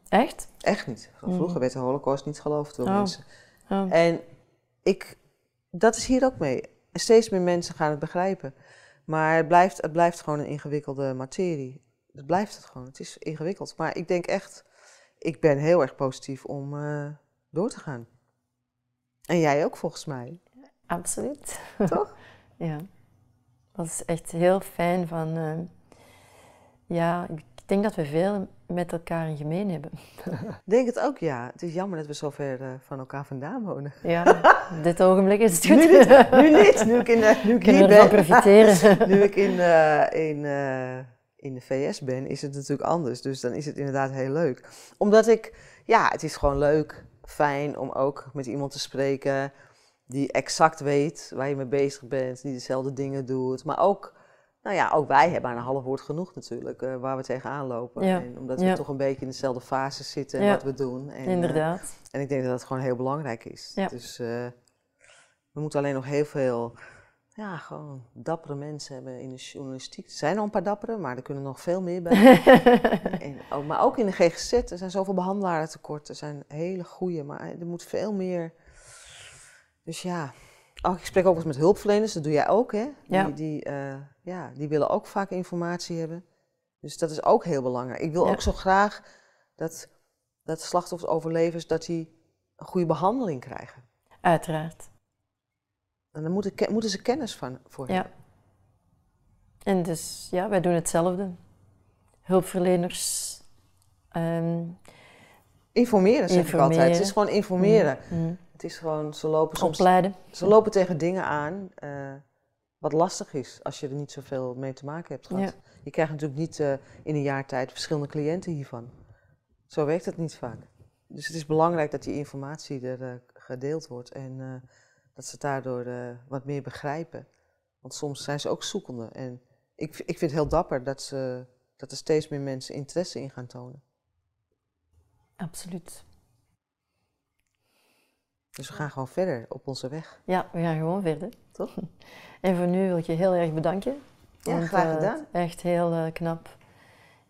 echt? Echt niet. Mm. Vroeger werd de Holocaust niet geloofd door oh. mensen. Oh. En ik, dat is hier ook mee. Steeds meer mensen gaan het begrijpen. Maar het blijft, het blijft gewoon een ingewikkelde materie. Dat blijft het gewoon. Het is ingewikkeld. Maar ik denk echt, ik ben heel erg positief om eh, door te gaan. En jij ook volgens mij. Absoluut. Toch? ja. Dat is echt heel fijn van, eh, ja, ik ik denk dat we veel met elkaar in gemeen hebben. Ik denk het ook, ja. Het is jammer dat we zo ver eh, van elkaar vandaan wonen. Ja, dit ogenblik is het goed. Nu niet, nu, ik, in, eh, nu ik hier ben. profiteren. nu ik in, eh, in, in de VS ben, is het natuurlijk anders. Dus dan is het inderdaad heel leuk. Omdat ik, ja, het is gewoon leuk, fijn om ook met iemand te spreken die exact weet waar je mee bezig bent, die dezelfde dingen doet, maar ook nou ja, ook wij hebben aan een half woord genoeg natuurlijk, eh, waar we tegenaan lopen. En omdat we toch een beetje in dezelfde fase zitten en wat we doen. En, eh, Inderdaad. en ik denk dat dat gewoon heel belangrijk is. Dus eh, we moeten alleen nog heel veel, ja, gewoon dappere mensen hebben in de journalistiek. Er zijn al een paar dappere, maar er kunnen nog veel meer bij. en ook, oh, maar ook in de GGZ, er zijn zoveel behandelaren tekort. Er zijn hele goede, maar er moet veel meer. Dus ja, oh, ik spreek ook eens met hulpverleners, dat doe jij ook hè. Die, die ja, die willen ook vaak informatie hebben. Dus dat is ook heel belangrijk. Ik wil ook zo graag dat, dat slachtoffers, overlevers, dat die een goede behandeling krijgen. Uiteraard. En daar moeten, moeten ze kennis van voor ja. hebben. En dus, ja, wij doen hetzelfde. Hulpverleners. Ehm, informeren zeg informeren. ik altijd. Het is gewoon informeren. Mm, mm. Het is gewoon, ze lopen soms... Opleiden. Ze lopen tegen dingen aan... Eh, wat lastig is als je er niet zoveel mee te maken hebt gehad. Je krijgt natuurlijk niet eh, in een jaar tijd verschillende cliënten hiervan. Zo werkt het niet vaak. Dus het is belangrijk dat die informatie er eh, gedeeld wordt en eh, dat ze daardoor wat meer begrijpen. Want soms zijn ze ook zoekende. En ik, ik vind het heel dapper dat, ze, dat er steeds meer mensen interesse in gaan tonen. Absoluut. Dus we gaan gewoon verder op onze weg. Ja, we gaan gewoon verder. Toch? En voor nu wil ik je heel erg bedanken. Ja, graag eh, gedaan. echt heel eh, knap,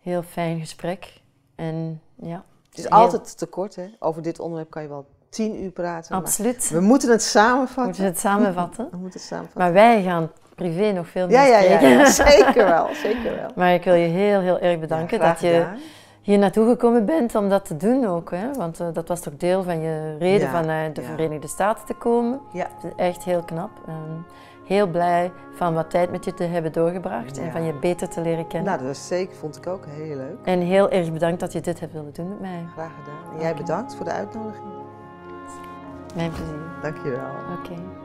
heel fijn gesprek. En ja. Het is heel... altijd kort hè? Over dit onderwerp kan je wel tien uur praten. Absoluut. We moeten het samenvatten. We moeten het samenvatten. we moeten het samenvatten. Maar wij gaan privé nog veel meer ja, ja, zeker wel, zeker wel. Maar ik wil je heel, heel erg bedanken dat je... Gedaan hier naartoe gekomen bent om dat te doen ook. Hè? Want eh, dat was toch deel van je reden ja, naar eh, de Verenigde Staten te komen. Ja. Echt heel knap. Ehm, heel blij van wat tijd met je te hebben doorgebracht en van je beter te leren kennen. Nou, dat is zeker, vond ik ook heel leuk. En heel erg bedankt dat je dit hebt willen doen met mij. Graag gedaan. En jij bedankt voor de uitnodiging. Mijn plezier. Dankjewel. Oké.